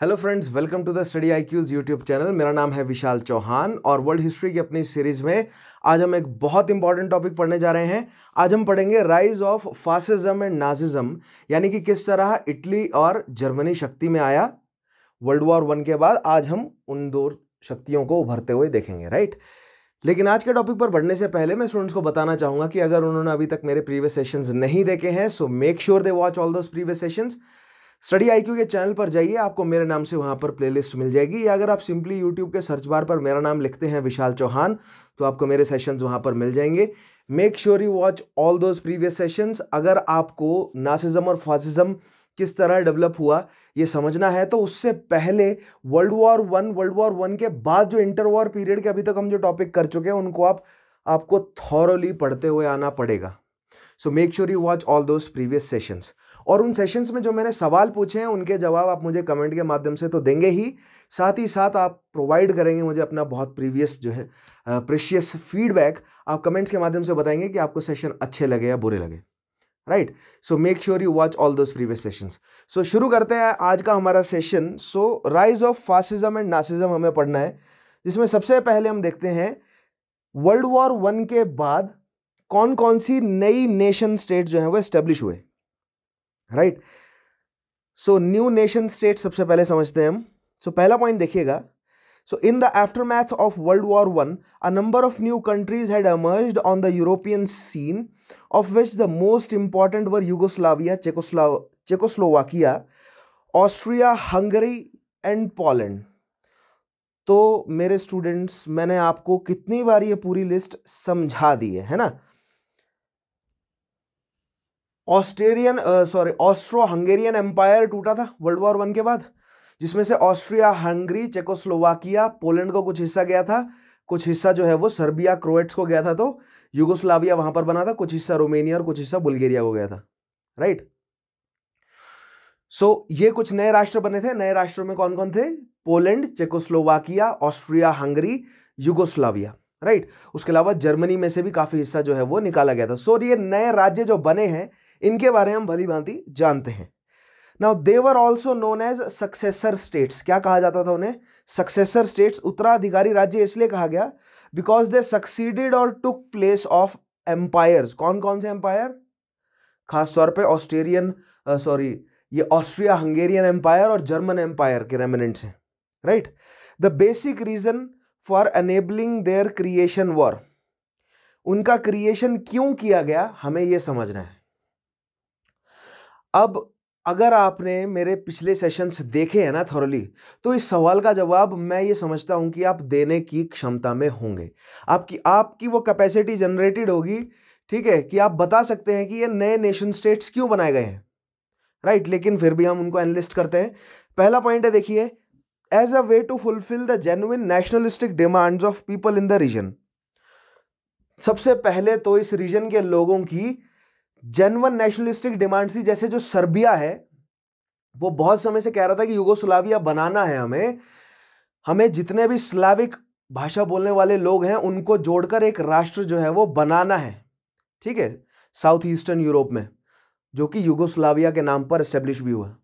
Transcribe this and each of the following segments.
Hello friends welcome to the study I Q's YouTube channel मेरा नाम है विशाल चौहान और वर्ल्ड हिस्ट्री की अपनी सीरीज़ में आज हम एक बहुत इंपॉर्टेंट टॉपिक पढ़ने जा रहे हैं आज हम पढ़ेंगे rise of fascism and Nazism यानी कि किस तरह इटली और जर्मनी शक्ति में आया वर्ल्ड वॉर वन के बाद आज हम उन दो शक्तियों को उभरते हुए देखेंगे राइट लेकिन आज के टॉपिक पर बढ़ने से पहले मैं स्टूडेंट्स को बताना चाहूँगा कि अगर उन्होंने अभी तक मेरे प्रीवियस सेशंस नहीं देखे हैं so make sure they watch all those previous sessions study I के चैनल पर जाइए आपको मेरे नाम से वहाँ पर प्लेलिस्ट मिल जाएगी या अगर आप सिंपली यूट्यूब के सर्च बार पर मेरा नाम लिखते हैं विशाल चौहान तो आपको मेरे सेशंस वहाँ पर मिल जाएंगे make sure you watch all those previous sessions अगर आपको नासिज़म और फासिज़म किस तरह डेवलप हुआ ये समझना है तो उससे पहले world war one world war one के बाद जो इंटर वॉर पीरियड के अभी तक हम जो टॉपिक कर चुके हैं उनको आप आपको थॉरली पढ़ते हुए आना पड़ेगा so make sure you watch all those previous sessions और उन सेशंस में जो मैंने सवाल पूछे हैं उनके जवाब आप मुझे कमेंट के माध्यम से तो देंगे ही साथ ही साथ आप प्रोवाइड करेंगे मुझे अपना बहुत प्रीवियस जो है प्रेशियस फीडबैक आप कमेंट्स के माध्यम से बताएंगे कि आपको सेशन अच्छे लगे या बुरे लगे right so make sure you watch all those previous sessions so शुरू करते हैं आज का हमारा session so rise of fascism and Nazism हमें पढ़ना है जिसमें सबसे पहले हम देखते हैं वर्ल्ड वॉर वन के बाद कौन कौन सी नई नेशन स्टेट जो है वो इस्टेब्लिश हुए right so new nation state सबसे पहले समझते हैं हम सो पहला पॉइंट देखिएगा so in the aftermath of world war one a number of new countries had emerge on the European scene of which the most important were Yugoslavia Czechoslovak Czechoslovakia Austria Hungary and Poland तो मेरे students मैंने आपको कितनी बार ये पूरी list समझा दी है ना Australian sorry Austro Hungarian empire टूटा था वर्ल्ड वॉर वन के बाद जिसमें से ऑस्ट्रिया हंगरी चेकोस्लोवाकिया पोलैंड को कुछ हिस्सा गया था कुछ हिस्सा जो है वो सर्बिया क्रोएट्स को गया था तो युगोस्लाविया वहां पर बना था कुछ हिस्सा रोमेनिया और कुछ हिस्सा बुल्गेरिया को गया था राइट सो so, ये कुछ नए राष्ट्र बने थे नए राष्ट्रों में कौन कौन थे Poland Czechoslovakia Austria Hungary Yugoslavia right उसके अलावा जर्मनी में से भी काफी हिस्सा जो है वो निकाला गया था सो so, ये नए राज्य जो बने हैं इनके बारे में हम भली भांति जानते हैं now they were also known as successor states क्या कहा जाता था उन्हें सक्सेसर स्टेट्स उत्तराधिकारी राज्य इसलिए कहा गया बिकॉज दे सक्सीडेड और टुक प्लेस ऑफ एम्पायर्स कौन कौन से एम्पायर खासतौर पर ऑस्ट्रेलियन सॉरी ये ऑस्ट्रिया हंगेरियन एम्पायर और जर्मन एम्पायर के रेमिनेंट्स हैं right the basic reason for enabling their creation war उनका क्रिएशन क्यों किया गया हमें यह समझना है अब अगर आपने मेरे पिछले सेशंस देखे हैं ना थॉरली तो इस सवाल का जवाब मैं ये समझता हूँ कि आप देने की क्षमता में होंगे आपकी आपकी वो कैपेसिटी जनरेटेड होगी ठीक है कि आप बता सकते हैं कि ये नए नेशन स्टेट्स क्यों बनाए गए हैं राइट right, लेकिन फिर भी हम उनको एनलिस्ट करते हैं पहला पॉइंट है देखिए as a way to fulfil the genuine nationalistic demands of people in the region सबसे पहले तो इस रीजन के लोगों की जेनवन नेशनलिस्टिक डिमांड थी जैसे जो सर्बिया है वो बहुत समय से कह रहा था कि युगोस्लाविया बनाना है हमें हमें जितने भी स्लाविक भाषा बोलने वाले लोग हैं उनको जोड़कर एक राष्ट्र जो है वो बनाना है ठीक है साउथ ईस्टर्न यूरोप में जो कि युगोस्लाविया के नाम पर एस्टेब्लिश भी हुआ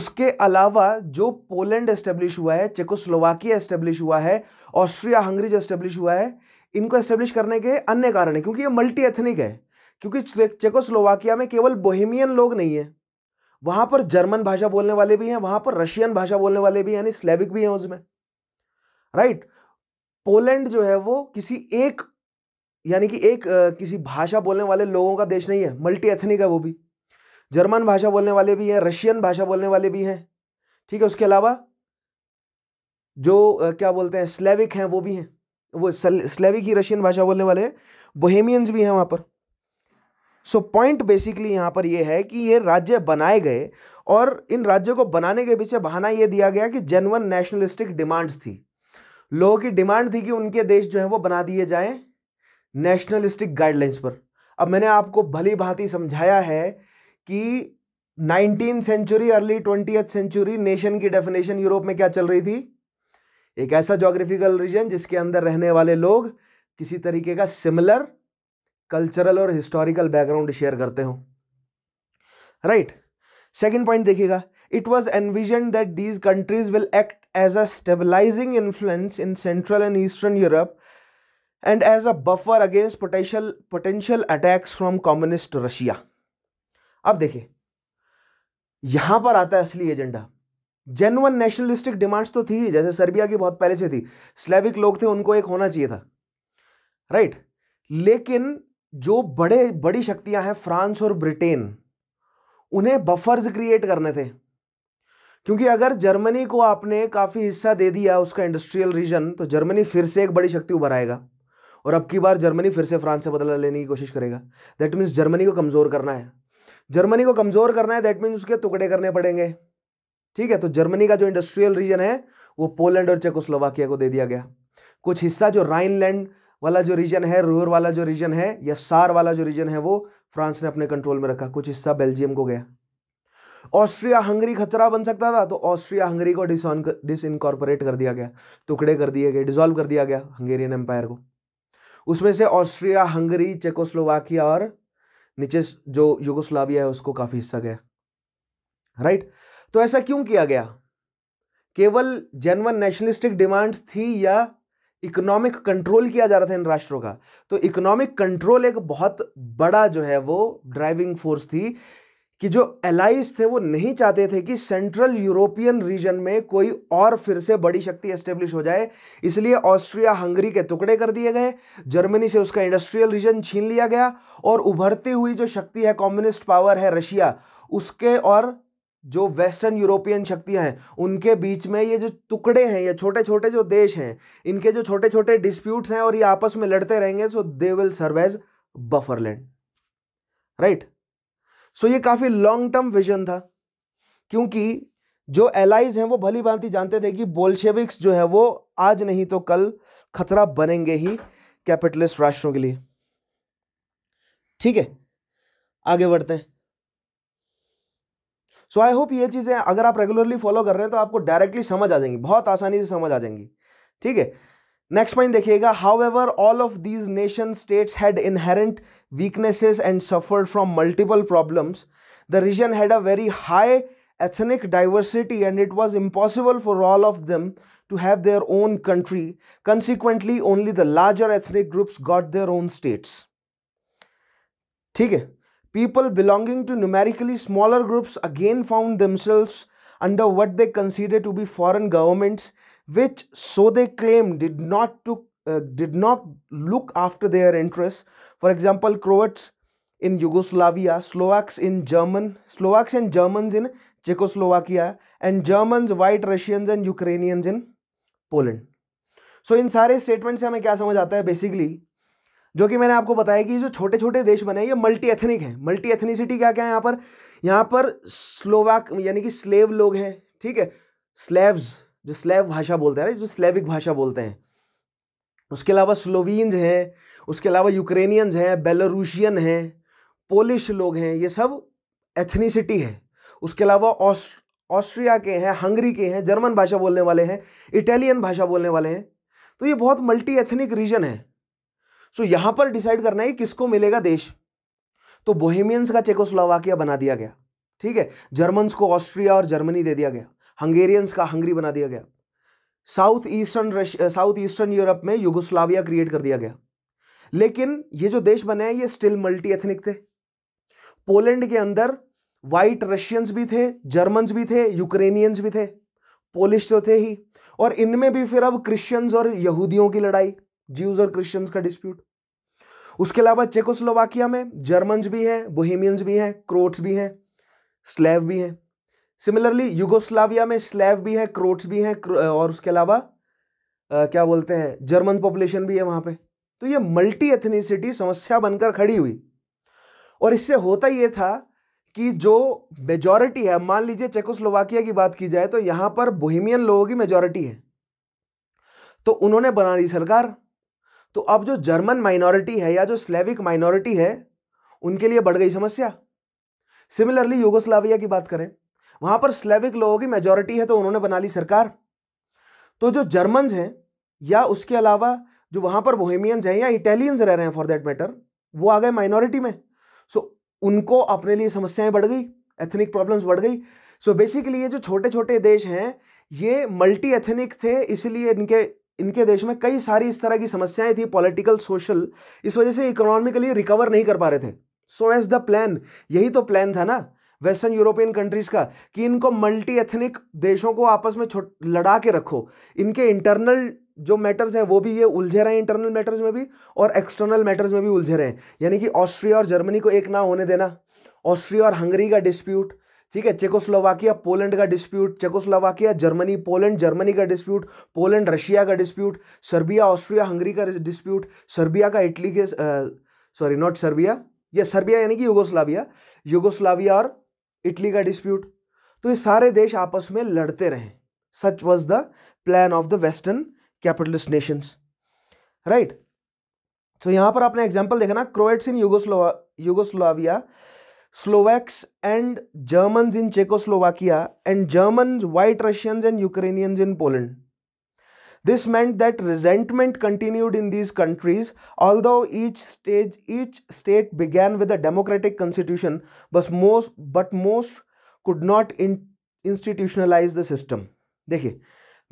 उसके अलावा जो पोलैंड एस्टेब्लिश हुआ है चेकोस्लोवाकिया एस्टेब्लिश हुआ है ऑस्ट्रिया हंगरी जो एस्टेब्लिश हुआ है इनको एस्टेब्लिश करने के अन्य कारण है क्योंकि ये मल्टी एथनिक है क्योंकि चेकोस्लोवाकिया में केवल बोहेमियन लोग नहीं है वहां पर जर्मन भाषा बोलने वाले भी हैं वहां पर रशियन भाषा बोलने वाले भी यानी स्लेविक भी हैं उसमें राइट पोलैंड जो है वो किसी एक यानी कि एक आ, किसी भाषा बोलने वाले लोगों का देश नहीं है मल्टी एथनिक है वो भी जर्मन भाषा बोलने वाले भी हैं रशियन भाषा बोलने वाले भी हैं ठीक है उसके अलावा जो आ, क्या बोलते हैं स्लेविक हैं वो भी हैं वो स्लेविक ही रशियन भाषा बोलने वाले हैं बोहेमियंस भी हैं वहाँ पर सो पॉइंट बेसिकली यहाँ पर यह है कि ये राज्य बनाए गए और इन राज्यों को बनाने के पीछे बहाना ये दिया गया कि जेनवन नेशनलिस्टिक डिमांड्स थी लोगों की डिमांड थी कि उनके देश जो है वो बना दिए जाए नेशनलिस्टिक गाइडलाइंस पर अब मैंने आपको भली भांति समझाया है कि nineteen century early twenty century nation की डेफिनेशन यूरोप में क्या चल रही थी एक ऐसा जोग्राफिकल रीजन जिसके अंदर रहने वाले लोग किसी तरीके का सिमिलर कल्चरल और हिस्टोरिकल बैकग्राउंड शेयर करते हो राइट सेकेंड पॉइंट देखिएगा it was envision that these countries will act as a stabilising influence in central and eastern Europe and as a buffer against potential potential attacks from communist Russia अब देखिए यहां पर आता है असली agenda genuine nationalistic demands तो थी जैसे सर्बिया की बहुत पहले से थी स्लेविक लोग थे उनको एक होना चाहिए था राइट right? लेकिन जो बड़े बड़ी शक्तियां हैं फ्रांस और ब्रिटेन उन्हें बफर्स क्रिएट करने थे क्योंकि अगर जर्मनी को आपने काफ़ी हिस्सा दे दिया उसका इंडस्ट्रियल रीजन तो जर्मनी फिर से एक बड़ी शक्ति उभर आएगा और अब की बार जर्मनी फिर से फ्रांस से बदला लेने की कोशिश करेगा दैट मीन्स जर्मनी को कमज़ोर करना है जर्मनी को कमज़ोर करना है दैट मीन्स उसके टुकड़े करने पड़ेंगे ठीक है तो जर्मनी का जो इंडस्ट्रियल रीजन है वो पोलैंड और चेकोस्लोवाकिया को दे दिया गया कुछ हिस्सा जो राइनलैंड वाला जो रीजन है रोर वाला जो रीजन है या सार वाला जो रीजन है वो फ्रांस ने अपने कंट्रोल में रखा कुछ हिस्सा बेल्जियम को गया ऑस्ट्रिया हंगरी खतरा बन सकता था तो ऑस्ट्रिया हंगरी को डिस डिसइनकॉर्पोरेट कर दिया गया टुकड़े कर दिए गए डिजोल्व कर दिया गया हंगेरियन एम्पायर को उसमें से ऑस्ट्रिया हंगरी चेकोस्लोवाकिया और नीचे जो युगोस्लाविया है उसको काफ़ी हिस्सा गया राइट तो ऐसा क्यों किया गया केवल जेनवन नेशनलिस्टिक डिमांड्स थी या इकोनॉमिक कंट्रोल किया जा रहा था इन राष्ट्रों का तो इकोनॉमिक कंट्रोल एक बहुत बड़ा जो है वो ड्राइविंग फोर्स थी कि जो एलाइज थे वो नहीं चाहते थे कि सेंट्रल यूरोपियन रीजन में कोई और फिर से बड़ी शक्ति एस्टेब्लिश हो जाए इसलिए ऑस्ट्रिया हंगरी के टुकड़े कर दिए गए जर्मनी से उसका इंडस्ट्रियल रीजन छीन लिया गया और उभरती हुई जो शक्ति है कम्युनिस्ट पावर है रशिया उसके और जो वेस्टर्न यूरोपियन शक्तियां हैं उनके बीच में ये जो टुकड़े हैं या छोटे छोटे जो देश हैं इनके जो छोटे छोटे डिस्प्यूट्स हैं और ये आपस में लड़ते रहेंगे so they will serve as buffer land right so ये काफ़ी लॉन्ग टर्म विजन था क्योंकि जो एलाइज हैं वो भली भांति जानते थे कि बोल्शेविक्स जो है वो आज नहीं तो कल खतरा बनेंगे ही कैपिटलिस्ट राष्ट्रों के लिए ठीक है आगे बढ़ते हैं सो आई होप ये चीज़ें अगर आप रेगुलरली फॉलो कर रहे हैं तो आपको डायरेक्टली समझ आ जाएंगी बहुत आसानी से समझ आ जाएंगी ठीक है नेक्स्ट पॉइंट देखिएगा however all of these nation states had inherent weaknesses and suffered from multiple problems the region had a very high ethnic diversity and it was impossible for all of them to have their own country consequently only the larger ethnic groups got their own states ठीक है People belonging to numerically smaller groups again found themselves under what they consider to be foreign governments, which, so they claim, did not, took, uh, did not look after their interests. For example, Croats in Yugoslavia, Slovaks in German, Slovaks and Germans in Czechoslovakia, and Germans, White Russians and Ukrainians in Poland. so, in सारे statements से हमें क्या समझ आता है basically? जो कि मैंने आपको बताया कि जो छोटे छोटे देश बने ये मल्टी एथनिक हैं मल्टी एथनिसिटी क्या क्या है यहाँ पर यहाँ पर स्लोवाक यानी कि स्लेव लोग हैं ठीक है स्लेव्स जो स्लेव भाषा बोलते हैं जो स्लेविक भाषा बोलते हैं उसके अलावा स्लोवीन्स हैं उसके अलावा यूक्रेनियंस हैं बेलोरूशियन हैं पोलिश लोग हैं ये सब एथनीसिटी है उसके अलावा ऑस्ट ऑस्ट्रिया के हैं हंगरी के हैं जर्मन भाषा बोलने वाले हैं इटालियन भाषा बोलने वाले हैं तो ये बहुत मल्टी एथनिक रीजन है सो यहां पर डिसाइड करना है किसको मिलेगा देश तो बोहेमियंस का चेकोस्लोवाकिया बना दिया गया ठीक है जर्मन्स को ऑस्ट्रिया और जर्मनी दे दिया गया हंगेरियंस का हंगरी बना दिया गया south eastern south eastern Europe में युगोस्लाविया क्रिएट कर दिया गया लेकिन ये जो देश बने हैं ये स्टिल मल्टी एथनिक थे पोलैंड के अंदर वाइट रशियंस भी थे जर्मन्स भी थे यूक्रेनियंस भी थे पोलिश तो थे ही और इनमें भी फिर अब क्रिश्चियंस और यहूदियों की लड़ाई ज्यूज और क्रिश्चियंस का डिस्प्यूट उसके अलावा चेकोस्लोवाकिया में जर्मन भी हैं बोहिमियंस भी हैं क्रोट्स भी हैं स्लेव भी हैं सिमिलरली युगोस्लाविया में स्लेव भी हैं क्रोट्स भी हैं और उसके अलावा क्या बोलते हैं जर्मन पॉपुलेशन भी है वहां पे तो ये मल्टी एथनीसिटी समस्या बनकर खड़ी हुई और इससे होता ये था कि जो मेजोरिटी है मान लीजिए चेकोस्लोवाकिया की बात की जाए तो यहां पर बोहिमियन लोगों की मेजोरिटी है तो उन्होंने बना ली सरकार तो अब जो जर्मन माइनॉरिटी है या जो स्लेविक माइनॉरिटी है उनके लिए बढ़ गई समस्या सिमिलरली योगोस्लाविया की बात करें वहां पर स्लेविक लोगों की मेजोरिटी है तो उन्होंने बना ली सरकार तो जो जर्मन हैं या उसके अलावा जो वहां पर बोहेमियंस हैं या इटालियंस रह रहे हैं फॉर देट मैटर वो आ गए माइनॉरिटी में सो so, उनको अपने लिए समस्याएं बढ़ गई एथनिक प्रॉब्लम्स बढ़ गई सो so, बेसिकली ये जो छोटे छोटे देश हैं ये मल्टी एथनिक थे इसलिए इनके इनके देश में कई सारी इस तरह की समस्याएं थी पॉलिटिकल सोशल इस वजह से इकोनॉमिकली रिकवर नहीं कर पा रहे थे सो एज द प्लान यही तो प्लान था ना वेस्टर्न यूरोपियन कंट्रीज का कि इनको मल्टी एथनिक देशों को आपस में लड़ा के रखो इनके इंटरनल जो मैटर्स हैं वो भी ये उलझे रहे हैं इंटरनल मैटर्स में भी और एक्सटर्नल मैटर्स में भी उलझे रहे हैं यानी कि ऑस्ट्रिया और जर्मनी को एक ना होने देना ऑस्ट्रिया और हंगरी का डिस्प्यूट ठीक है चेकोस्लोवाकिया पोलैंड का dispute Czechoslovakia Germany Poland Germany का डिस्प्यूट पोलैंड रशिया का डिस्प्यूट सर्बिया ऑस्ट्रिया हंगरी का डिस्प्यूट सर्बिया का इटली के सॉरी नॉट सर्बिया या सर्बिया यानी कि युगोस्लाविया युगोस्लाविया और इटली का डिस्प्यूट तो ये सारे देश आपस में लड़ते रहे such was the plan of the western capitalist nations right तो यहां पर आपने एग्जाम्पल देखा ना Croats in Yugoslav Yugoslavia Slovaks and Germans in Czechoslovakia and Germans, White Russians and Ukrainians in Poland. This meant that resentment continued in these countries, although each stage, each state began with a democratic constitution, but most, but most could not in, institutionalize the system. देखिए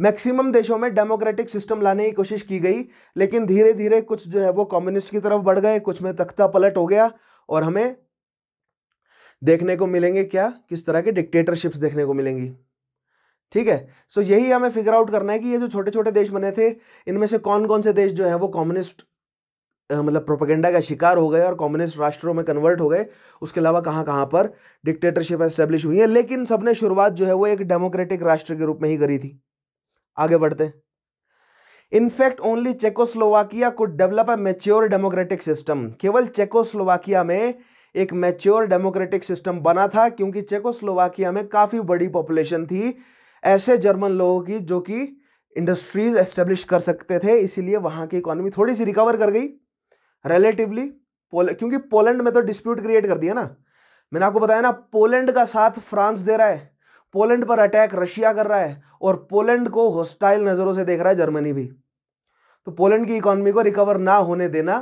maximum देशों में democratic system लाने की कोशिश की गई लेकिन धीरे धीरे कुछ जो है वो कम्युनिस्ट की तरफ बढ़ गए कुछ में तख्ता पलट हो गया और हमें देखने को मिलेंगे क्या किस तरह के डिक्टेटरशिप्स देखने को मिलेंगी ठीक है सो so, यही हमें फिगर आउट करना है कि ये जो छोटे छोटे देश बने थे इनमें से कौन कौन से देश जो है वो कम्युनिस्ट मतलब प्रोपेगेंडा का शिकार हो गए और कम्युनिस्ट राष्ट्रों में कन्वर्ट हो गए उसके अलावा कहाँ कहाँ पर डिक्टेटरशिप एस्टेब्लिश हुई है लेकिन सबने शुरुआत जो है वो एक डेमोक्रेटिक राष्ट्र के रूप में ही करी थी आगे बढ़ते इनफैक्ट ओनली चेकोस्लोवाकिया को develop a mature democratic system केवल चेकोस्लोवाकिया में एक मैच्योर डेमोक्रेटिक सिस्टम बना था क्योंकि चेकोस्लोवाकिया में काफ़ी बड़ी पॉपुलेशन थी ऐसे जर्मन लोगों की जो कि इंडस्ट्रीज एस्टेब्लिश कर सकते थे इसीलिए वहाँ की इकोनॉमी थोड़ी सी रिकवर कर गई रिलेटिवली क्योंकि पोलैंड में तो डिस्प्यूट क्रिएट कर दिया ना मैंने आपको बताया ना पोलैंड का साथ फ्रांस दे रहा है पोलैंड पर अटैक रशिया कर रहा है और पोलैंड को हॉस्टाइल नज़रों से देख रहा है जर्मनी भी तो पोलैंड की इकोनॉमी को रिकवर ना होने देना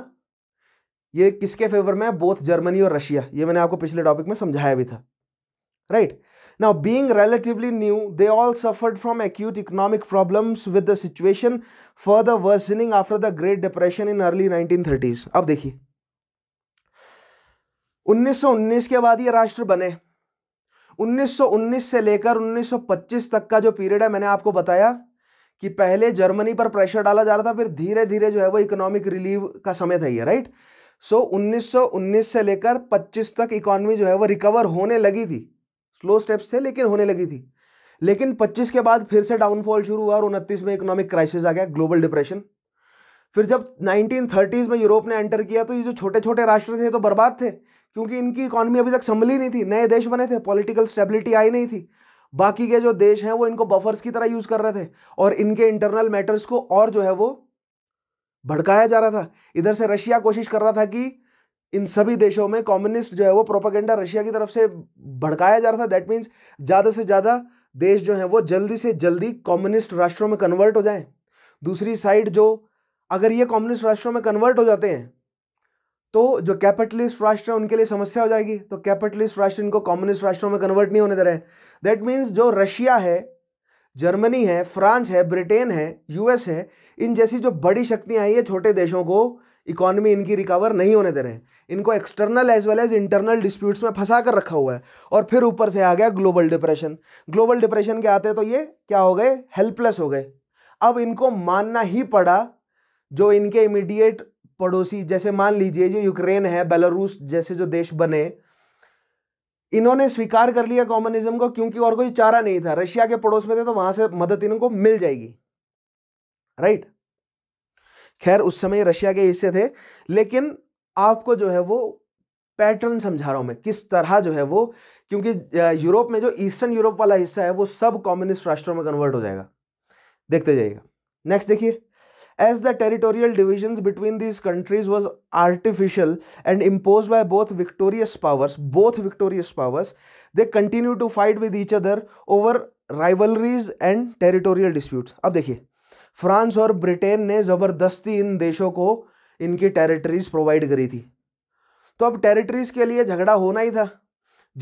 ये किसके फेवर में है बोथ जर्मनी और रशिया ये मैंने आपको पिछले टॉपिक में समझाया भी था right now being relatively new they all suffered from acute economic problems with the situation further worsening after the great depression in early nineteen अब देखिए 1919 के बाद ये राष्ट्र बने 1919 से लेकर 1925 तक का जो पीरियड है मैंने आपको बताया कि पहले जर्मनी पर प्रेशर डाला जा रहा था फिर धीरे धीरे जो है वो इकोनॉमिक रिलीव का समय था ये राइट right? सो so, 1919 से लेकर 25 तक इकोनॉमी जो है वो रिकवर होने लगी थी स्लो स्टेप्स थे लेकिन होने लगी थी लेकिन 25 के बाद फिर से डाउनफॉल शुरू हुआ और उनतीस में इकोनॉमिक क्राइसिस आ गया ग्लोबल डिप्रेशन फिर जब 1930s में यूरोप ने एंटर किया तो ये जो छोटे छोटे राष्ट्र थे तो बर्बाद थे क्योंकि इनकी इकोनॉमी अभी तक संभली नहीं थी नए देश बने थे पॉलिटिकल स्टेबिलिटी आई नहीं थी बाकी के जो देश हैं वो इनको बफर्स की तरह यूज़ कर रहे थे और इनके इंटरनल मैटर्स को और जो है वो भड़काया जा रहा था इधर से रशिया कोशिश कर रहा था कि इन सभी देशों में कम्युनिस्ट जो है वो प्रोपागेंडा रशिया की तरफ से भड़काया जा रहा था दैट मीन्स ज़्यादा से ज़्यादा देश जो हैं वो जल्दी से जल्दी कम्युनिस्ट राष्ट्रों में कन्वर्ट हो जाएं दूसरी साइड जो अगर ये कम्युनिस्ट राष्ट्रों में कन्वर्ट हो जाते हैं तो जो कैपिटलिस्ट राष्ट्र हैं उनके लिए समस्या हो जाएगी तो कैपिटलिस्ट राष्ट्र इनको कम्युनिस्ट राष्ट्रों में कन्वर्ट नहीं होने दे रहे दैट मीन्स जो रशिया है जर्मनी है फ्रांस है ब्रिटेन है यूएस है इन जैसी जो बड़ी शक्तियाँ आई है छोटे देशों को इकोनॉमी इनकी रिकवर नहीं होने दे रहे हैं इनको external as well as internal disputes में फंसा कर रखा हुआ है और फिर ऊपर से आ गया ग्लोबल डिप्रेशन ग्लोबल डिप्रेशन के आते तो ये क्या हो गए हेल्पलेस हो गए अब इनको मानना ही पड़ा जो इनके इमीडिएट पड़ोसी जैसे मान लीजिए जो यूक्रेन है बेलारूस जैसे जो देश बने इन्होंने स्वीकार कर लिया कॉम्युनिज्म को क्योंकि और कोई चारा नहीं था रशिया के पड़ोस में थे तो वहां से मदद इनको मिल जाएगी राइट खैर उस समय रशिया के हिस्से थे लेकिन आपको जो है वो पैटर्न समझा रहा हूं मैं किस तरह जो है वो क्योंकि यूरोप में जो ईस्टर्न यूरोप वाला हिस्सा है वो सब कॉम्युनिस्ट राष्ट्रों में कन्वर्ट हो जाएगा देखते जाइएगा नेक्स्ट देखिए as the territorial division between these countries was artificial and impose by both victorious powers both victorious powers they continue to fight with each other over rivalries and territorial dispute अब देखिए France और Britain ने ज़बरदस्ती इन देशों को इनकी territories provide करी थी तो अब टेरिटरीज के लिए झगड़ा होना ही था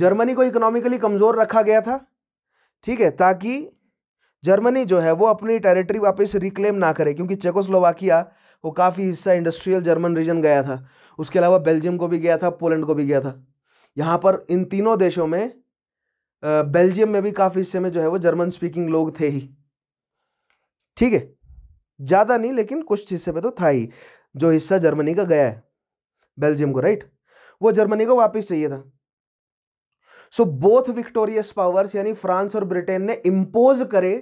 जर्मनी को इकोनॉमिकली कमज़ोर रखा गया था ठीक है ताकि जर्मनी जो है वो अपनी टेरिटरी वापस रिक्लेम ना करे क्योंकि चेकोस्लोवाकिया वो काफ़ी हिस्सा इंडस्ट्रियल जर्मन रीजन गया था उसके अलावा बेल्जियम को भी गया था पोलैंड को भी गया था यहाँ पर इन तीनों देशों में बेल्जियम में भी काफ़ी हिस्से में जो है वो जर्मन स्पीकिंग लोग थे ही ठीक है ज़्यादा नहीं लेकिन कुछ हिस्से पे तो था ही जो हिस्सा जर्मनी का गया है बेल्जियम को राइट वो जर्मनी को वापस चाहिए था सो बोथ विक्टोरियस पावर्स यानी फ्रांस और ब्रिटेन ने इम्पोज करे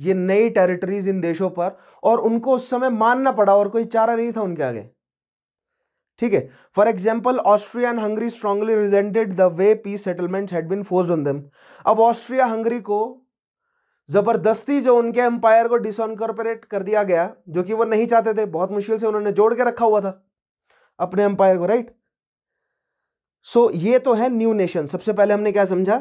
ये नई टेरिटरीज इन देशों पर और उनको उस समय मानना पड़ा और कोई चारा नहीं था उनके आगे ठीक है for example Austria and Hungary strongly resented the way peace settlement had been forced on them अब ऑस्ट्रिया हंगरी को ज़बरदस्ती जो उनके एम्पायर को डिसऑनकॉर्पोरेट कर दिया गया जो कि वो नहीं चाहते थे बहुत मुश्किल से उन्होंने जोड़ के रखा हुआ था अपने एम्पायर को राइट सो so, ये तो है न्यू नेशन सबसे पहले हमने क्या समझा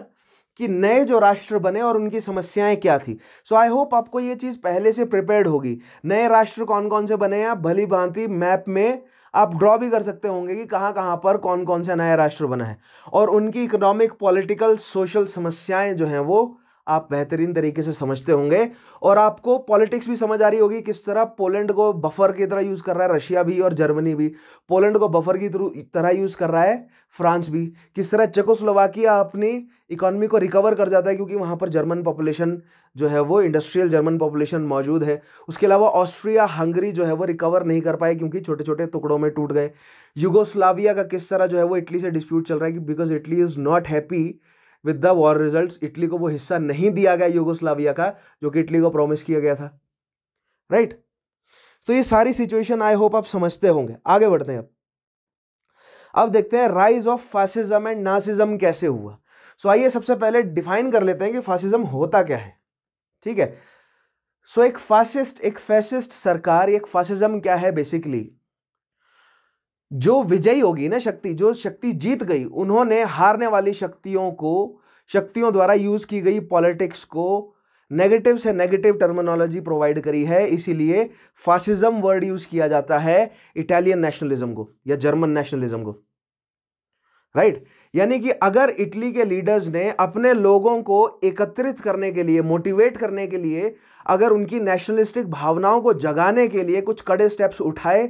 कि नए जो राष्ट्र बने और उनकी समस्याएं क्या थी सो आई होप आपको ये चीज़ पहले से प्रिपेयर्ड होगी नए राष्ट्र कौन कौन से बने हैं भली भांति मैप में आप ड्रॉ भी कर सकते होंगे कि कहाँ कहाँ पर कौन कौन सा नया राष्ट्र बना है और उनकी इकोनॉमिक पॉलिटिकल सोशल समस्याएं जो हैं वो आप बेहतरीन तरीके से समझते होंगे और आपको पॉलिटिक्स भी समझ आ रही होगी किस तरह पोलैंड को बफर की तरह यूज़ कर रहा है रशिया भी और जर्मनी भी पोलैंड को बफर की तरह यूज़ कर रहा है फ्रांस भी किस तरह चेकोस्लोवाकिया अपनी इकोनॉमी को रिकवर कर जाता है क्योंकि वहाँ पर जर्मन पॉपुलेशन जो है वो इंडस्ट्रियल जर्मन पॉपुलेशन मौजूद है उसके अलावा ऑस्ट्रिया हंगरी जो है वो रिकवर नहीं कर पाए क्योंकि छोटे छोटे टुकड़ों में टूट गए युगोस्लाविया का किस तरह जो है वो इटली से डिस्प्यूट चल रहा है कि because Italy is not happy with the war results Italy को वो हिस्सा नहीं दिया गया यूगोस्लाविया का जो कि इटली को प्रॉमिस किया गया था राइट right? तो ये सारी सिचुएशन आई होप आप समझते होंगे आगे बढ़ते हैं अब अब देखते हैं rise of fascism and Nazism कैसे हुआ सो so, आइए सबसे पहले डिफाइन कर लेते हैं कि फासिज्म होता क्या है ठीक है सो so, एक फासिस्ट एक फैसिस्ट सरकार एक फासिज्म क्या है बेसिकली जो विजयी होगी ना शक्ति जो शक्ति जीत गई उन्होंने हारने वाली शक्तियों को शक्तियों द्वारा यूज़ की गई पॉलिटिक्स को नेगेटिव से नेगेटिव टर्मिनोलॉजी प्रोवाइड करी है इसीलिए फासिज्म वर्ड यूज़ किया जाता है इटालियन नेशनलिज्म को या जर्मन नेशनलिज्म को राइट right? यानी कि अगर इटली के लीडर्स ने अपने लोगों को एकत्रित करने के लिए मोटिवेट करने के लिए अगर उनकी नेशनलिस्टिक भावनाओं को जगाने के लिए कुछ कड़े स्टेप्स उठाए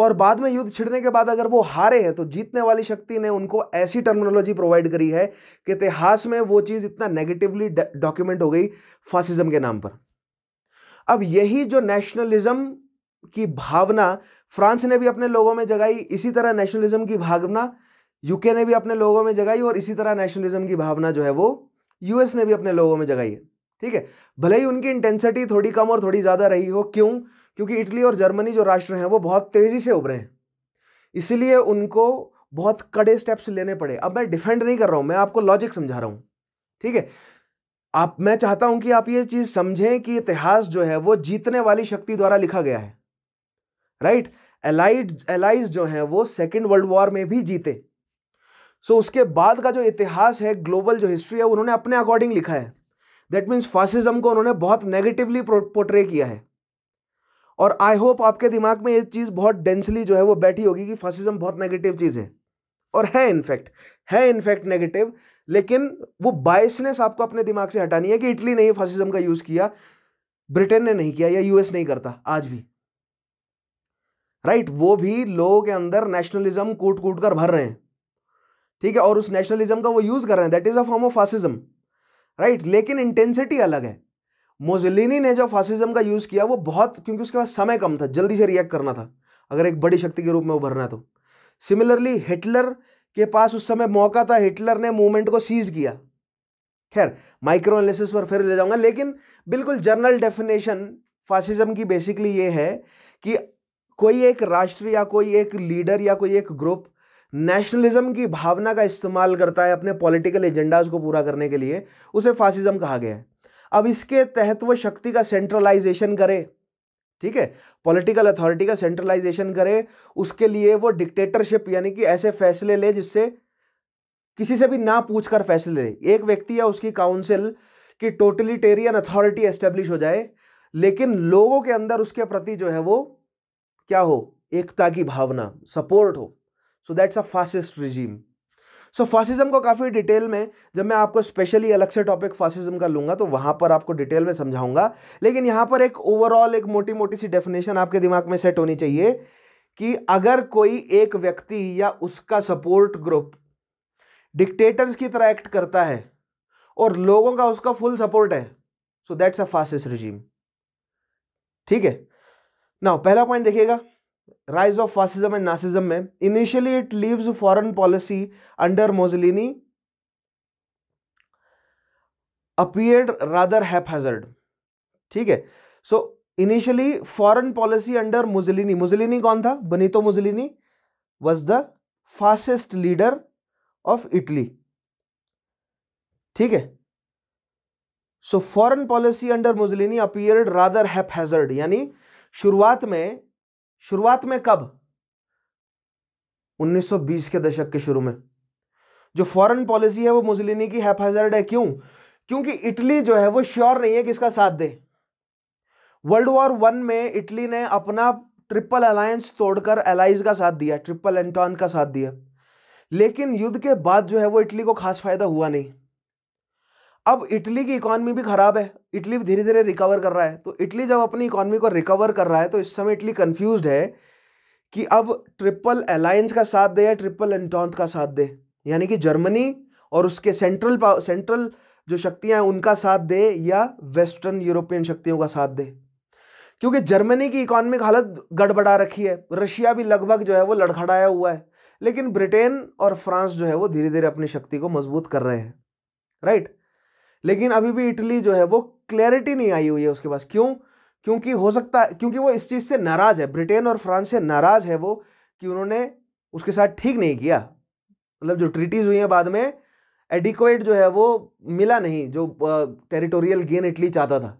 और बाद में युद्ध छिड़ने के बाद अगर वो हारे हैं तो जीतने वाली शक्ति ने उनको ऐसी टर्मिनोलॉजी प्रोवाइड करी है कि इतिहास में वो चीज़ इतना नेगेटिवली डॉक्यूमेंट हो गई फासिज्म के नाम पर अब यही जो नेशनलिज्म की भावना फ्रांस ने भी अपने लोगों में जगाई इसी तरह नेशनलिज्म की भावना यूके ने भी अपने लोगों में जगाई और इसी तरह नेशनलिज्म की भावना जो है वो यूएस ने भी अपने लोगों में जगाई है ठीक है भले ही उनकी इंटेंसिटी थोड़ी कम और थोड़ी ज़्यादा रही हो क्यों क्योंकि इटली और जर्मनी जो राष्ट्र हैं वो बहुत तेज़ी से उभरे हैं इसीलिए उनको बहुत कड़े स्टेप्स लेने पड़े अब मैं डिफेंड नहीं कर रहा हूँ मैं आपको लॉजिक समझा रहा हूँ ठीक है आप मैं चाहता हूं कि आप ये चीज़ समझें कि इतिहास जो है वो जीतने वाली शक्ति द्वारा लिखा गया है राइट एलाइड एलाइज जो हैं वो सेकेंड वर्ल्ड वॉर में भी जीते सो so, उसके बाद का जो इतिहास है ग्लोबल जो हिस्ट्री है उन्होंने अपने अकॉर्डिंग लिखा है दैट मीन्स फासिज्म को उन्होंने बहुत नेगेटिवली पोर्ट्रे किया है और आई होप आपके दिमाग में ये चीज़ बहुत डेंसली जो है वो बैठी होगी कि फासिज्म बहुत नेगेटिव चीज़ है और है इनफैक्ट है इनफैक्ट नेगेटिव लेकिन वो बायसनेस आपको अपने दिमाग से हटानी है कि इटली ने ये फासिज्म का यूज़ किया ब्रिटेन ने नहीं किया या यूएस नहीं करता आज भी राइट right, वो भी लोगों के अंदर नेशनलिज्म कूट कूट कर भर रहे हैं ठीक है और उस नेशनलिज्म का वो यूज़ कर रहे हैं that is a form of fascism right लेकिन इंटेंसिटी अलग है मोजलिनी ने जो फासिज्म का यूज़ किया वो बहुत क्योंकि उसके पास समय कम था जल्दी से रिएक्ट करना था अगर एक बड़ी शक्ति के रूप में उभरना तो सिमिलरली हिटलर के पास उस समय मौका था हिटलर ने मूवमेंट को सीज किया खैर माइक्रो एनालिसिस पर फिर ले जाऊंगा लेकिन बिल्कुल जनरल डेफिनेशन फासिज्म की बेसिकली ये है कि कोई एक राष्ट्र या कोई एक लीडर या कोई एक ग्रुप नेशनलिज्म की भावना का इस्तेमाल करता है अपने पॉलिटिकल एजेंडाज को पूरा करने के लिए उसे फासिज्म कहा गया है अब इसके तहत वो शक्ति का सेंट्रलाइजेशन करे ठीक है पॉलिटिकल अथॉरिटी का सेंट्रलाइजेशन करे उसके लिए वो डिक्टेटरशिप यानी कि ऐसे फैसले ले जिससे किसी से भी ना पूछ कर फैसले ले एक व्यक्ति या उसकी काउंसिल की टोटलीटेरियन अथॉरिटी एस्टेब्लिश हो जाए लेकिन लोगों के अंदर उसके प्रति जो है वो क्या हो एकता की भावना सपोर्ट हो so that's a fascist regime so so, fascism को काफ़ी डिटेल में जब मैं आपको स्पेशली अलग से टॉपिक फासिज्म का लूँगा तो वहाँ पर आपको डिटेल में समझाऊंगा लेकिन यहाँ पर एक ओवरऑल एक मोटी मोटी सी डेफिनेशन आपके दिमाग में सेट होनी चाहिए कि अगर कोई एक व्यक्ति या उसका सपोर्ट ग्रुप डिक्टेटर्स की तरह एक्ट करता है और लोगों का उसका फुल सपोर्ट है so that's a fascist regime ठीक है ना पहला पॉइंट देखिएगा rise of fascism and Nazism में initially it leaves foreign policy under Mussolini appeared rather haphazard ठीक है so initially foreign policy under Mussolini Mussolini कौन था Benito Mussolini was the fascist leader of Italy ठीक है so foreign policy under Mussolini appear rather haphazard यानी शुरुआत में शुरुआत में कब 1920 के दशक के शुरू में जो फॉरेन पॉलिसी है वो मुजलिनी की हैफाजर्ड है क्यों क्योंकि इटली जो है वो श्योर नहीं है किसका साथ दे वर्ल्ड वॉर वन में इटली ने अपना ट्रिपल अलायंस तोड़कर एलाइज का साथ दिया ट्रिपल एंटॉन का साथ दिया लेकिन युद्ध के बाद जो है वो इटली को खास फायदा हुआ नहीं अब इटली की इकॉनमी भी ख़राब है इटली धीरे धीरे रिकवर कर रहा है तो इटली जब अपनी इकॉनमी को रिकवर कर रहा है तो इस समय इटली कन्फ्यूज है कि अब ट्रिपल अलायंस का साथ दे या ट्रिपल एंटॉन्थ का साथ दे यानी कि जर्मनी और उसके सेंट्रल सेंट्रल जो शक्तियाँ हैं उनका साथ दे या वेस्टर्न यूरोपियन शक्तियों का साथ दे क्योंकि जर्मनी की इकोनॉमिक हालत गड़बड़ा रखी है रशिया भी लगभग जो है वो लड़खड़ाया हुआ है लेकिन ब्रिटेन और फ्रांस जो है वो धीरे धीरे अपनी शक्ति को मजबूत कर रहे हैं राइट लेकिन अभी भी इटली जो है वो क्लैरिटी नहीं आई हुई है उसके पास क्यों क्योंकि हो सकता है क्योंकि वो इस चीज़ से नाराज़ है ब्रिटेन और फ्रांस से नाराज़ है वो कि उन्होंने उसके साथ ठीक नहीं किया मतलब जो ट्रीटीज़ हुई हैं बाद में एडिक्वेट जो है वो मिला नहीं जो टेरिटोरियल गेन इटली चाहता था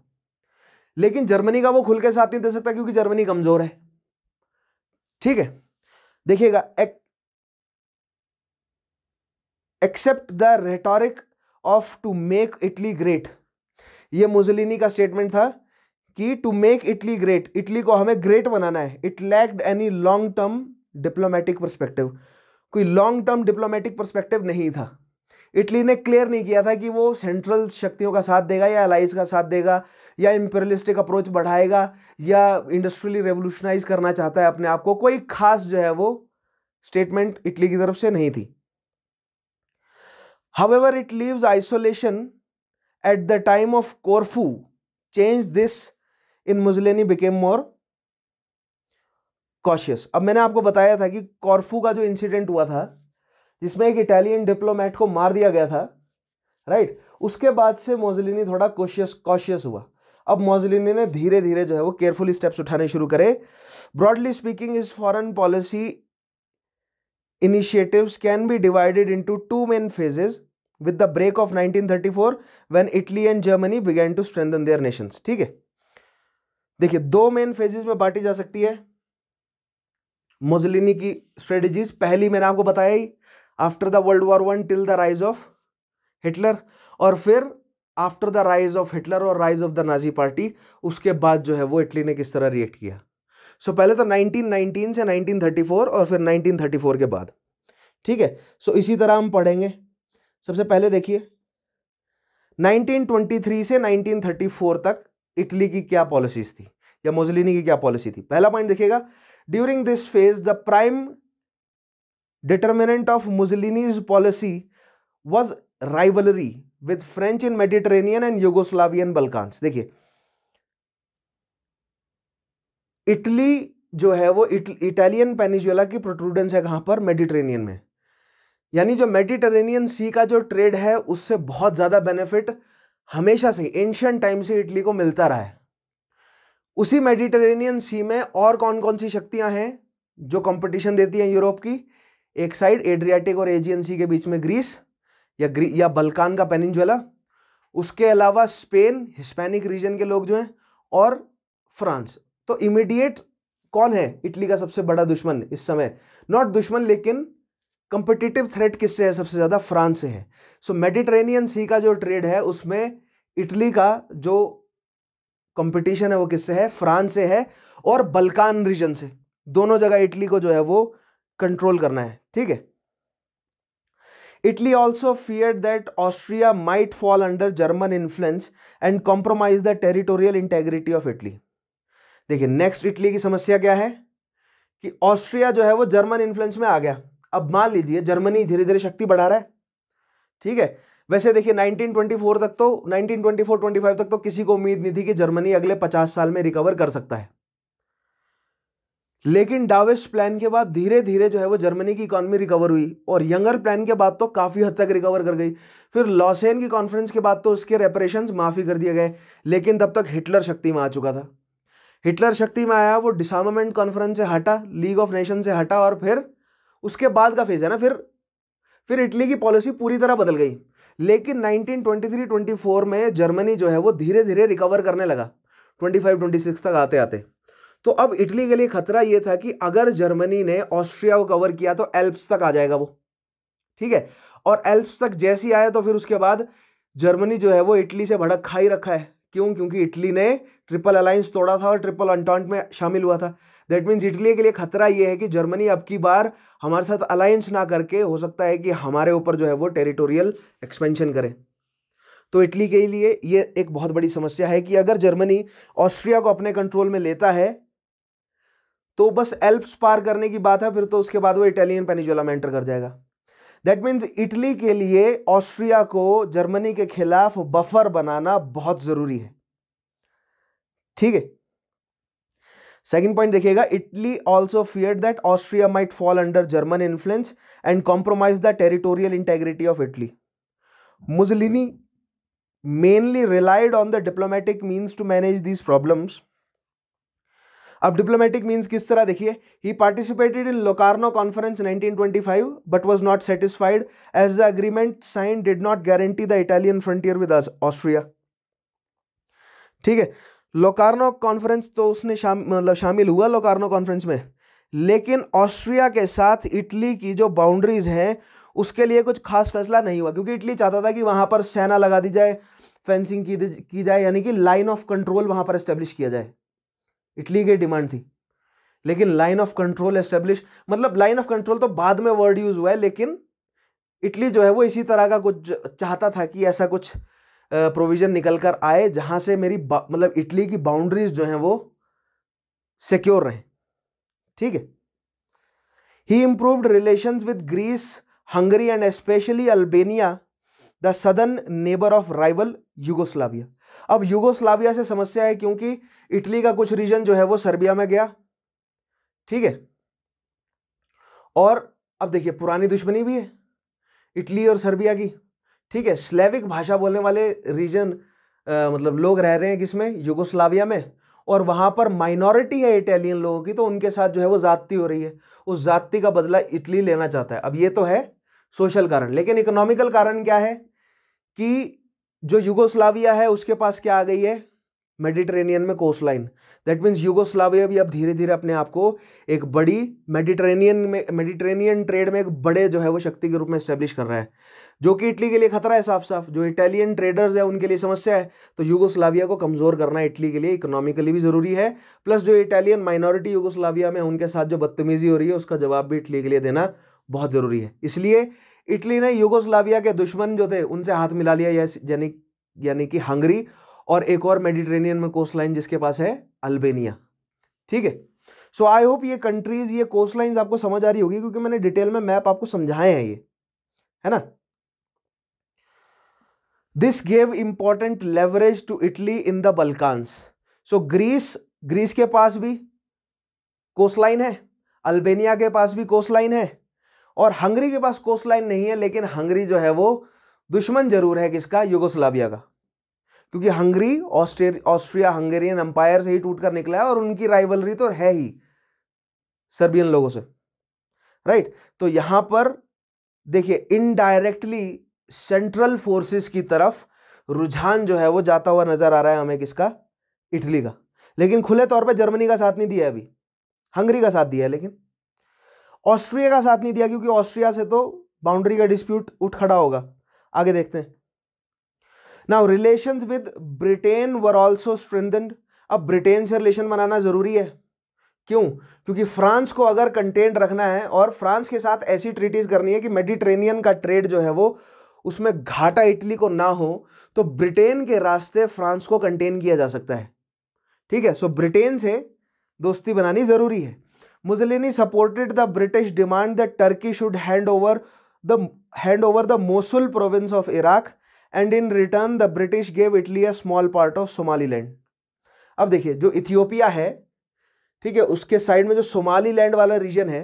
लेकिन जर्मनी का वो खुल के साथ नहीं दे सकता क्योंकि जर्मनी कमज़ोर है ठीक है देखिएगा except the rhetoric of to make Italy great ये मुजलिनी का स्टेटमेंट था कि to make Italy great Italy को हमें ग्रेट बनाना है it lacked any long term diplomatic perspective कोई लॉन्ग टर्म डिप्लोमेटिक परस्पेक्टिव नहीं था इटली ने क्लियर नहीं किया था कि वो सेंट्रल शक्तियों का साथ देगा या अलाइज का साथ देगा या इम्पेरलिस्टिक अप्रोच बढ़ाएगा या इंडस्ट्रियली रेवोल्यूशनाइज करना चाहता है अपने आप को कोई खास जो है वो स्टेटमेंट इटली की तरफ से नहीं थी However, it leaves isolation at the time of Corfu. Change this in Mussolini became more cautious अब मैंने आपको बताया था कि कॉर्फू का जो इंसिडेंट हुआ था जिसमें एक इटालियन डिप्लोमेट को मार दिया गया था राइट उसके बाद से मोजलिनी थोड़ा कॉशियस कॉशियस हुआ अब मोजलिनी ने धीरे धीरे जो है वो केयरफुल स्टेप्स उठाने शुरू करे broadly speaking its foreign policy initiatives can be divided into two main phases with the break of 1934 when Italy and Germany began to strengthen their nations ठीक है देखिए दो मेन फेजेस में बांटी जा सकती है मुजलिनी की स्ट्रेटेजीज पहली मैंने आपको बताया ही after the world war one till the rise of Hitler और फिर after the rise of Hitler और rise of the Nazi party उसके बाद जो है वो इटली ने किस तरह रिएक्ट किया सो so, पहले तो 1919 से 1934 और फिर 1934 के बाद ठीक है सो so, इसी तरह हम पढ़ेंगे सबसे पहले देखिए 1923 से 1934 तक इटली की क्या पॉलिसीज थी या मोजलिनी की क्या पॉलिसी थी पहला पॉइंट देखिएगा during this phase the prime determinant of Mussolini's policy was rivalry with French in Mediterranean and Yugoslavian Balkans देखिए इटली जो है वो इटालियन पेनिजुला की प्रोट्रूडेंस है कहां पर मेडिटेरेनियन में यानी जो मेडिटरेनियन सी का जो ट्रेड है उससे बहुत ज़्यादा बेनिफिट हमेशा से एंशियंट टाइम से इटली को मिलता रहा है उसी मेडिटरेनियन सी में और कौन कौन सी शक्तियां हैं जो कंपटीशन देती हैं यूरोप की एक साइड एड्रियाटिक और एजियन सी के बीच में ग्रीस या ग्री या बल्कान का पेनिनजुला उसके अलावा स्पेन हिस्पैनिक रीजन के लोग जो हैं और फ्रांस तो इमीडिएट कौन है इटली का सबसे बड़ा दुश्मन इस समय नॉट दुश्मन लेकिन कंपिटिटिव थ्रेट किससे है सबसे ज़्यादा फ्रांस से है सो मेडिट्रेनियन सी का जो ट्रेड है उसमें इटली का जो कंपटीशन है वो किससे है फ्रांस से है और बल्कान रीजन से दोनों जगह इटली को जो है वो कंट्रोल करना है ठीक है Italy also fear that Austria might fall under German influence and compromise the territorial integrity of Italy देखिए नेक्स्ट इटली की समस्या क्या है कि ऑस्ट्रिया जो है वो जर्मन इन्फ्लुएंस में आ गया अब मान लीजिए जर्मनी धीरे धीरे शक्ति बढ़ा रहा है ठीक है वैसे देखिए 1924 तक तो 1924-25 तक तो किसी को उम्मीद नहीं थी कि जर्मनी अगले 50 साल में रिकवर कर सकता है लेकिन डाविश प्लान के बाद धीरे धीरे जो है वो जर्मनी की इकोनॉमी रिकवर हुई और यंगर प्लान के बाद तो काफ़ी हद तक रिकवर कर गई फिर लॉसेन की कॉन्फ्रेंस के बाद तो उसके रेपरेशन माफ़ी कर दिए गए लेकिन तब तक हिटलर शक्ति में आ चुका था हिटलर शक्ति में आया वो डिसमेंट कॉन्फ्रेंस से हटा लीग ऑफ नेशन से हटा और फिर उसके बाद का फेज है ना फिर फिर इटली की पॉलिसी पूरी तरह बदल गई लेकिन 1923-24 में जर्मनी जो है वो धीरे धीरे रिकवर करने लगा 25-26 तक आते आते तो अब इटली के लिए खतरा ये था कि अगर जर्मनी ने ऑस्ट्रिया को कवर किया तो एल्प्स तक आ जाएगा वो ठीक है और एल्प्स तक जैसे ही आया तो फिर उसके बाद जर्मनी जो है वो इटली से भड़क खा ही रखा है क्यों क्योंकि इटली ने ट्रिपल अलायंस तोड़ा था और ट्रिपल अंटॉन्ट में शामिल हुआ था दैट मीन्स इटली के लिए खतरा ये है कि जर्मनी अब की बार हमारे साथ अलायंस ना करके हो सकता है कि हमारे ऊपर जो है वो टेरिटोरियल एक्सपेंशन करें तो इटली के लिए ये एक बहुत बड़ी समस्या है कि अगर जर्मनी ऑस्ट्रिया को अपने कंट्रोल में लेता है तो बस एल्प्स पार करने की बात है फिर तो उसके बाद वो इटालियन पेनिजोला में एंटर कर जाएगा दैट मीन्स इटली के लिए ऑस्ट्रिया को जर्मनी के खिलाफ बफर बनाना बहुत ज़रूरी है ठीक है सेकंड पॉइंट देखिएगा Italy also fear that Austria might fall under German influence and compromise the territorial integrity of Italy Mussolini mainly relied on the diplomatic means to manage these problems अब diplomatic means किस तरह देखिए he participated in Locarno conference 1925 but was not satisfied as the agreement sign did not guarantee the Italian frontier with Austria ठीक है Locarno conference तो उसने शाम मतलब शामिल हुआ लोकार्नो कॉन्फ्रेंस में लेकिन ऑस्ट्रिया के साथ इटली की जो बाउंड्रीज हैं उसके लिए कुछ खास फैसला नहीं हुआ क्योंकि इटली चाहता था कि वहाँ पर सेना लगा दी जाए फेंसिंग की की जाए यानी कि लाइन ऑफ कंट्रोल वहाँ पर इस्टेब्लिश किया जाए इटली की डिमांड थी लेकिन लाइन ऑफ कंट्रोल एस्टेब्लिश मतलब लाइन ऑफ कंट्रोल तो बाद में वर्ड यूज़ हुआ है लेकिन इटली जो है वो इसी तरह का कुछ चाहता था कि ऐसा कुछ प्रोविज़न निकल कर आए जहां से मेरी मतलब इटली की बाउंड्रीज जो हैं वो सिक्योर रहे ठीक है he improved relations with Greece Hungary and especially Albania the southern neighbour of rival Yugoslavia अब युगोस्लाविया से समस्या है क्योंकि इटली का कुछ रीजन जो है वो सर्बिया में गया ठीक है और अब देखिए पुरानी दुश्मनी भी है इटली और सर्बिया की ठीक है स्लेविक भाषा बोलने वाले रीजन आ, मतलब लोग रह रहे हैं किसमें यूगोस्लाविया में और वहाँ पर माइनॉरिटी है इटालियन लोगों की तो उनके साथ जो है वो जाति हो रही है उस जाति का बदला इटली लेना चाहता है अब ये तो है सोशल कारण लेकिन इकोनॉमिकल कारण क्या है कि जो युगोस्लाविया है उसके पास क्या आ गई है मेडिटेरेनियन में coast line that means Yugoslavia भी अब धीरे धीरे अपने आप को एक बड़ी मेडिटेरेनियन में मेडिटेरेनियन ट्रेड में एक बड़े जो है वो शक्ति के रूप में स्टैब्लिश कर रहा है जो कि इटली के लिए खतरा है साफ साफ जो इटालियन ट्रेडर्स है उनके लिए समस्या है तो यूगोस्लाविया को कमज़ोर करना इटली के लिए इकोनॉमिकली भी ज़रूरी है प्लस जो इटालियन माइनॉरिटी यूगोस्लाविया में उनके साथ जो बदतमीज़ी हो रही है उसका जवाब भी इटली के लिए देना बहुत ज़रूरी है इसलिए इटली ने यूगोस्लाविया के दुश्मन जो थे उनसे हाथ मिला लिया यानी यानी कि हंगरी और एक और मेडिटेरेनियन में कोस्ट लाइन जिसके पास है अल्बेनिया ठीक है सो आई होप ये कंट्रीज ये कोस्ट लाइन आपको समझ आ रही होगी क्योंकि मैंने डिटेल में मैप आपको समझाए हैं ये है ना this gave important leverage to Italy in the Balkans. So Greece Greece के पास भी कोस्ट लाइन है अल्बेनिया के पास भी कोस्ट लाइन है और हंगरी के पास कोस्ट लाइन नहीं है लेकिन हंगरी जो है वो दुश्मन जरूर है किसका युगोस्लाविया का क्योंकि Hungary Austro Austria Hungarian empire से ही टूटकर निकला है और उनकी राइवलरी तो है ही सर्बियन लोगों से राइट right? तो यहां पर देखिए इनडायरेक्टली सेंट्रल फोर्सेस की तरफ रुझान जो है वो जाता हुआ नजर आ रहा है हमें किसका इटली का लेकिन खुले तौर पर जर्मनी का साथ नहीं दिया अभी हंगरी का साथ दिया है लेकिन ऑस्ट्रिया का साथ नहीं दिया क्योंकि ऑस्ट्रिया से तो बाउंड्री का डिस्प्यूट उठ खड़ा होगा आगे देखते हैं now relation with Britain were also strengthened अब ब्रिटेन से रिलेशन बनाना ज़रूरी है क्यों क्योंकि फ्रांस को अगर कंटेंट रखना है और फ्रांस के साथ ऐसी ट्रीटीज़ करनी है कि मेडिट्रेनियन का ट्रेड जो है वो उसमें घाटा इटली को ना हो तो ब्रिटेन के रास्ते फ्रांस को कंटेन किया जा सकता है ठीक है सो ब्रिटेन से दोस्ती बनानी ज़रूरी है Mussolini supported the British demand that Turkey should hand over the hand over the Mosul province of Iraq and in return the British gave Italy a small part of Somaliland अब देखिए जो Ethiopia है ठीक है उसके side में जो Somaliland वाला रीजन है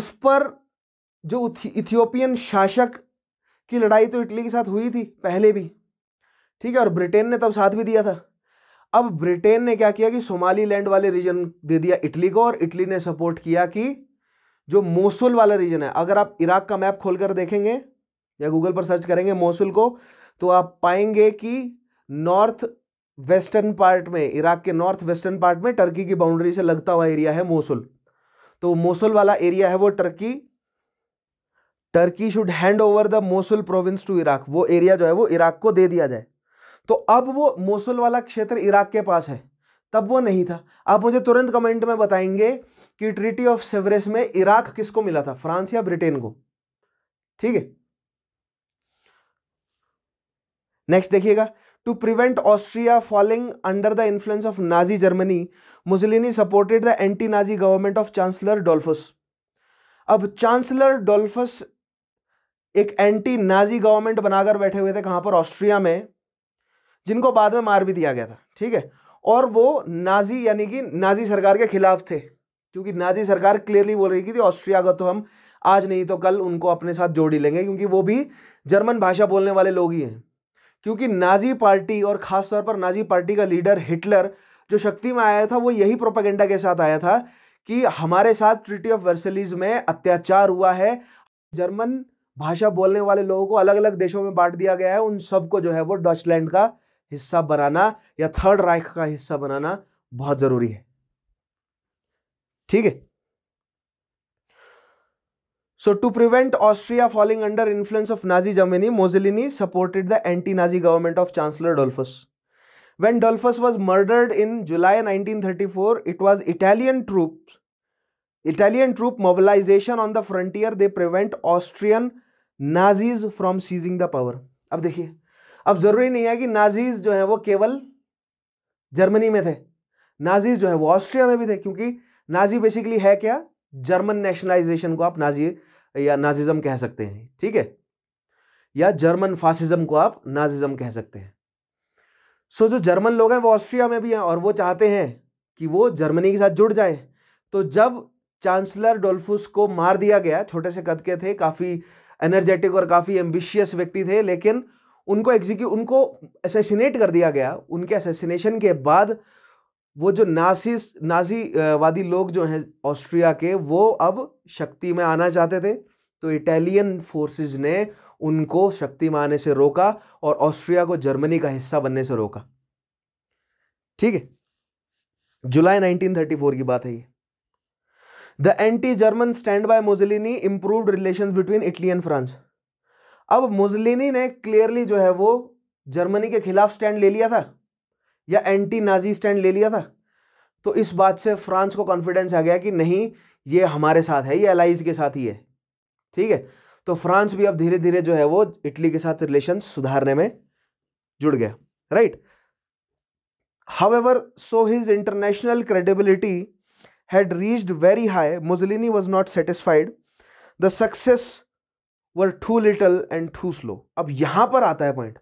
उस पर जो इथियोपियन शासक की लड़ाई तो इटली के साथ हुई थी पहले भी ठीक है और ब्रिटेन ने तब साथ भी दिया था अब ब्रिटेन ने क्या किया कि सोमाली लैंड वाले रीजन दे दिया इटली को और इटली ने सपोर्ट किया कि जो मोसुल वाला रीजन है अगर आप इराक का मैप खोलकर देखेंगे या गूगल पर सर्च करेंगे मोसुल को तो आप पाएंगे कि नॉर्थ वेस्टर्न पार्ट में इराक के नॉर्थ वेस्टर्न पार्ट में टर्की की बाउंड्री से लगता हुआ एरिया है मोसुल तो मोसुल वाला एरिया है वो Turkey Turkey should hand over the Mosul province to Iraq वो एरिया जो है वो इराक को दे दिया जाए तो अब वो मोसुल वाला क्षेत्र इराक के पास है तब वो नहीं था आप मुझे तुरंत कमेंट में बताएंगे कि ट्रिटी ऑफ सेवरेस में इराक किसको मिला था फ्रांस या ब्रिटेन को ठीक है नेक्स्ट देखिएगा to prevent Austria falling under the influence of Nazi Germany Mussolini supported the anti Nazi government of chancellor Dollfuss अब चांसलर डोल्फस एक एंटी नाजी गवर्नमेंट बनाकर बैठे हुए थे कहाँ पर ऑस्ट्रिया में जिनको बाद में मार भी दिया गया था ठीक है और वो नाजी यानी कि नाजी सरकार के खिलाफ थे क्योंकि नाजी सरकार क्लियरली बोल रही थी ऑस्ट्रिया का तो हम आज नहीं तो कल उनको अपने साथ जोड़ी लेंगे क्योंकि वो भी जर्मन भाषा बोलने वाले लोग ही हैं क्योंकि नाजी पार्टी और ख़ासतौर पर नाजी पार्टी का लीडर हिटलर जो शक्ति में आया था वो यही प्रोपागेंडा के साथ आया था कि हमारे साथ ट्रिटी ऑफ वर्सलीज में अत्याचार हुआ है जर्मन भाषा बोलने वाले लोगों को अलग अलग देशों में बांट दिया गया है उन सबको जो है वो डचलैंड का हिस्सा बनाना या थर्ड राइख का हिस्सा बनाना बहुत जरूरी है ठीक है so to prevent Austria falling under influence of Nazi Germany Mussolini supported the anti Nazi government of chancellor Dollfuss when Dollfuss was murdered in July nineteen thirty four it was Italian troop Italian troop mobilization on the frontier they prevent Austrian Nazis from seizing the power अब देखिए अब जरूरी नहीं है कि Nazis जो है वो केवल जर्मनी में थे नाजीज जो है वो ऑस्ट्रिया में भी थे क्योंकि नाजी बेसिकली है क्या जर्मन नेशनलाइजेशन को आप नाजी या नाजिज्म कह सकते हैं ठीक है या जर्मन फासिज्म को आप नाजिज्म कह सकते हैं सो जो जर्मन लोग हैं वो ऑस्ट्रिया में भी हैं और वो चाहते हैं कि वो जर्मनी के साथ जुड़ जाए तो जब चांसलर डोल्फुस को मार दिया गया छोटे से कद के थे काफ़ी एनर्जेटिक और काफ़ी एम्बिशियस व्यक्ति थे लेकिन उनको एग्जीक्यू उनको असेसिनेट कर दिया गया उनके असेसिनेशन के बाद वो जो नासिस नाजीवादी लोग जो हैं ऑस्ट्रिया के वो अब शक्ति में आना चाहते थे तो इटालियन फोर्सेस ने उनको शक्ति में आने से रोका और ऑस्ट्रिया को जर्मनी का हिस्सा बनने से रोका ठीक है जुलाई 1934 की बात है ये the anti German stand by Mussolini improved relations between Italy and France अब मोजलिनी ने क्लियरली जो है वो जर्मनी के खिलाफ स्टैंड ले लिया था या एंटी नाजी स्टैंड ले लिया था तो इस बात से फ्रांस को कॉन्फिडेंस आ गया कि नहीं ये हमारे साथ है ये एलाइज के साथ ही है ठीक है तो फ्रांस भी अब धीरे धीरे जो है वो इटली के साथ रिलेशन सुधारने में जुड़ गया right however so his international credibility had reached very high, Mussolini was not satisfied. The success were too little and too slow. अब यहाँ पर आता है पॉइंट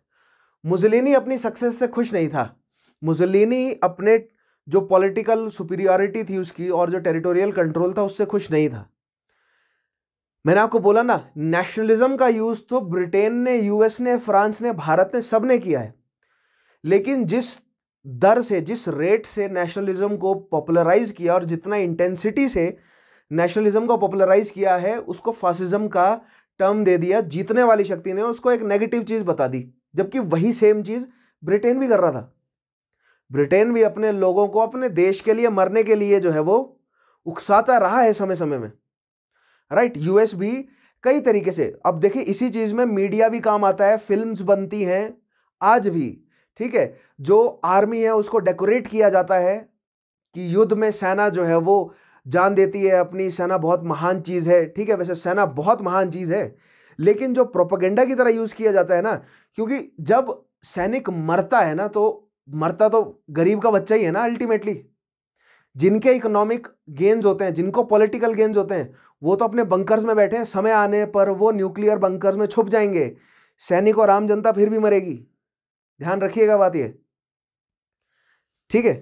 मुजलिनी अपनी सक्सेस से खुश नहीं था मुजलिनी अपने जो पॉलिटिकल सुपीरियॉरिटी थी उसकी और जो टेरिटोरियल कंट्रोल था उससे खुश नहीं था मैंने आपको बोला ना नेशनलिज्म का यूज़ तो ब्रिटेन ने यूएस ने फ्रांस ने भारत ने सब ने किया है लेकिन जिस दर से जिस रेट से नेशनलिज्म को पॉपुलराइज किया और जितना इंटेंसिटी से नेशनलिज्म को पॉपुलराइज किया है उसको फासिज्म का टर्म दे दिया जीतने वाली शक्ति ने उसको एक नेगेटिव चीज़ बता दी जबकि वही सेम चीज़ ब्रिटेन भी कर रहा था ब्रिटेन भी अपने लोगों को अपने देश के लिए मरने के लिए जो है वो उकसाता रहा है समय समय में राइट यूएस भी कई तरीके से अब देखिए इसी चीज़ में मीडिया भी काम आता है फिल्म्स बनती हैं आज भी ठीक है जो आर्मी है उसको डेकोरेट किया जाता है कि युद्ध में सेना जो है वो जान देती है अपनी सेना बहुत महान चीज़ है ठीक है वैसे सेना बहुत महान चीज़ है लेकिन जो प्रोपोगेंडा की तरह यूज़ किया जाता है ना क्योंकि जब सैनिक मरता है ना तो मरता तो गरीब का बच्चा ही है ना अल्टीमेटली जिनके इकोनॉमिक गेंस होते हैं जिनको पॉलिटिकल गेंस होते हैं वो तो अपने बंकर्स में बैठे हैं समय आने पर वो न्यूक्लियर बंकर्स में छुप जाएंगे सैनिक और आम जनता फिर भी मरेगी ध्यान रखिएगा बात ये ठीक है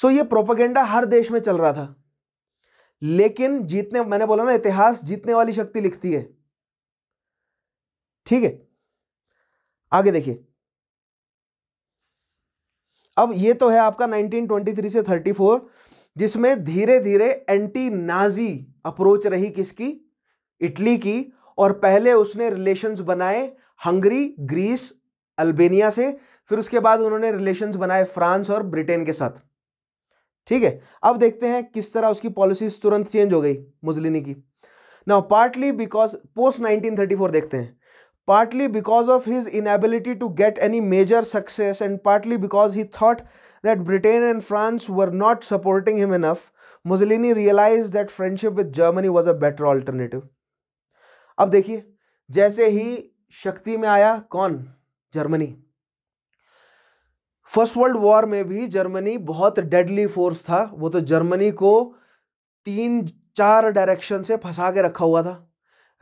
सो ये प्रोपागेंडा हर देश में चल रहा था लेकिन जीतने मैंने बोला ना इतिहास जीतने वाली शक्ति लिखती है ठीक है आगे देखिए अब ये तो है आपका 1923 से 34 जिसमें धीरे धीरे एंटी नाजी अप्रोच रही किसकी इटली की और पहले उसने रिलेशंस बनाए हंगरी ग्रीस अल्बेनिया से फिर उसके बाद उन्होंने रिलेशंस बनाए फ्रांस और ब्रिटेन के साथ ठीक है अब देखते हैं किस तरह उसकी पॉलिसी तुरंत चेंज हो गई मुजलिनी की नाउ पार्टली बिकॉज पोस्ट 1934 देखते हैं partly because of his inability to get any major success and partly because he thought that Britain and France were not supporting him enough Mussolini realise that friendship with Germany was a better alternative अब देखिए जैसे ही शक्ति में आया कौन Germany first world war में भी Germany बहुत डेडली फोर्स था वो तो जर्मनी को तीन चार डायरेक्शन से फंसा के रखा हुआ था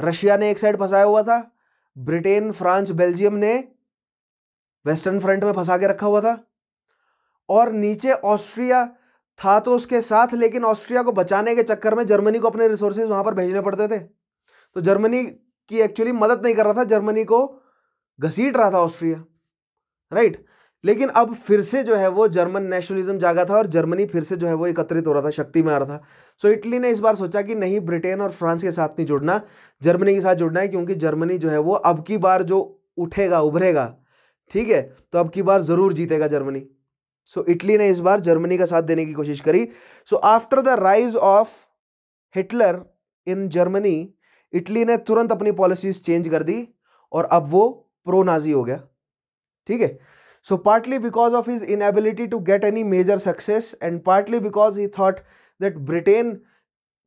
रशिया ने एक साइड फंसाया हुआ था ब्रिटेन फ्रांस बेल्जियम ने वेस्टर्न फ्रंट में फंसा के रखा हुआ था और नीचे ऑस्ट्रिया था तो उसके साथ लेकिन ऑस्ट्रिया को बचाने के चक्कर में जर्मनी को अपने रिसोर्सेज वहां पर भेजने पड़ते थे तो जर्मनी कि एक्चुअली मदद नहीं कर रहा था जर्मनी को घसीट रहा था ऑस्ट्रिया राइट लेकिन अब फिर से जो है वो जर्मन नेशनलिज्म जागा था और जर्मनी फिर से जो है वो एकत्रित हो रहा था शक्ति में आ रहा था सो so, इटली ने इस बार सोचा कि नहीं ब्रिटेन और फ्रांस के साथ नहीं जुड़ना जर्मनी के साथ जुड़ना है क्योंकि जर्मनी जो है वो अब की बार जो उठेगा उभरेगा ठीक है तो अब की बार ज़रूर जीतेगा जर्मनी सो so, इटली ने इस बार जर्मनी का साथ देने की कोशिश करी so after the rise of Hitler in Germany Italy ने तुरंत अपनी पॉलिसीज चेंज कर दी और अब वो प्रो नाजी हो गया ठीक है so partly because of his inability to get any major success and partly because he thought that Britain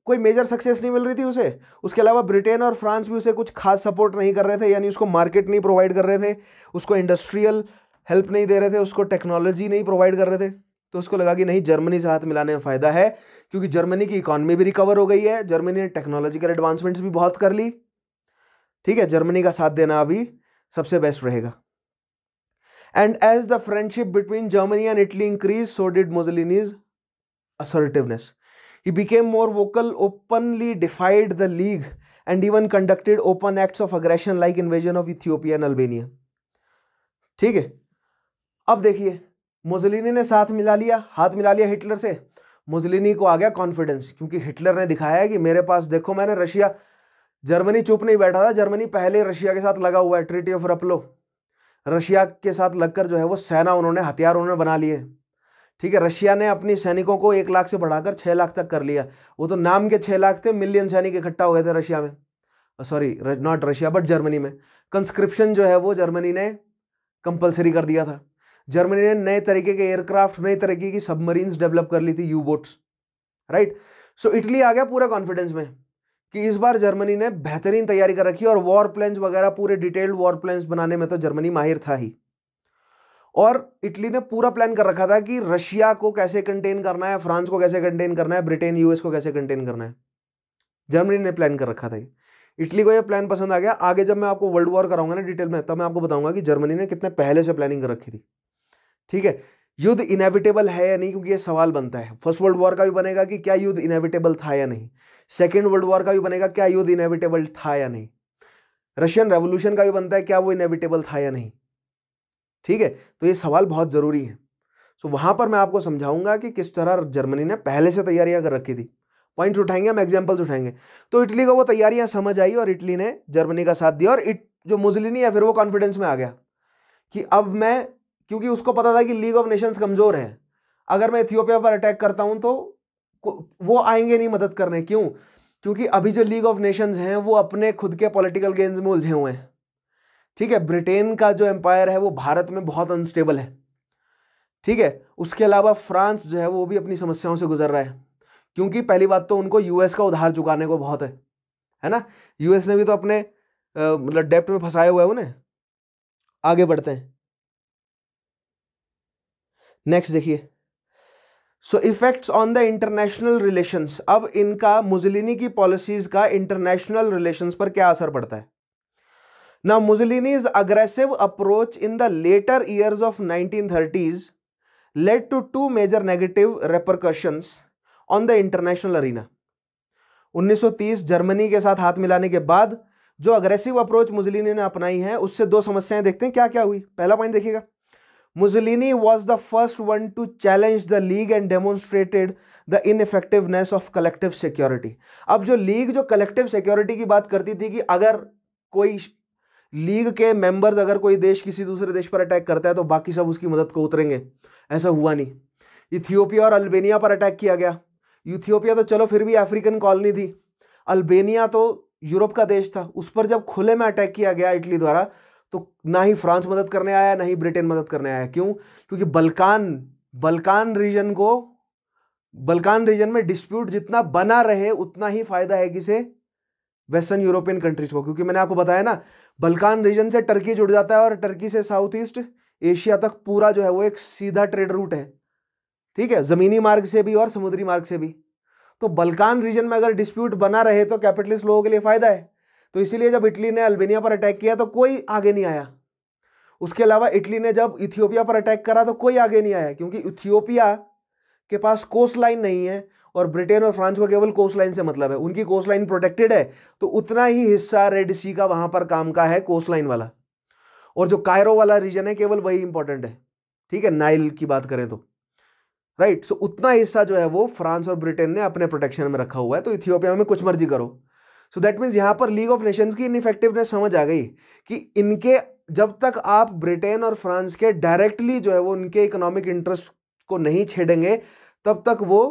कोई मेजर सक्सेस नहीं मिल रही थी उसे उसके अलावा ब्रिटेन और फ्रांस भी उसे कुछ खास सपोर्ट नहीं कर रहे थे यानी उसको मार्केट नहीं प्रोवाइड कर रहे थे उसको इंडस्ट्रियल हेल्प नहीं दे रहे थे उसको टेक्नोलॉजी नहीं प्रोवाइड कर रहे थे तो उसको लगा कि नहीं जर्मनी से हाथ मिलाने में फ़ायदा है क्योंकि जर्मनी की इकॉनमी भी रिकवर हो गई है जर्मनी ने टेक्नोलॉजिकल एडवांसमेंट्स भी बहुत कर ली ठीक है जर्मनी का साथ देना अभी सबसे बेस्ट रहेगा and as the friendship between Germany and Italy increase so did Mussolini's assertiveness he became more vocal openly defied the league and even conducted open acts of aggression like invasion of Ethiopia and Albania ठीक है अब देखिए मुजलिनी ने साथ मिला लिया हाथ मिला लिया हिटलर से मुजलिनी को आ गया कॉन्फिडेंस क्योंकि हिटलर ने दिखाया कि मेरे पास देखो मैंने रशिया जर्मनी चुप नहीं बैठा था जर्मनी पहले रशिया के साथ लगा हुआ है ट्रिटी ऑफ रपलो रशिया के साथ लगकर जो है वो सेना उन्होंने हथियार उन्होंने बना लिए ठीक है रशिया ने अपनी सैनिकों को एक लाख से बढ़ाकर छः लाख तक कर लिया वो तो नाम के छः लाख थे मिलियन सैनिक इकट्ठा हो गए थे रशिया में sorry not Russia but Germany में कंस्क्रिप्शन जो है वो जर्मनी ने कंपलसरी कर दिया था जर्मनी ने नए तरीके के एयरक्राफ्ट नए तरीके की सबमरीन डेवलप कर ली थी U boats right so Italy आ गया पूरा कॉन्फिडेंस में कि इस बार जर्मनी ने बेहतरीन तैयारी कर रखी और वॉर प्लान्स वगैरह पूरे डिटेल्ड वॉर प्लान्स बनाने में तो जर्मनी माहिर था ही और इटली ने पूरा प्लान कर रखा था कि रशिया को कैसे कंटेन करना है फ्रांस को कैसे कंटेन करना है ब्रिटेन यूएस को कैसे कंटेन करना है जर्मनी ने प्लान कर रखा था इटली को यह प्लान पसंद आ गया आगे जब मैं आपको वर्ल्ड वॉर कराऊंगा ना डिटेल में तब मैं आपको बताऊंगा कि जर्मनी ने कितने पहले से प्लानिंग कर रखी थी ठीक है युद्ध इनेविटेबल है या नहीं क्योंकि ये सवाल बनता है फर्स्ट वर्ल्ड वॉर का भी बनेगा कि क्या युद्ध इनेविटेबल था या नहीं सेकेंड वर्ल्ड वॉर का भी बनेगा क्या युद्ध इनेविटेबल था या नहीं रशियन रेवोल्यूशन का भी बनता है क्या वो इनेविटेबल था या नहीं ठीक है तो ये सवाल बहुत ज़रूरी है सो so, वहां पर मैं आपको समझाऊंगा कि किस तरह जर्मनी ने पहले से तैयारियां कर रखी थी पॉइंट उठाएंगे हम एग्जाम्पल्स उठाएंगे तो इटली को वो तैयारियां समझ आई और इटली ने जर्मनी का साथ दिया और इट जो मुजलिनी है फिर वो कॉन्फिडेंस में आ गया कि अब मैं क्योंकि उसको पता था कि लीग ऑफ नेशंस कमज़ोर है अगर मैं इथियोपिया पर अटैक करता हूं तो वो आएंगे नहीं मदद करने क्यों क्योंकि अभी जो लीग ऑफ नेशंस हैं वो अपने खुद के पॉलिटिकल गेम्स में उलझे हुए हैं ठीक है ब्रिटेन का जो एम्पायर है वो भारत में बहुत अनस्टेबल है ठीक है उसके अलावा फ्रांस जो है वो भी अपनी समस्याओं से गुजर रहा है क्योंकि पहली बात तो उनको यूएस का उधार चुकाने को बहुत है है ना यूएस ने भी तो अपने मतलब डेप्ट में फंसाए हुए हैं उन्हें आगे बढ़ते हैं नेक्स्ट देखिए so effects on the international relations अब इनका मुजलिनी की पॉलिसीज का इंटरनेशनल रिलेशंस पर क्या असर पड़ता है Mussolini's aggressive approach in the later later of nineteen thirties led to two major negative repercussions on the international arena 1930 Germany के साथ हाथ मिलाने के बाद जो अग्रेसिव अप्रोच मुजलिनी ने अपनाई है उससे दो समस्याएं देखते हैं क्या क्या हुई पहला पॉइंट देखिएगा Mussolini was the first one to challenge the league and demonstrated the ineffectiveness of collective security. अब जो लीग जो collective security की बात करती थी कि अगर कोई लीग के मेंबर्स अगर कोई देश किसी दूसरे देश पर अटैक करता है तो बाकी सब उसकी मदद को उतरेंगे ऐसा हुआ नहीं इथियोपिया और अल्बेनिया पर अटैक किया गया इथियोपिया तो चलो फिर भी अफ्रीकन कॉलोनी थी अल्बेनिया तो यूरोप का देश था उस पर जब खुले में अटैक किया गया इटली द्वारा तो ना ही फ्रांस मदद करने आया ना ही ब्रिटेन मदद करने आया क्यों क्योंकि बलकान बलकान रीजन को बलकान रीजन में डिस्प्यूट जितना बना रहे उतना ही फायदा है किसे वेस्टर्न यूरोपियन कंट्रीज को क्योंकि मैंने आपको बताया ना बलकान रीजन से टर्की जुड़ जाता है और टर्की से साउथ ईस्ट एशिया तक पूरा जो है वो एक सीधा ट्रेड रूट है ठीक है ज़मीनी मार्ग से भी और समुद्री मार्ग से भी तो बलकान रीजन में अगर डिस्प्यूट बना रहे तो कैपिटलिस्ट लोगों के लिए फ़ायदा है तो इसीलिए जब इटली ने अल्बेनिया पर अटैक किया तो कोई आगे नहीं आया उसके अलावा इटली ने जब इथियोपिया पर अटैक करा तो कोई आगे नहीं आया क्योंकि इथियोपिया के पास कोस्ट लाइन नहीं है और ब्रिटेन और फ्रांस को केवल कोस्ट लाइन से मतलब है उनकी कोस्ट लाइन प्रोटेक्टेड है तो उतना ही हिस्सा रेड सी का वहां पर काम का है कोस्ट लाइन वाला और जो कायरो वाला रीजन है केवल वही इंपॉर्टेंट है ठीक है नाइल की बात करें तो राइट सो उतना हिस्सा जो है वो फ्रांस और ब्रिटेन ने अपने प्रोटेक्शन में रखा हुआ है तो इथियोपिया में कुछ मर्जी करो सो दैट मीन्स यहाँ पर लीग ऑफ नेशंस की इनफेक्टिवनेस समझ आ गई कि इनके जब तक आप ब्रिटेन और फ्रांस के डायरेक्टली जो है वो उनके इकोनॉमिक इंटरेस्ट को नहीं छेड़ेंगे तब तक वो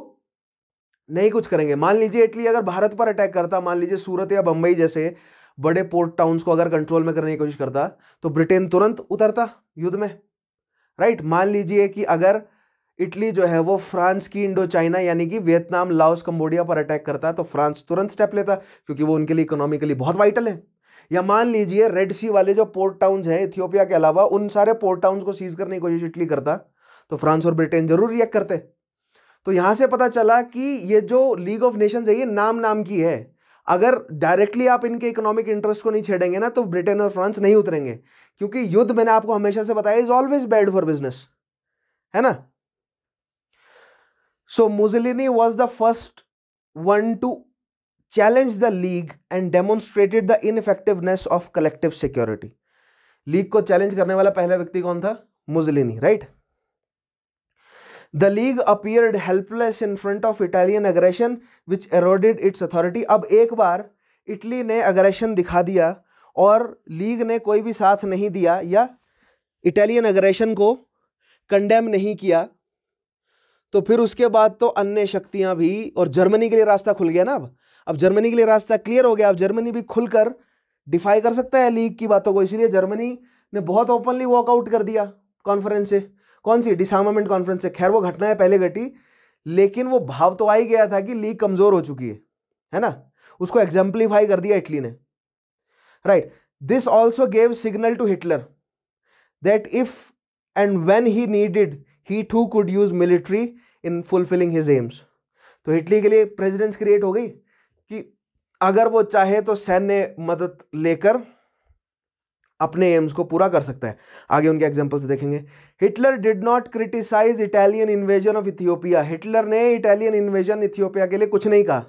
नहीं कुछ करेंगे मान लीजिए इटली अगर भारत पर अटैक करता मान लीजिए सूरत या बम्बई जैसे बड़े पोर्ट टाउन्स को अगर कंट्रोल में करने की कोशिश करता तो ब्रिटेन तुरंत उतरता युद्ध में राइट मान लीजिए कि अगर इटली जो है वो फ्रांस की इंडो चाइना यानी कि वियतनाम लाओस कंबोडिया पर अटैक करता है तो फ्रांस तुरंत स्टेप लेता क्योंकि वो उनके लिए इकोनॉमिकली बहुत वाइटल है या मान लीजिए रेड सी वाले जो पोर्ट टाउन्स हैं इथियोपिया के अलावा उन सारे पोर्ट टाउन्स को सीज करने की कोशिश इटली करता तो फ्रांस और ब्रिटेन जरूर रिएक्ट करते तो यहाँ से पता चला कि ये जो लीग ऑफ नेशंस है ये नाम नाम की है अगर डायरेक्टली आप इनके इकोनॉमिक इंटरेस्ट को नहीं छेड़ेंगे ना तो ब्रिटेन और फ्रांस नहीं उतरेंगे क्योंकि युद्ध मैंने आपको हमेशा से बताया is always bad for business है ना Mussolini Mussolini was the first one to challenge the league and demonstrated the ineffectiveness of collective security League को चैलेंज करने वाला पहला व्यक्ति कौन था Mussolini right the League appeared helpless in front of Italian aggression which eroded its authority अब एक बार Italy ने अग्रेशन दिखा दिया और लीग ने कोई भी साथ नहीं दिया या इटालियन अग्रेशन को कंडेम नहीं किया तो फिर उसके बाद तो अन्य शक्तियां भी और जर्मनी के लिए रास्ता खुल गया ना अब अब जर्मनी के लिए रास्ता क्लियर हो गया अब जर्मनी भी खुलकर डिफाई कर सकता है लीग की बातों को इसलिए जर्मनी ने बहुत ओपनली वॉकआउट कर दिया कॉन्फ्रेंस से कौन सी डिसमेंट कॉन्फ्रेंस से खैर वो घटना है पहले घटी लेकिन वो भाव तो आ ही गया था कि लीग कमज़ोर हो चुकी है है ना उसको एग्जाम्पलीफाई कर दिया इटली ने right this also gave signal to Hitler that if and when he needed he to could use military in fulfilling his aims तो हिटली के लिए प्रेजिडेंस क्रिएट हो गई कि अगर वो चाहे तो सैन्य मदद लेकर अपने एम्स को पूरा कर सकता है आगे उनके एग्जाम्पल्स देखेंगे Hitler did not criticise Italian invasion of Ethiopia Hitler ने इटालियन इन्वेजन इथियोपिया के लिए कुछ नहीं कहा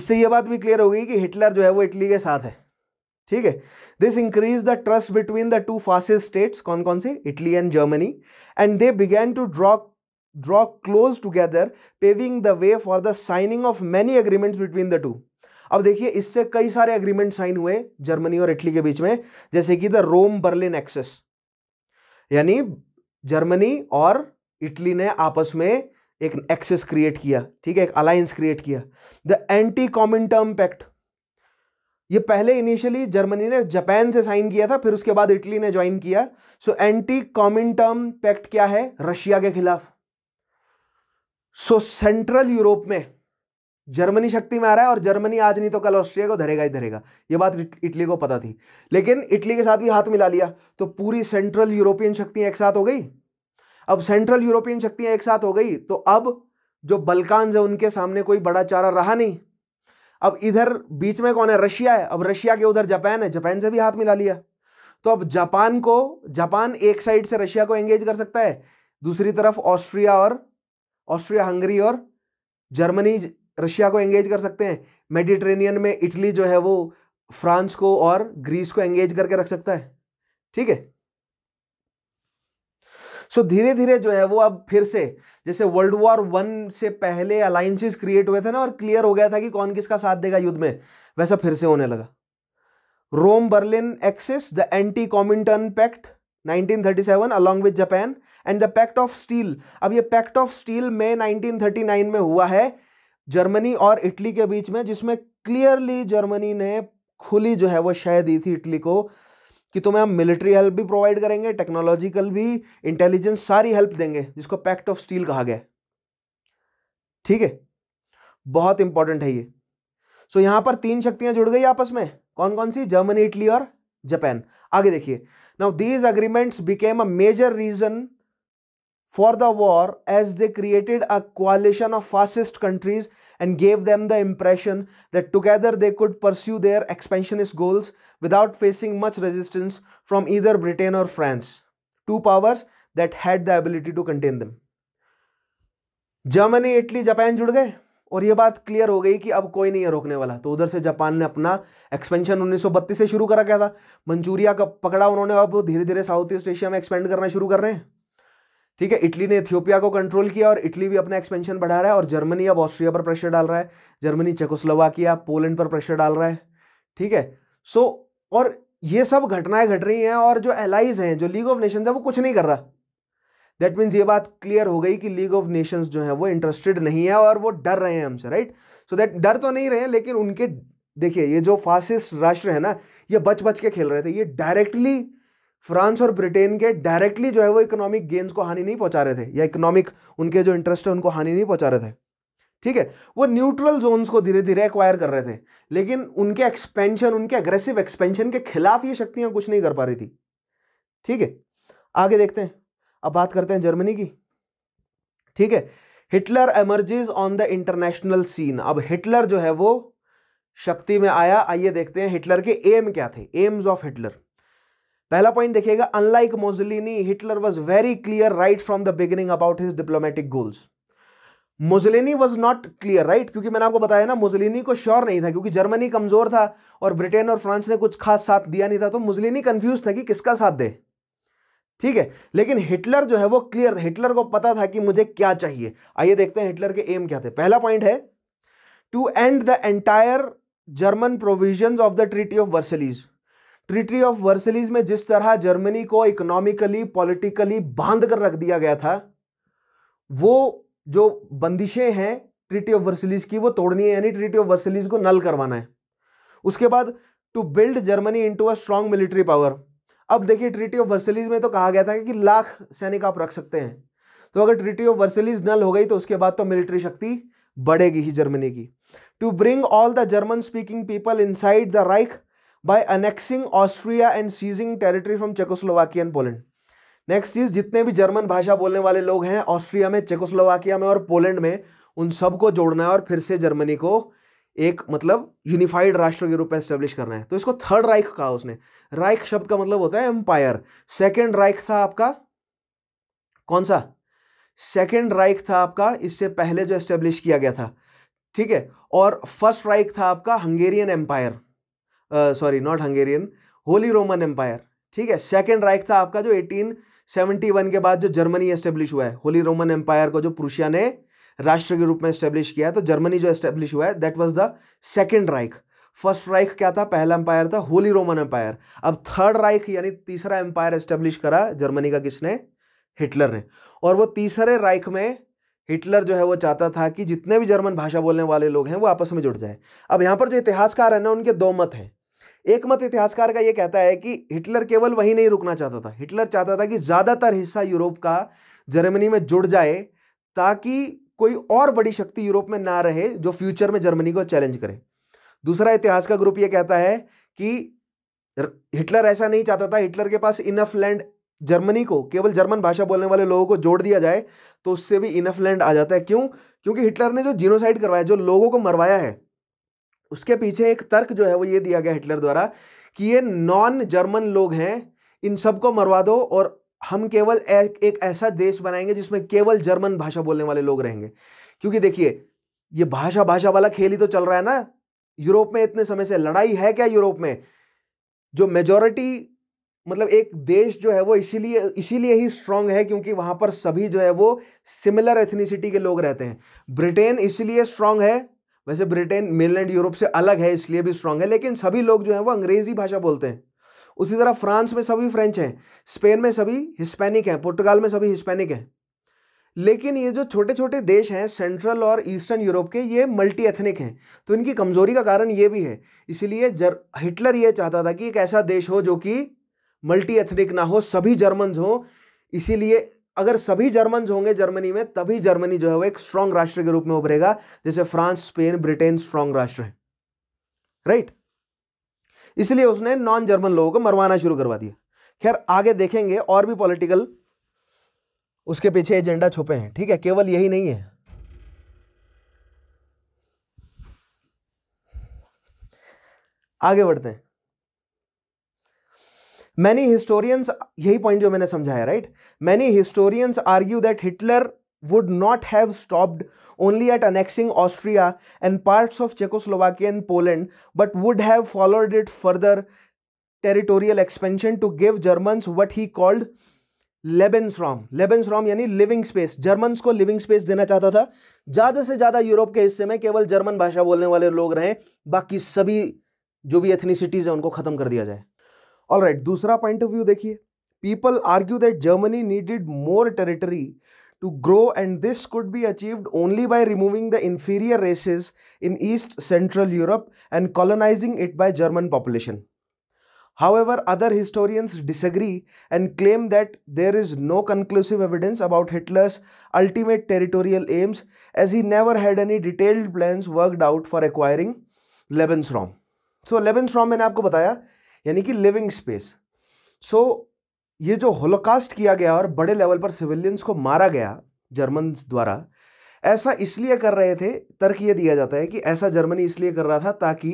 इससे यह बात भी क्लियर हो गई कि हिटलर जो है वो इटली के साथ है ठीक है this increase the trust between the two fascist states कौन कौन से Italy and Germany and they began to draw draw close together paving the way for the signing of many agreements between the two अब देखिए इससे कई सारे agreement sign हुए Germany और इटली के बीच में जैसे कि द रोम बर्लिन एक्सेस यानी जर्मनी और इटली ने आपस में एक एक्सेस क्रिएट किया ठीक है एक अलायंस क्रिएट किया the anti Comintern pact ये पहले इनिशियली जर्मनी ने जापान से साइन किया था फिर उसके बाद इटली ने ज्वाइन किया so anti Comintern pact क्या है रशिया के खिलाफ सो सेंट्रल यूरोप में जर्मनी शक्ति में आ रहा है और जर्मनी आज नहीं तो कल ऑस्ट्रिया को धरेगा ही धरेगा ये बात इटली को पता थी लेकिन इटली के साथ भी हाथ मिला लिया तो पूरी सेंट्रल यूरोपियन शक्तियां एक साथ हो गई अब सेंट्रल यूरोपियन शक्तियां एक साथ हो गई तो अब जो बलकान है उनके सामने कोई बड़ा चारा रहा नहीं अब इधर बीच में कौन है रशिया है अब रशिया के उधर जापान है जापान से भी हाथ मिला लिया तो अब जापान को जापान एक साइड से रशिया को एंगेज कर सकता है दूसरी तरफ ऑस्ट्रिया और ऑस्ट्रिया हंगरी और जर्मनी रशिया को एंगेज कर सकते हैं मेडिट्रेनियन में इटली जो है वो फ्रांस को और ग्रीस को एंगेज करके रख सकता है ठीक है सो धीरे धीरे जो है वो अब फिर से जैसे वर्ल्ड वॉर वन से पहले अलायंसेस क्रिएट हुए थे ना और क्लियर हो गया था कि कौन किसका साथ देगा युद्ध में वैसा फिर से होने लगा Rome Berlin axis the anti Comintern pact 1937 along with Japan and the pact of steel अब ये पैक्ट ऑफ स्टील में 1939 में हुआ है जर्मनी और इटली के बीच में जिसमें क्लियरली जर्मनी ने खुली जो है वो शह दी थी इटली को कि तुम्हें हम मिलिट्री हेल्प भी प्रोवाइड करेंगे टेक्नोलॉजिकल भी इंटेलिजेंस सारी हेल्प देंगे जिसको पैक्ट ऑफ स्टील कहा गया ठीक है बहुत इंपॉर्टेंट है ये सो so, पर तीन शक्तियां जुड़ गई आपस में कौन कौन सी जर्मनी इटली और जापान आगे देखिए now these agreements became a major reason for the war as they created a coalition of fascist countries and gave them the impression that together they could pursue their expansionist goals without facing much resistance from either Britain or France, two powers that had the ability to contain them. Germany Italy Japan जुड़ गए और ये बात clear हो गई कि अब कोई नहीं है रोकने वाला तो उधर से जापान ने अपना एक्सपेंशन 1932 से शुरू करा क्या था मंचूरिया का पकड़ा उन्होंने अब धीरे धीरे साउथ ईस्ट एशिया में एक्सपेंड करना शुरू कर रहे हैं ठीक है इटली ने इथियोपिया को कंट्रोल किया और इटली भी अपना एक्सपेंशन बढ़ा रहा है और जर्मनी अब ऑस्ट्रिया पर प्रेशर डाल रहा है जर्मनी चेकोस्लोवाकिया पोलैंड पर प्रेशर डाल रहा है ठीक है सो so, और ये सब घटनाएं घट रही हैं और जो एलाइज हैं जो लीग ऑफ नेशंस है वो कुछ नहीं कर रहा दैट मीन्स ये बात क्लियर हो गई कि लीग ऑफ नेशंस जो है वो इंटरेस्टेड नहीं है और वो डर रहे हैं हमसे राइट सो दैट डर तो नहीं रहे हैं लेकिन उनके देखिए ये जो फासिस्ट राष्ट्र है ना ये बच बच के खेल रहे थे ये डायरेक्टली फ्रांस और ब्रिटेन के डायरेक्टली जो है वो इकोनॉमिक गेन्स को हानि नहीं पहुंचा रहे थे या इकोनॉमिक उनके जो इंटरेस्ट है उनको हानि नहीं पहुंचा रहे थे ठीक है वो न्यूट्रल जोन्स को धीरे धीरे एक्वायर कर रहे थे लेकिन उनके एक्सपेंशन उनके अग्रेसिव एक्सपेंशन के खिलाफ ये शक्तियां कुछ नहीं कर पा रही थी ठीक है आगे देखते हैं अब बात करते हैं जर्मनी की ठीक है Hitler emerges on the international scene अब हिटलर जो है वो शक्ति में आया आइए देखते हैं हिटलर के एम क्या थे एम्स ऑफ हिटलर पहला पॉइंट देखिएगा unlike Mussolini Hitler was very clear right from the beginning about his diplomatic goals Mussolini was not clear right क्योंकि मैंने आपको बताया ना मुजलिनी को श्योर नहीं था क्योंकि जर्मनी कमजोर था और ब्रिटेन और फ्रांस ने कुछ खास साथ दिया नहीं था तो मुजलिनी कंफ्यूज था कि किसका साथ दे ठीक है लेकिन हिटलर जो है वो क्लियर था हिटलर को पता था कि मुझे क्या चाहिए आइए देखते हैं हिटलर के एम क्या थे पहला पॉइंट है to end the entire German provision of the treaty of Versailles treaty of Versailles में जिस तरह जर्मनी को इकोनॉमिकली पॉलिटिकली बांध कर रख दिया गया था वो जो बंदिशें हैं ट्रिटी ऑफ वर्सलीज की वो तोड़नी है यानी ट्रिटी ऑफ वर्सलीज को नल करवाना है उसके बाद to build Germany into a strong military power अब देखिए ट्रिटी ऑफ वर्सलीज में तो कहा गया था कि लाख सैनिक आप रख सकते हैं तो अगर ट्रिटी ऑफ वर्सलीज नल हो गई तो उसके बाद तो मिलिट्री शक्ति बढ़ेगी ही जर्मनी की to bring all the German speaking people inside the Reich by annexing Austria and seizing territory from Czechoslovakia and Poland next चीज जितने भी जर्मन भाषा बोलने वाले लोग हैं ऑस्ट्रिया में चेकोस्लोवाकिया में और पोलैंड में उन सबको जोड़ना है और फिर से जर्मनी को एक मतलब यूनिफाइड राष्ट्र के रूप में स्टेब्लिश करना है तो इसको थर्ड राइख कहा उसने राइख शब्द का मतलब होता है एम्पायर सेकेंड राइख था आपका कौन सा सेकेंड राइख था आपका इससे पहले जो एस्टेब्लिश किया गया था ठीक है और फर्स्ट राइख था आपका Hungarian empire sorry not Hungarian holy Roman empire ठीक है सेकेंड राइक था आपका जो 1871 के बाद जो जर्मनी एस्टेब्लिश हुआ है होली रोमन एम्पायर को जो पुरुषिया ने राष्ट्र के रूप में एस्टेब्लिश किया है तो जर्मनी जो एस्टेब्लिश हुआ है that was the second Reich first Reich क्या था पहला एम्पायर था होली रोमन एम्पायर अब थर्ड राइक यानी तीसरा एम्पायर एस्टेब्लिश करा जर्मनी का किसने हिटलर ने और वो तीसरे राइक में हिटलर जो है वो चाहता था कि जितने भी जर्मन भाषा बोलने वाले लोग हैं वो आपस में जुड़ जाए अब यहाँ पर जो इतिहासकार है ना उनके दो मत हैं एक मत इतिहासकार का यह कहता है कि हिटलर केवल वही नहीं रुकना चाहता था हिटलर चाहता था कि ज़्यादातर हिस्सा यूरोप का जर्मनी में जुड़ जाए ताकि कोई और बड़ी शक्ति यूरोप में ना रहे जो फ्यूचर में जर्मनी को चैलेंज करे दूसरा इतिहास का ग्रुप यह कहता है कि हिटलर ऐसा नहीं चाहता था हिटलर के पास इनफ लैंड जर्मनी को केवल जर्मन भाषा बोलने वाले लोगों को जोड़ दिया जाए तो उससे भी इनफ लैंड आ जाता है क्यों क्योंकि हिटलर ने जो जीनोसाइड करवाया जो लोगों को मरवाया है उसके पीछे एक तर्क जो है वो ये दिया गया हिटलर द्वारा कि ये नॉन जर्मन लोग हैं इन सबको मरवा दो और हम केवल एक, एक ऐसा देश बनाएंगे जिसमें केवल जर्मन भाषा बोलने वाले लोग रहेंगे क्योंकि देखिए ये भाषा भाषा वाला खेल ही तो चल रहा है ना यूरोप में इतने समय से लड़ाई है क्या यूरोप में जो मेजोरिटी मतलब एक देश जो है वो इसीलिए इसीलिए ही स्ट्रांग है क्योंकि वहां पर सभी जो है वो सिमिलर एथनिसिटी के लोग रहते हैं ब्रिटेन इसीलिए स्ट्रांग है वैसे ब्रिटेन मेनलैंड यूरोप से अलग है इसलिए भी स्ट्रांग है लेकिन सभी लोग जो है वो अंग्रेजी भाषा बोलते हैं उसी तरह फ्रांस में सभी फ्रेंच हैं स्पेन में सभी हिस्पैनिक हैं पुर्तगाल में सभी हिस्पैनिक हैं लेकिन ये जो छोटे छोटे देश हैं सेंट्रल और ईस्टर्न यूरोप के ये मल्टी एथनिक हैं तो इनकी कमज़ोरी का कारण ये भी है इसलिए जर हिटलर ये चाहता था कि एक ऐसा देश हो जो कि मल्टी एथनिक ना हो सभी जर्मन्स हों इसीलिए अगर सभी जर्मन होंगे जर्मनी में तभी जर्मनी जो है वो एक स्ट्रांग राष्ट्र के रूप में उभरेगा जैसे फ्रांस स्पेन ब्रिटेन स्ट्रांग राष्ट्र है राइट इसलिए उसने नॉन जर्मन लोगों को मरवाना शुरू करवा दिया खैर आगे देखेंगे और भी पॉलिटिकल उसके पीछे एजेंडा छुपे हैं ठीक है केवल यही नहीं है आगे बढ़ते हैं मैनी हिस्टोरियंस यही पॉइंट जो मैंने समझाया right many historians argue that Hitler would not have stopped only at annexing Austria and part of Czechoslovakia and Poland but would have followed it further territorial expansion to give Germans what he called Lebensraum Lebensraum यानी living space Germans को living space देना चाहता था ज्यादा से ज्यादा Europe के हिस्से में केवल जर्मन भाषा बोलने वाले लोग रहे बाकी सभी जो भी एथनीसिटीज है उनको खत्म कर दिया जाए All right point of view, view देखिए people argue that Germany needed more to grow and this could be achieved only by removing the inferior races in East Central Europe and colonizing it by German population. However, other historians disagree and claim that there is no conclusive evidence about Hitler's ultimate territorial aims as he never had any detailed plans worked out for acquiring Lebensraum. So, Lebensraum मैंने आपको बताया यानी कि living space so ये जो Holocaust किया गया और बड़े लेवल पर सिविलियंस को मारा गया जर्मन द्वारा ऐसा इसलिए कर रहे थे तर्क ये दिया जाता है कि ऐसा जर्मनी इसलिए कर रहा था ताकि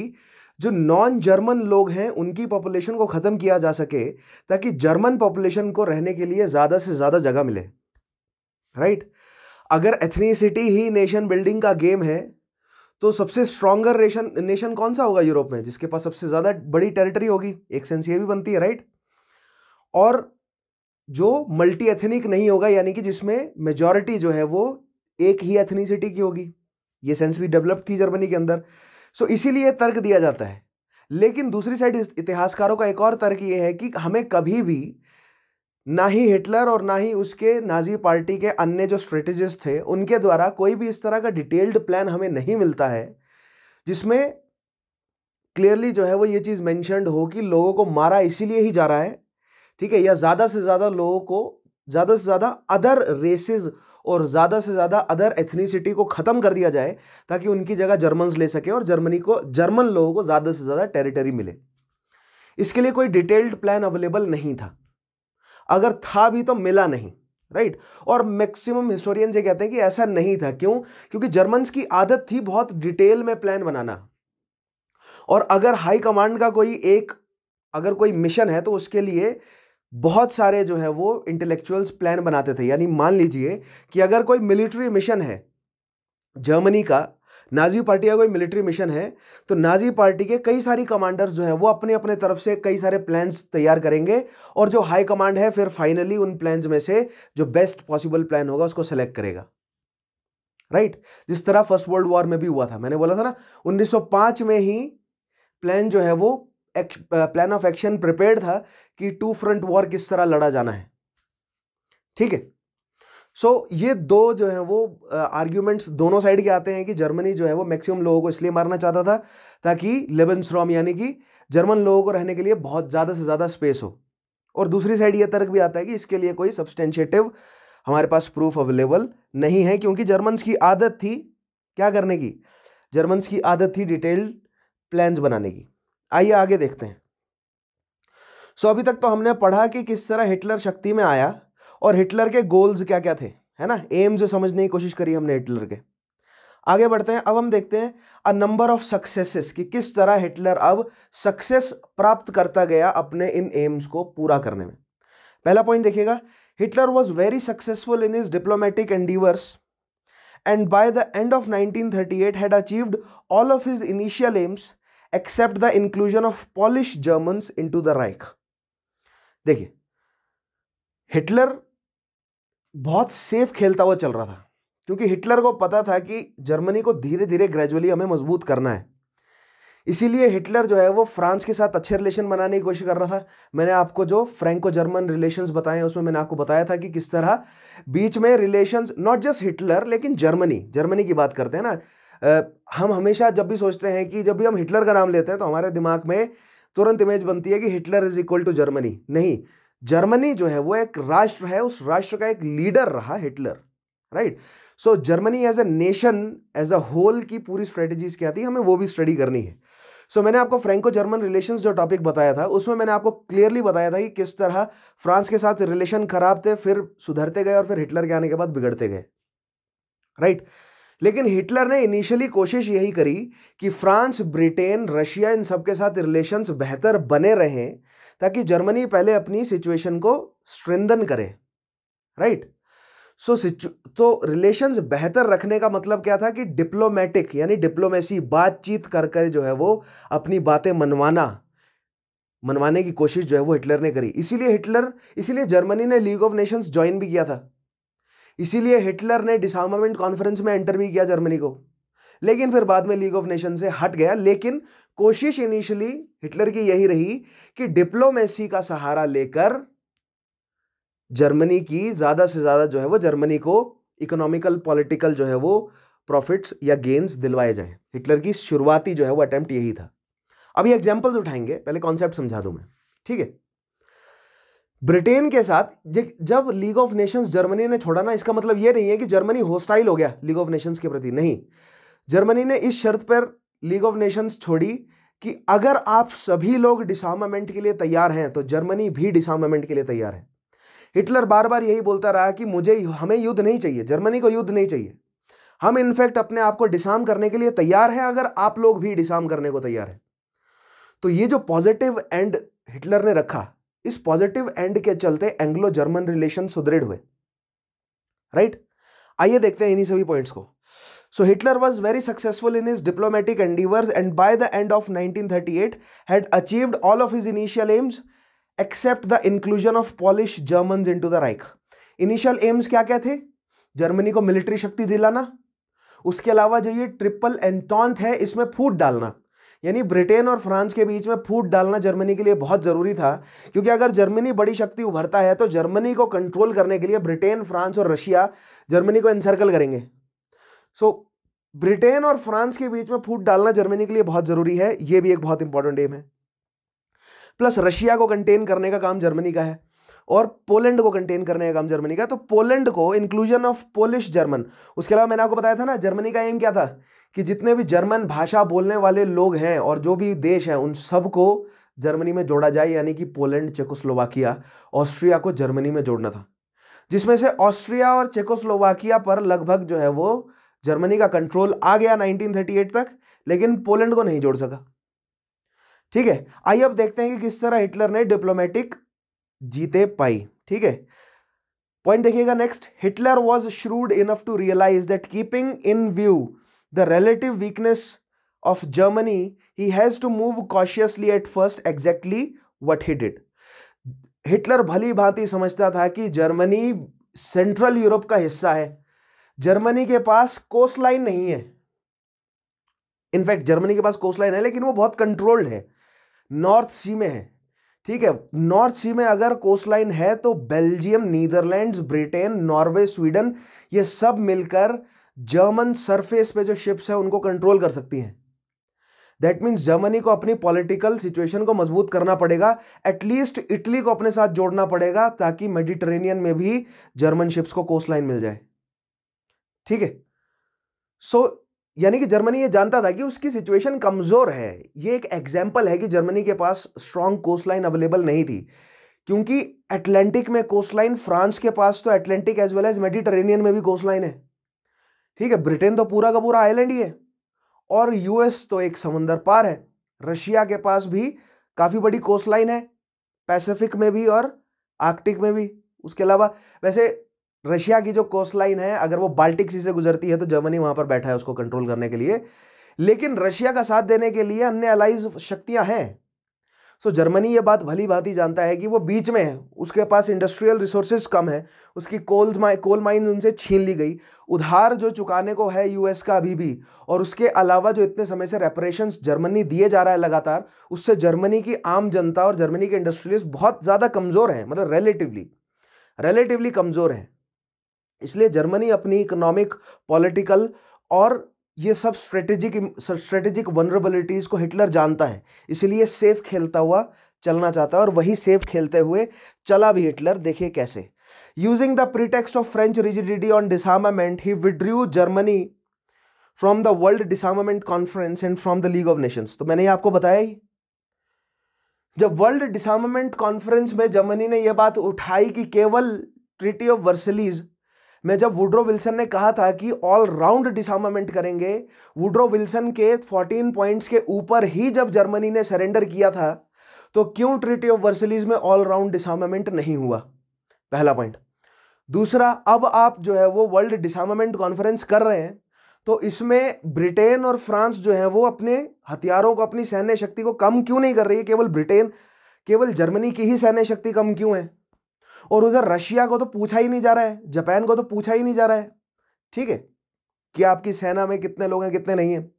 जो नॉन जर्मन लोग हैं उनकी पॉपुलेशन को ख़त्म किया जा सके ताकि जर्मन पॉपुलेशन को रहने के लिए ज़्यादा से ज़्यादा जगह मिले राइट right? अगर एथनीसिटी ही नेशन बिल्डिंग का गेम है तो सबसे स्ट्रॉगर नेशन नेशन कौन सा होगा यूरोप में जिसके पास सबसे ज़्यादा बड़ी टेरिटरी होगी एक सेंस ये भी बनती है राइट और जो मल्टी एथनिक नहीं होगा यानी कि जिसमें मेजॉरिटी जो है वो एक ही एथनिसिटी की होगी ये सेंस भी डेवलप थी जर्मनी के अंदर सो इसीलिए तर्क दिया जाता है लेकिन दूसरी साइड इतिहासकारों का एक और तर्क ये है कि हमें कभी भी ना ही हिटलर और ना ही उसके नाजी पार्टी के अन्य जो स्ट्रेटजिस्ट थे उनके द्वारा कोई भी इस तरह का डिटेल्ड प्लान हमें नहीं मिलता है जिसमें क्लियरली जो है वो ये चीज़ मैंशनड हो कि लोगों को मारा इसीलिए ही जा रहा है ठीक है या ज़्यादा से ज़्यादा लोगों को ज़्यादा से ज़्यादा अदर रेसेस और ज़्यादा से ज़्यादा अदर एथनीसिटी को ख़त्म कर दिया जाए ताकि उनकी जगह जर्मन्स ले सके और जर्मनी को जर्मन लोगों को ज़्यादा से ज़्यादा टेरिटरी मिले इसके लिए कोई डिटेल्ड प्लान अवेलेबल नहीं था अगर था भी तो मिला नहीं राइट और मैक्सिमम हिस्टोरियन ये कहते हैं कि ऐसा नहीं था क्यों क्योंकि जर्मन्स की आदत थी बहुत डिटेल में प्लान बनाना और अगर हाई कमांड का कोई एक अगर कोई मिशन है तो उसके लिए बहुत सारे जो है वो इंटेलेक्चुअल्स प्लान बनाते थे यानी मान लीजिए कि अगर कोई मिलिट्री मिशन है जर्मनी का नाजी पार्टी का कोई मिलिट्री मिशन है तो नाजी पार्टी के कई सारी कमांडर्स जो हैं वो अपने अपने तरफ से कई सारे प्लान्स तैयार करेंगे और जो हाई कमांड है फिर फाइनली उन प्लान्स में से जो बेस्ट पॉसिबल प्लान होगा उसको सेलेक्ट करेगा राइट right? जिस तरह फर्स्ट वर्ल्ड वॉर में भी हुआ था मैंने बोला था ना 1905 में ही प्लान जो है वो प्लान ऑफ एक्शन प्रिपेयर था कि टू फ्रंट वॉर किस तरह लड़ा जाना है ठीक है सो so, ये दो जो है वो आर्ग्यूमेंट्स दोनों साइड के आते हैं कि जर्मनी जो है वो मैक्सिमम लोगों को इसलिए मारना चाहता था ताकि लेबनस्ट्रॉम यानी कि जर्मन लोगों को रहने के लिए बहुत ज़्यादा से ज़्यादा स्पेस हो और दूसरी साइड ये तर्क भी आता है कि इसके लिए कोई सब्सटेंशिएटिव हमारे पास प्रूफ अवेलेबल नहीं है क्योंकि जर्मन्स की आदत थी क्या करने की जर्मन्स की आदत थी डिटेल्ड प्लान्स बनाने की आइए आगे देखते हैं सो so, अभी तक तो हमने पढ़ा कि किस तरह हिटलर शक्ति में आया और हिटलर के गोल्स क्या क्या थे है ना एम्स समझने की कोशिश करी हमने हिटलर के आगे बढ़ते हैं अब हम देखते हैं अ नंबर ऑफ सक्सेसेस कि किस तरह हिटलर अब सक्सेस प्राप्त करता गया अपने इन एम्स को पूरा करने में पहला पॉइंट देखिएगा Hitler was very successful in his diplomatic endeavours and by the end of 1938 had achieved all of his initial aims except the inclusion of Polish German in the Reich देखिए Hitler बहुत safe खेलता हुआ चल रहा था क्योंकि Hitler को पता था कि जर्मनी को धीरे धीरे ग्रेजुअली हमें मजबूत करना है इसीलिए हिटलर जो है वो फ्रांस के साथ अच्छे रिलेशन बनाने की कोशिश कर रहा था मैंने आपको जो फ्रैंको जर्मन रिलेशंस बताए हैं उसमें मैंने आपको बताया था कि किस तरह बीच में रिलेशंस नॉट जस्ट हिटलर लेकिन जर्मनी जर्मनी की बात करते हैं ना आ, हम हमेशा जब भी सोचते हैं कि जब भी हम हिटलर का नाम लेते हैं तो हमारे दिमाग में तुरंत इमेज बनती है कि Hitler is equal to Germany नहीं जर्मनी जो है वो एक राष्ट्र है उस राष्ट्र का एक लीडर रहा Hitler right so Germany as a nation as a whole की पूरी स्ट्रेटेजी क्या थी हमें वो भी स्टडी करनी है सो so, मैंने आपको फ्रेंको जर्मन रिलेशंस जो टॉपिक बताया था उसमें मैंने आपको क्लियरली बताया था कि किस तरह फ्रांस के साथ रिलेशन खराब थे फिर सुधरते गए और फिर हिटलर के आने के बाद बिगड़ते गए राइट right? लेकिन हिटलर ने इनिशियली कोशिश यही करी कि फ्रांस ब्रिटेन रशिया इन सबके साथ रिलेशंस बेहतर बने रहें ताकि जर्मनी पहले अपनी सिचुएशन को स्ट्रेंदन करे राइट सो तो रिलेशंस बेहतर रखने का मतलब क्या था कि डिप्लोमेटिक यानी डिप्लोमेसी बातचीत कर कर जो है वो अपनी बातें मनवाना मनवाने की कोशिश जो है वो हिटलर ने करी इसीलिए हिटलर इसीलिए जर्मनी ने लीग ऑफ नेशंस ज्वाइन भी किया था इसीलिए हिटलर ने डिसमेंट कॉन्फ्रेंस में एंटर भी किया जर्मनी को लेकिन फिर बाद में लीग ऑफ नेशन से हट गया लेकिन कोशिश इनिशियली हिटलर की यही रही कि डिप्लोमेसी का सहारा लेकर जर्मनी की ज़्यादा से ज़्यादा जो है वो जर्मनी को इकोनॉमिकल पॉलिटिकल जो है वो प्रॉफिट्स या गेंस दिलवाए जाए हिटलर की शुरुआती जो है वो अटेम्प्ट यही था अभी एग्जाम्पल्स उठाएंगे पहले कॉन्सेप्ट समझा दूं मैं ठीक है ब्रिटेन के साथ जब लीग ऑफ नेशंस जर्मनी ने छोड़ा ना इसका मतलब ये नहीं है कि जर्मनी होस्टाइल हो गया लीग ऑफ नेशंस के प्रति नहीं जर्मनी ने इस शर्त पर लीग ऑफ नेशंस छोड़ी कि अगर आप सभी लोग डिसार्मामेंट के लिए तैयार हैं तो जर्मनी भी डिसार्मामेंट के लिए तैयार है हिटलर बार बार यही बोलता रहा कि मुझे हमें युद्ध नहीं चाहिए जर्मनी को युद्ध नहीं चाहिए हम इनफैक्ट अपने आप को डिसाम करने के लिए तैयार हैं अगर आप लोग भी डिसाम करने को तैयार हैं तो ये जो पॉजिटिव एंड हिटलर ने रखा इस पॉजिटिव एंड के चलते एंग्लो जर्मन रिलेशन सुदृढ़ हुए राइट आइए देखते हैं इन्हीं सभी पॉइंट्स को So Hitler was very successful in his diplomatic endeavors and by the end of 1938 had achieved all of his initial aims except the inclusion of Polish Germans into the Reich. Initial aims क्या क्या थे Germany को military शक्ति दिलाना उसके अलावा जो ये ट्रिपल एंटॉन्थ है इसमें फूट डालना यानी ब्रिटेन और फ्रांस के बीच में फूट डालना जर्मनी के लिए बहुत ज़रूरी था क्योंकि अगर जर्मनी बड़ी शक्ति उभरता है तो जर्मनी को कंट्रोल करने के लिए ब्रिटेन फ्रांस और रशिया जर्मनी को इंसर्कल करेंगे सो ब्रिटेन और फ्रांस के बीच में फूट डालना जर्मनी के लिए बहुत जरूरी है यह भी एक बहुत इंपॉर्टेंट एम है प्लस रशिया को कंटेन करने का काम जर्मनी का है और पोलैंड को कंटेन करने का काम जर्मनी का तो पोलैंड को इंक्लूजन ऑफ पोलिश जर्मन उसके अलावा मैंने आपको बताया था ना जर्मनी का एम क्या था कि जितने भी जर्मन भाषा बोलने वाले लोग हैं और जो भी देश हैं उन सबको जर्मनी में जोड़ा जाए यानी कि पोलैंड चेकोस्लोवाकिया ऑस्ट्रिया को जर्मनी में जोड़ना था जिसमें से ऑस्ट्रिया और चेकोस्लोवाकिया पर लगभग जो है वो जर्मनी का कंट्रोल आ गया 1938 तक लेकिन पोलैंड को नहीं जोड़ सका ठीक है आइए अब देखते हैं कि किस तरह हिटलर ने डिप्लोमेटिक जीते पाई ठीक है पॉइंट देखिएगा next Hitler was shrewd enough to realise that keeping in view the relative weakness of Germany he has to move cautiously at first exactly what he did Hitler भली भांति समझता था कि जर्मनी सेंट्रल यूरोप का हिस्सा है Germany के पास coast line नहीं है इनफैक्ट जर्मनी के पास कोस्ट लाइन है लेकिन वो बहुत कंट्रोल्ड है नॉर्थ सी में है ठीक है नॉर्थ सी में अगर कोस्ट लाइन है तो Belgium Netherlands Britain Norway Sweden ये सब मिलकर जर्मन सरफेस पे जो शिप्स हैं उनको कंट्रोल कर सकती हैं दैट मीन्स जर्मनी को अपनी पॉलिटिकल सिचुएशन को मजबूत करना पड़ेगा एटलीस्ट इटली को अपने साथ जोड़ना पड़ेगा ताकि मेडिटरेनियन में भी जर्मन शिप्स को कोस्ट लाइन मिल जाए ठीक है सो यानी कि जर्मनी ये जानता था कि उसकी सिचुएशन कमज़ोर है ये एक एग्जाम्पल है कि जर्मनी के पास स्ट्रॉन्ग कोस्ट लाइन अवेलेबल नहीं थी क्योंकि एटलांटिक में कोस्ट लाइन फ्रांस के पास तो Atlantic as well as Mediterranean में भी कोस्ट लाइन है ठीक है ब्रिटेन तो पूरा का पूरा आइलैंड ही है और यूएस तो एक समंदर पार है रशिया के पास भी काफ़ी बड़ी कोस्ट लाइन है पैसिफिक में भी और आर्कटिक में भी उसके अलावा वैसे रशिया की जो कोस्ट लाइन है अगर वो बाल्टिक सी से गुजरती है तो जर्मनी वहां पर बैठा है उसको कंट्रोल करने के लिए लेकिन रशिया का साथ देने के लिए अन्य अलाइज शक्तियां हैं सो जर्मनी ये बात भली भांति जानता है कि वो बीच में है उसके पास इंडस्ट्रियल रिसोर्सेज कम है उसकी कोल माइन कोल माइन उनसे छीन ली गई उधार जो चुकाने को है यूएस का अभी भी और उसके अलावा जो इतने समय से रेपरेशन जर्मनी दिए जा रहा है लगातार उससे जर्मनी की आम जनता और जर्मनी के इंडस्ट्रियलिस्ट बहुत ज़्यादा कमज़ोर हैं मतलब रिलेटिवली रिलेटिवली कमज़ोर हैं इसलिए जर्मनी अपनी इकोनॉमिक पॉलिटिकल और ये सब स्ट्रेटेजिक स्ट्रेटेजिक वनरेबिलिटीज़ को हिटलर जानता है इसलिए सेफ खेलता हुआ चलना चाहता है और वही सेफ खेलते हुए चला भी हिटलर देखिए कैसे using the pretext of French rigidity on disarmament he withdrew Germany from the world disarmament conference and from the League of Nations तो मैंने ये आपको बताया ही जब वर्ल्ड डिसार्मामेंट कॉन्फ्रेंस में जर्मनी ने यह बात उठाई कि केवल ट्रिटी ऑफ वर्सलीज़ में जब वुड्रो विल्सन ने कहा था कि ऑल राउंड डिसआर्मामेंट करेंगे वुड्रो विल्सन के 14 पॉइंट्स के ऊपर ही जब जर्मनी ने सरेंडर किया था तो क्यों ट्रिटी ऑफ वर्सलीज में ऑल राउंड डिसआर्मामेंट नहीं हुआ पहला पॉइंट दूसरा अब आप जो है वो वर्ल्ड डिसआर्मामेंट कॉन्फ्रेंस कर रहे हैं तो इसमें ब्रिटेन और फ्रांस जो है वो अपने हथियारों को अपनी सैन्य शक्ति को कम क्यों नहीं कर रही है केवल ब्रिटेन केवल जर्मनी की ही सैन्य शक्ति कम क्यों है और उधर रशिया को तो पूछा ही नहीं जा रहा है जापान को तो पूछा ही नहीं जा रहा है ठीक है कि आपकी सेना में कितने लोग हैं कितने नहीं हैं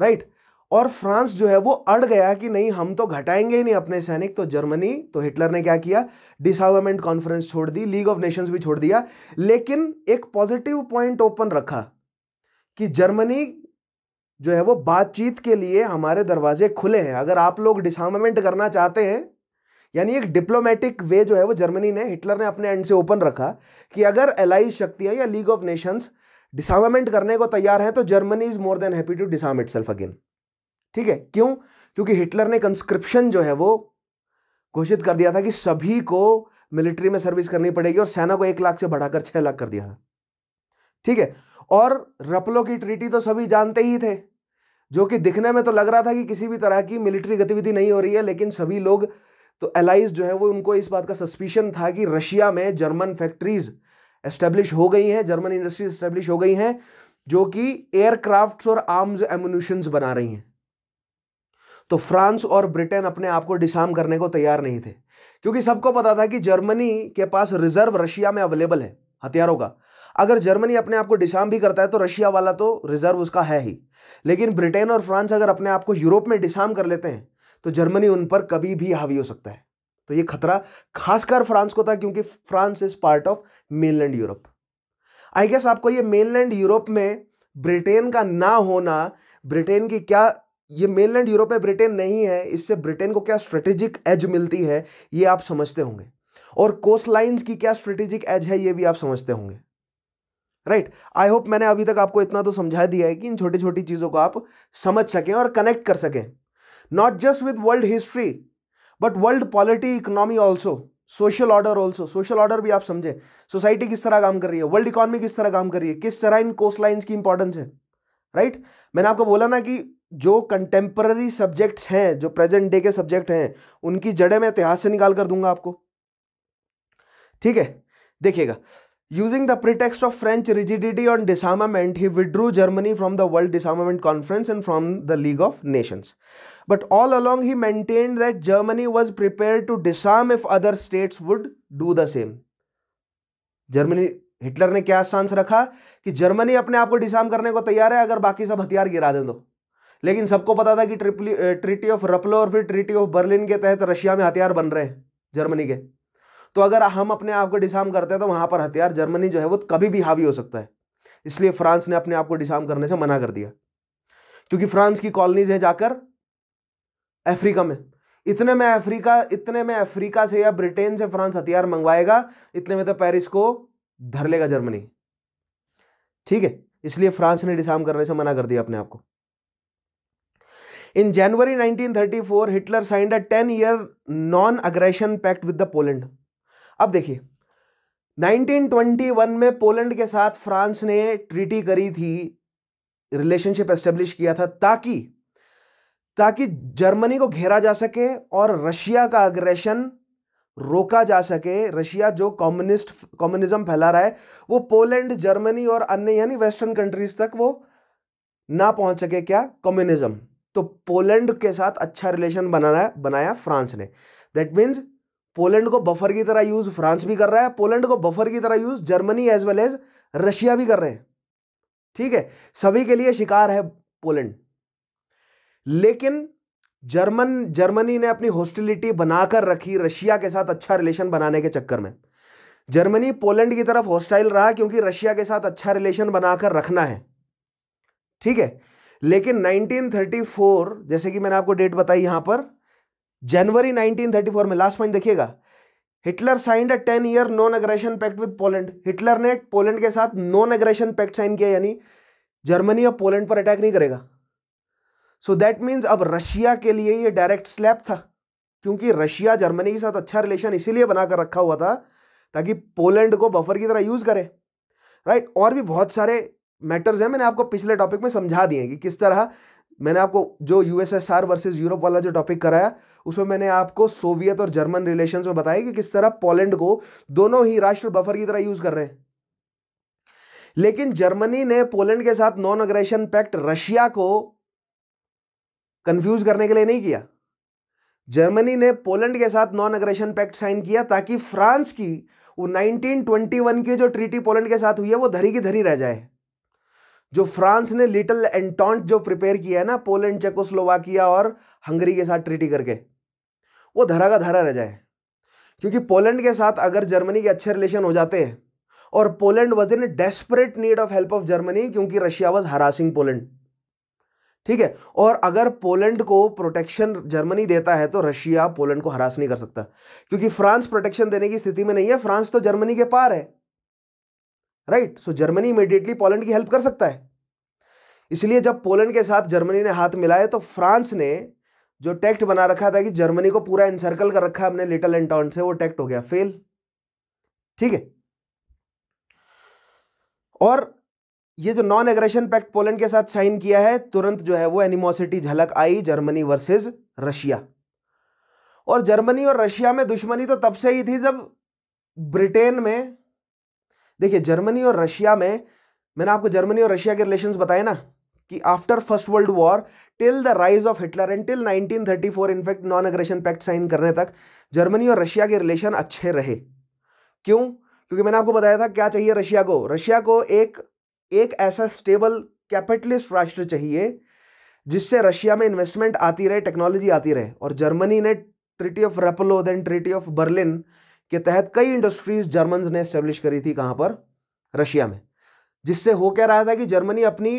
राइट और फ्रांस जो है वो अड़ गया कि नहीं हम तो घटाएंगे ही नहीं अपने सैनिक तो जर्मनी तो हिटलर ने क्या किया डिसमेंट कॉन्फ्रेंस छोड़ दी लीग ऑफ नेशंस भी छोड़ दिया लेकिन एक पॉजिटिव पॉइंट ओपन रखा कि जर्मनी जो है वो बातचीत के लिए हमारे दरवाजे खुले हैं अगर आप लोग डिसावमेंट करना चाहते हैं यानी एक डिप्लोमेटिक वे जो है वो जर्मनी ने हिटलर ने अपने एंड से ओपन रखा कि अगर एलाई शक्तियाँ या लीग ऑफ नेशंस डिसार्मामेंट करने को तैयार है तो Germany is more than happy to disarm it again ठीक है क्यों क्योंकि हिटलर ने कंस्क्रिप्शन जो है वो घोषित कर दिया था कि सभी को मिलिट्री में सर्विस करनी पड़ेगी और सेना को एक लाख से बढ़ाकर छः लाख कर दिया था ठीक है और रपलो की ट्रीटी तो सभी जानते ही थे जो कि दिखने में तो लग रहा था कि किसी भी तरह की मिलिट्री गतिविधि नहीं हो रही है लेकिन सभी लोग तो एलाइज जो है वो उनको इस बात का सस्पिशन था कि रशिया में जर्मन फैक्ट्रीज एस्टेब्लिश हो गई हैं जर्मन इंडस्ट्रीज एस्टेब्लिश हो गई हैं जो कि एयरक्राफ्ट्स और आर्म्स एमुनिशंस बना रही हैं तो फ्रांस और ब्रिटेन अपने आप को डिसाम करने को तैयार नहीं थे क्योंकि सबको पता था कि जर्मनी के पास रिजर्व रशिया में अवेलेबल है हथियारों का अगर जर्मनी अपने आप को डिसाम भी करता है तो रशिया वाला तो रिजर्व उसका है ही लेकिन ब्रिटेन और फ्रांस अगर अपने आप को यूरोप में डिसाम कर लेते हैं तो जर्मनी उन पर कभी भी हावी हो सकता है तो ये खतरा खासकर फ्रांस को था क्योंकि France is part of mainland Europe I guess आपको ये मेनलैंड यूरोप में ब्रिटेन का ना होना ब्रिटेन की क्या ये मेनलैंड यूरोप में ब्रिटेन नहीं है इससे ब्रिटेन को क्या स्ट्रेटेजिक एज मिलती है ये आप समझते होंगे और कोस्ट लाइन्स की क्या स्ट्रेटेजिक एज है ये भी आप समझते होंगे राइट आई होप मैंने अभी तक आपको इतना तो समझा दिया है कि इन छोटी छोटी चीज़ों को आप समझ सकें और कनेक्ट कर सकें not just with world history but world polity economy also social order also social order भी आप समझे सोसाइटी किस तरह काम कर रही है वर्ल्ड इकोनॉमी किस तरह काम कर रही है किस तरह इन कोस्ट लाइन्स की इंपॉर्टेंस है राइट right? मैंने आपको बोला ना कि जो कंटेम्प्रेरी सब्जेक्ट्स हैं जो प्रेजेंट डे के सब्जेक्ट हैं उनकी जड़ें मैं इतिहास से निकाल कर दूंगा आपको ठीक है देखिएगा using the pretext of French rigidity on disarmament he withdrew Germany from the world disarmament conference and from the League of Nations but all along he maintain that Germany was prepare to disarm if other states would do the same Germany Hitler ने क्या stance रखा कि Germany अपने आप को डिसाम करने को तैयार है अगर बाकी सब हथियार गिरा दें तो लेकिन सबको पता था कि ट्रिपली ट्रिटी ऑफ रपलो और फिर ट्रिटी ऑफ बर्लिन के तहत रशिया में हथियार बन रहे हैं जर्मनी के तो अगर हम अपने आप को डिसाम करते हैं तो वहां पर हथियार जर्मनी जो है वो कभी भी हावी हो सकता है इसलिए फ्रांस ने अपने आप को डिसाम करने से मना कर दिया क्योंकि फ्रांस की कॉलोनीज है जाकर अफ्रीका में इतने में अफ्रीका इतने में अफ्रीका से या ब्रिटेन से फ्रांस हथियार मंगवाएगा इतने में तो पेरिस को धर लेगा जर्मनी ठीक है इसलिए फ्रांस ने डिसाम करने से मना कर दिया अपने आप को in January 1934 Hitler signed a ten year non aggression pact with the Poland अब देखिए 1921 में पोलैंड के साथ फ्रांस ने ट्रीटी करी थी रिलेशनशिप एस्टेब्लिश किया था ताकि ताकि जर्मनी को घेरा जा सके और रशिया का अग्रेशन रोका जा सके रशिया जो कम्युनिस्ट कम्युनिज्म फैला रहा है वो पोलैंड जर्मनी और अन्य यानी वेस्टर्न कंट्रीज तक वो ना पहुंच सके क्या कम्युनिज्म तो पोलैंड के साथ अच्छा रिलेशन बनाना बनाया फ्रांस ने दैट मीन्स पोलैंड को बफर की तरह यूज फ्रांस भी कर रहा है पोलैंड को बफर की तरह use Germany as well as Russia भी कर रहे हैं ठीक है सभी के लिए शिकार है पोलैंड लेकिन जर्मन जर्मनी ने अपनी हॉस्टिलिटी बनाकर रखी रशिया के साथ अच्छा रिलेशन बनाने के चक्कर में जर्मनी पोलैंड की तरफ हॉस्टाइल रहा क्योंकि रशिया के साथ अच्छा रिलेशन बनाकर रखना है ठीक है लेकिन 1934 जैसे कि मैंने आपको डेट बताई यहां पर जनवरी 1934 में लास्ट पॉइंट देखिएगा Hitler signed a ten year non aggression pact with Poland Hitler ने पोलैंड के साथ नॉन एग्रेशन पैक्ट साइन किया यानी जर्मनी अब पोलैंड पर अटैक नहीं करेगा सो दैट मीन्स अब रशिया के लिए ये डायरेक्ट स्लैप था क्योंकि रशिया जर्मनी के साथ अच्छा रिलेशन इसीलिए बनाकर रखा हुआ था ताकि पोलैंड को बफर की तरह यूज़ करे राइट right? और भी बहुत सारे मैटर्स हैं मैंने आपको पिछले टॉपिक में समझा दिए कि किस तरह मैंने आपको जो यूएसएसआर वर्सेस वर्सेज यूरोप वाला जो टॉपिक कराया उसमें मैंने आपको सोवियत और जर्मन रिलेशंस में बताया कि किस तरह पोलैंड को दोनों ही राष्ट्र बफर की तरह यूज़ कर रहे हैं लेकिन जर्मनी ने पोलैंड के साथ नॉन अग्रेशन पैक्ट रशिया को कंफ्यूज करने के लिए नहीं किया जर्मनी ने पोलैंड के साथ नॉन अग्रेशन पैक्ट साइन किया ताकि फ्रांस की वो 1921 की जो ट्रीटी पोलैंड के साथ हुई है वो धरी की धरी रह जाए जो फ्रांस ने लिटिल एंटॉन्ट जो प्रिपेयर किया है ना पोलैंड चेकोस्लोवाकिया और हंगरी के साथ ट्रीटी करके वो धरा का धरा रह जाए क्योंकि पोलैंड के साथ अगर जर्मनी के अच्छे रिलेशन हो जाते हैं और Poland was in desperate need of help of Germany क्योंकि रशिया वॉज हरासिंग पोलैंड ठीक है और अगर पोलैंड को प्रोटेक्शन जर्मनी देता है तो रशिया पोलैंड को हरास नहीं कर सकता क्योंकि फ्रांस प्रोटेक्शन देने की स्थिति में नहीं है फ्रांस तो जर्मनी के पार है right so Germany immediately Poland की हेल्प कर सकता है इसलिए जब पोलैंड के साथ जर्मनी ने हाथ मिलाया तो फ्रांस ने जो टैक्ट बना रखा था कि जर्मनी को पूरा इंसर्कल कर रखा है हमने लिटल एंटॉन से वो टैक्ट हो गया फेल ठीक है और ये जो नॉन एग्रेशन पैक्ट पोलैंड के साथ साइन किया है तुरंत जो है वो एनिमोसिटी झलक आई जर्मनी वर्सेस रशिया और जर्मनी और रशिया में दुश्मनी तो तब से ही थी जब ब्रिटेन में देखिए जर्मनी और रशिया में मैंने आपको जर्मनी और रशिया के रिलेशंस बताए ना कि after first world war till the rise of Hitler and till 1934 in fact non aggression pact sign करने तक जर्मनी और रशिया के रिलेशन अच्छे रहे क्यों क्योंकि मैंने आपको बताया था क्या चाहिए रशिया को रशिया को एक एक ऐसा स्टेबल कैपिटलिस्ट राष्ट्र चाहिए जिससे रशिया में इन्वेस्टमेंट आती रहे टेक्नोलॉजी आती रहे और जर्मनी ने treaty of Rapallo then treaty of Berlin के तहत कई इंडस्ट्रीज जर्मन ने स्टेब्लिश करी थी कहाँ पर रशिया में जिससे हो क्या रहा था कि जर्मनी अपनी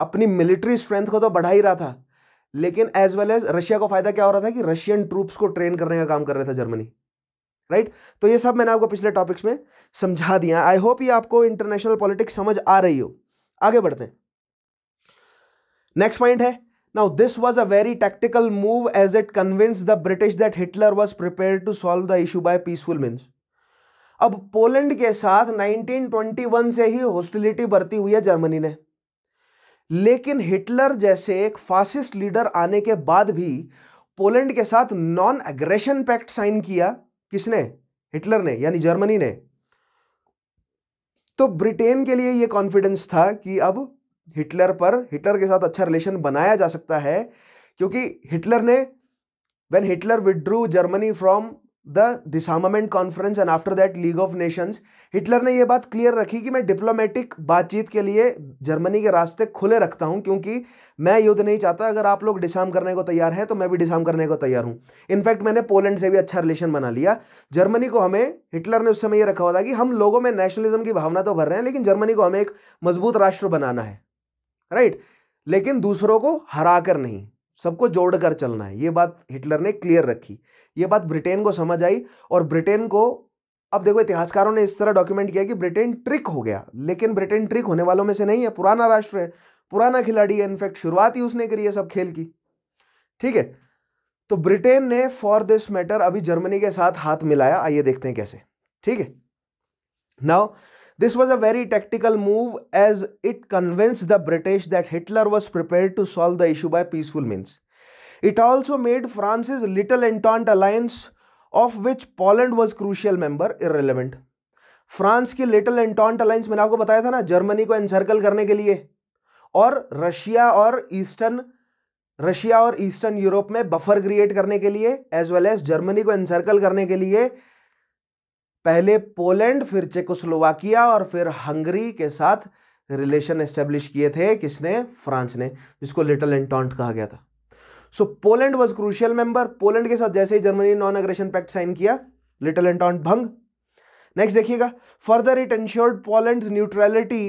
अपनी मिलिट्री स्ट्रेंथ को तो बढ़ा ही रहा था लेकिन एज वेल एज रशिया को फायदा क्या हो रहा था कि रशियन ट्रूप्स को ट्रेन करने का काम कर रहा था जर्मनी राइट तो ये सब मैंने आपको पिछले टॉपिक्स में समझा दिया आई होप ये आपको इंटरनेशनल पॉलिटिक्स समझ आ रही हो आगे बढ़ते हैं नेक्स्ट पॉइंट है now this was a very tactical move as it convince the British that Hitler was prepared to solve the issue by peaceful means. अब पोलैंड के साथ 1921 से ही हॉस्टिलिटी बढ़ती हुई है जर्मनी ने लेकिन हिटलर जैसे एक फासिस्ट लीडर आने के बाद भी पोलैंड के साथ नॉन एग्रेशन पैक्ट साइन किया किसने हिटलर ने यानी जर्मनी ने तो ब्रिटेन के लिए यह कॉन्फिडेंस था कि अब हिटलर पर हिटलर के साथ अच्छा रिलेशन बनाया जा सकता है क्योंकि हिटलर ने when Hitler withdrew Germany from the disarmament conference and after that League of Nations Hitler ने यह बात क्लियर रखी कि मैं डिप्लोमेटिक बातचीत के लिए जर्मनी के रास्ते खुले रखता हूं क्योंकि मैं युद्ध नहीं चाहता अगर आप लोग डिसाम करने को तैयार हैं तो मैं भी डिसाम करने को तैयार हूं इनफैक्ट मैंने पोलैंड से भी अच्छा रिलेशन बना लिया जर्मनी को हमें हिटलर ने उस समय यह रखा हुआ था कि हम लोगों में नेशनलिज्म की भावना तो भर रहे हैं लेकिन जर्मनी को हमें एक मजबूत राष्ट्र बनाना है राइट लेकिन दूसरों को हरा कर नहीं सबको जोड़कर चलना है ये बात हिटलर ने क्लियर रखी ये बात ब्रिटेन को समझ आई और ब्रिटेन को अब देखो इतिहासकारों ने इस तरह डॉक्यूमेंट किया कि ब्रिटेन ट्रिक हो गया लेकिन ब्रिटेन ट्रिक होने वालों में से नहीं है पुराना राष्ट्र है पुराना खिलाड़ी है इनफैक्ट शुरुआत ही उसने करी है सब खेल की ठीक है तो ब्रिटेन ने फॉर दिस मैटर अभी जर्मनी के साथ हाथ मिलाया आइए देखते हैं कैसे ठीक है now This was a very tactical move as it convinced the British that Hitler was prepared to solve the issue by peaceful means. It also made France's Little Entente alliance, of which Poland was crucial member, irrelevant. France की Little Entente alliance मैंने आपको बताया था ना Germany को encircle करने के लिए और रशिया और ईस्टर्न रशिया और ईस्टर्न यूरोप में बफर क्रिएट करने के लिए एज वेल एज जर्मनी को एनसर्कल करने के लिए पहले पोलैंड फिर चेकोस्लोवाकिया और फिर हंगरी के साथ रिलेशन एस्टेब्लिश किए थे किसने फ्रांस ने जिसको लिटल एंटॉन्ट कहा गया था so Poland was crucial member Poland के साथ जैसे ही जर्मनी ने नॉन अग्रेशन पैक्ट साइन किया लिटल एंटॉन्ट भंग नेक्स्ट देखिएगा further it ensured Poland neutrality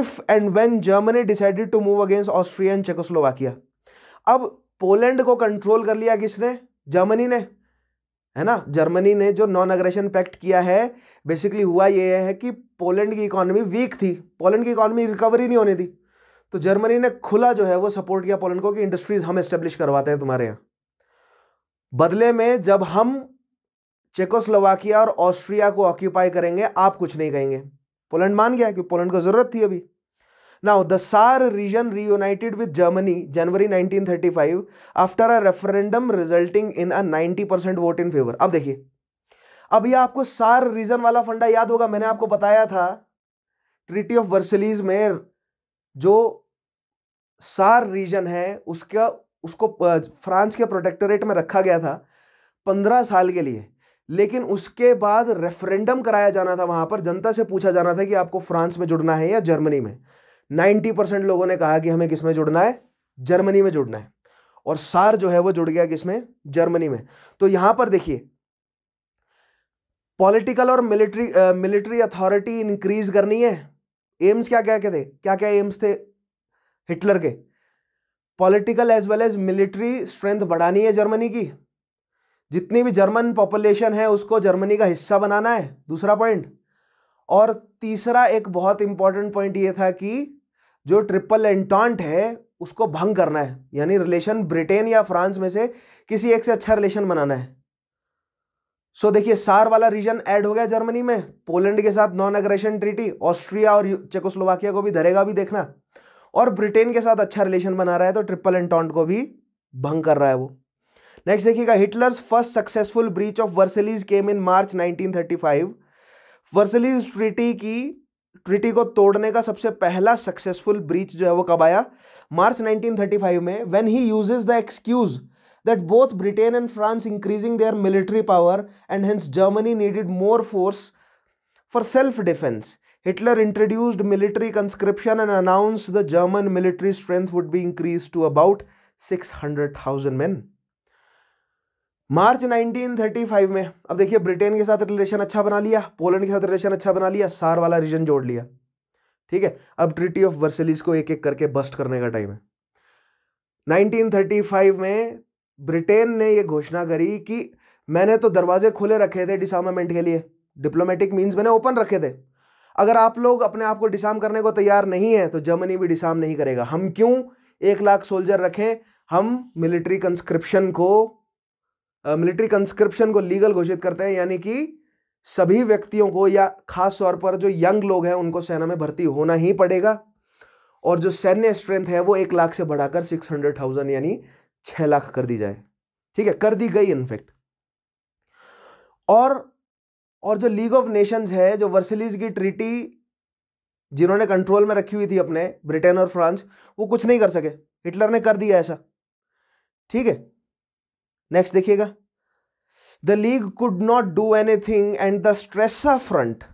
if and when Germany decided to move against Austria and Czechoslovakia अब पोलैंड को कंट्रोल कर लिया किसने जर्मनी ने है ना जर्मनी ने जो नॉन अग्रेशन पैक्ट किया है बेसिकली हुआ ये है कि पोलैंड की इकोनॉमी वीक थी पोलैंड की इकोनॉमी रिकवरी नहीं होने थी तो जर्मनी ने खुला जो है वो सपोर्ट किया पोलैंड को कि इंडस्ट्रीज हम इस्टेब्लिश करवाते हैं तुम्हारे यहाँ बदले में जब हम चेकोस्लोवाकिया और ऑस्ट्रिया को ऑक्यूपाई करेंगे आप कुछ नहीं कहेंगे पोलैंड मान गया कि पोलैंड को ज़रूरत थी अभी Now, the Saar region reunited with Germany January 1935 after a referendum resulting in a 90% vote in favor. अब देखिए अब यह आपको सार रीजन वाला फंडा याद होगा मैंने आपको बताया था ट्रिटी ऑफ वर्सलीज में जो सार रीजन है उसका उसको फ्रांस के प्रोटेक्टोरेट में रखा गया था पंद्रह साल के लिए लेकिन उसके बाद रेफरेंडम कराया जाना था वहां पर जनता से पूछा जाना था कि आपको फ्रांस में जुड़ना है या जर्मनी में नाइन्टी परसेंट लोगों ने कहा कि हमें किस में जुड़ना है जर्मनी में जुड़ना है और सार जो है वो जुड़ गया किसमें जर्मनी में तो यहां पर देखिए पॉलिटिकल और मिलिट्री मिलिट्री अथॉरिटी इंक्रीज करनी है एम्स क्या क्या क्या थे क्या क्या एम्स थे हिटलर के political as well as military strength बढ़ानी है जर्मनी की जितनी भी जर्मन पॉपुलेशन है उसको जर्मनी का हिस्सा बनाना है दूसरा पॉइंट और तीसरा एक बहुत इंपॉर्टेंट पॉइंट ये था कि जो ट्रिपल एंटॉन्ट है उसको भंग करना है यानी रिलेशन ब्रिटेन या फ्रांस में से किसी एक से अच्छा रिलेशन बनाना है सो so, देखिए सार वाला रीजन ऐड हो गया जर्मनी में पोलैंड के साथ नॉन एग्रेशन ट्रीटी ऑस्ट्रिया और चेकोस्लोवाकिया को भी धरेगा भी देखना और ब्रिटेन के साथ अच्छा रिलेशन बना रहा है तो ट्रिपल एंटॉन्ट को भी भंग कर रहा है वो नेक्स्ट देखिएगा Hitler's first successful breach of Versailles came in March nineteen thirty treaty की ट्रिटी को तोड़ने का सबसे पहला सक्सेसफुल ब्रीच जो है वो कब आया मार्च 1935 में when he uses the excuse that both Britain and France increasing their military power and hence Germany needed more force for self defence Hitler introduced military conscription and announce the German military strength would be increase to about six hundred thousand man March 1935 में अब देखिए Britain के साथ relation अच्छा बना लिया Poland के साथ रिलेशन अच्छा बना लिया सार वाला रीजन जोड़ लिया ठीक है अब ट्रिटी ऑफ वर्सलीस को एक एक करके बस्ट करने का टाइम है 1935 में ब्रिटेन ने यह घोषणा करी कि मैंने तो दरवाजे खुले रखे थे डिसामेंट के लिए डिप्लोमेटिक मीन्स मैंने ओपन रखे थे अगर आप लोग अपने आप को डिसाम करने को तैयार नहीं है तो जर्मनी भी डिसाम नहीं करेगा हम क्यों एक लाख सोल्जर रखें हम मिलिट्री कंस्क्रिप्शन को मिलिट्री कंस्क्रिप्शन को लीगल घोषित करते हैं यानी कि सभी व्यक्तियों को या खास तौर पर जो यंग लोग हैं उनको सेना में भर्ती होना ही पड़ेगा और जो सैन्य स्ट्रेंथ है वो एक लाख से बढ़ाकर सिक्स हंड्रेड थाउजेंड यानी छह लाख कर दी जाए ठीक है कर दी गई इनफैक्ट और और जो लीग ऑफ नेशंस है जो वर्सलीज की ट्रीटी जिन्होंने कंट्रोल में रखी हुई थी अपने ब्रिटेन और फ्रांस वो कुछ नहीं कर सके हिटलर ने कर दिया ऐसा ठीक है नेक्स्ट देखिएगा the League could not do anything and the Stresa Front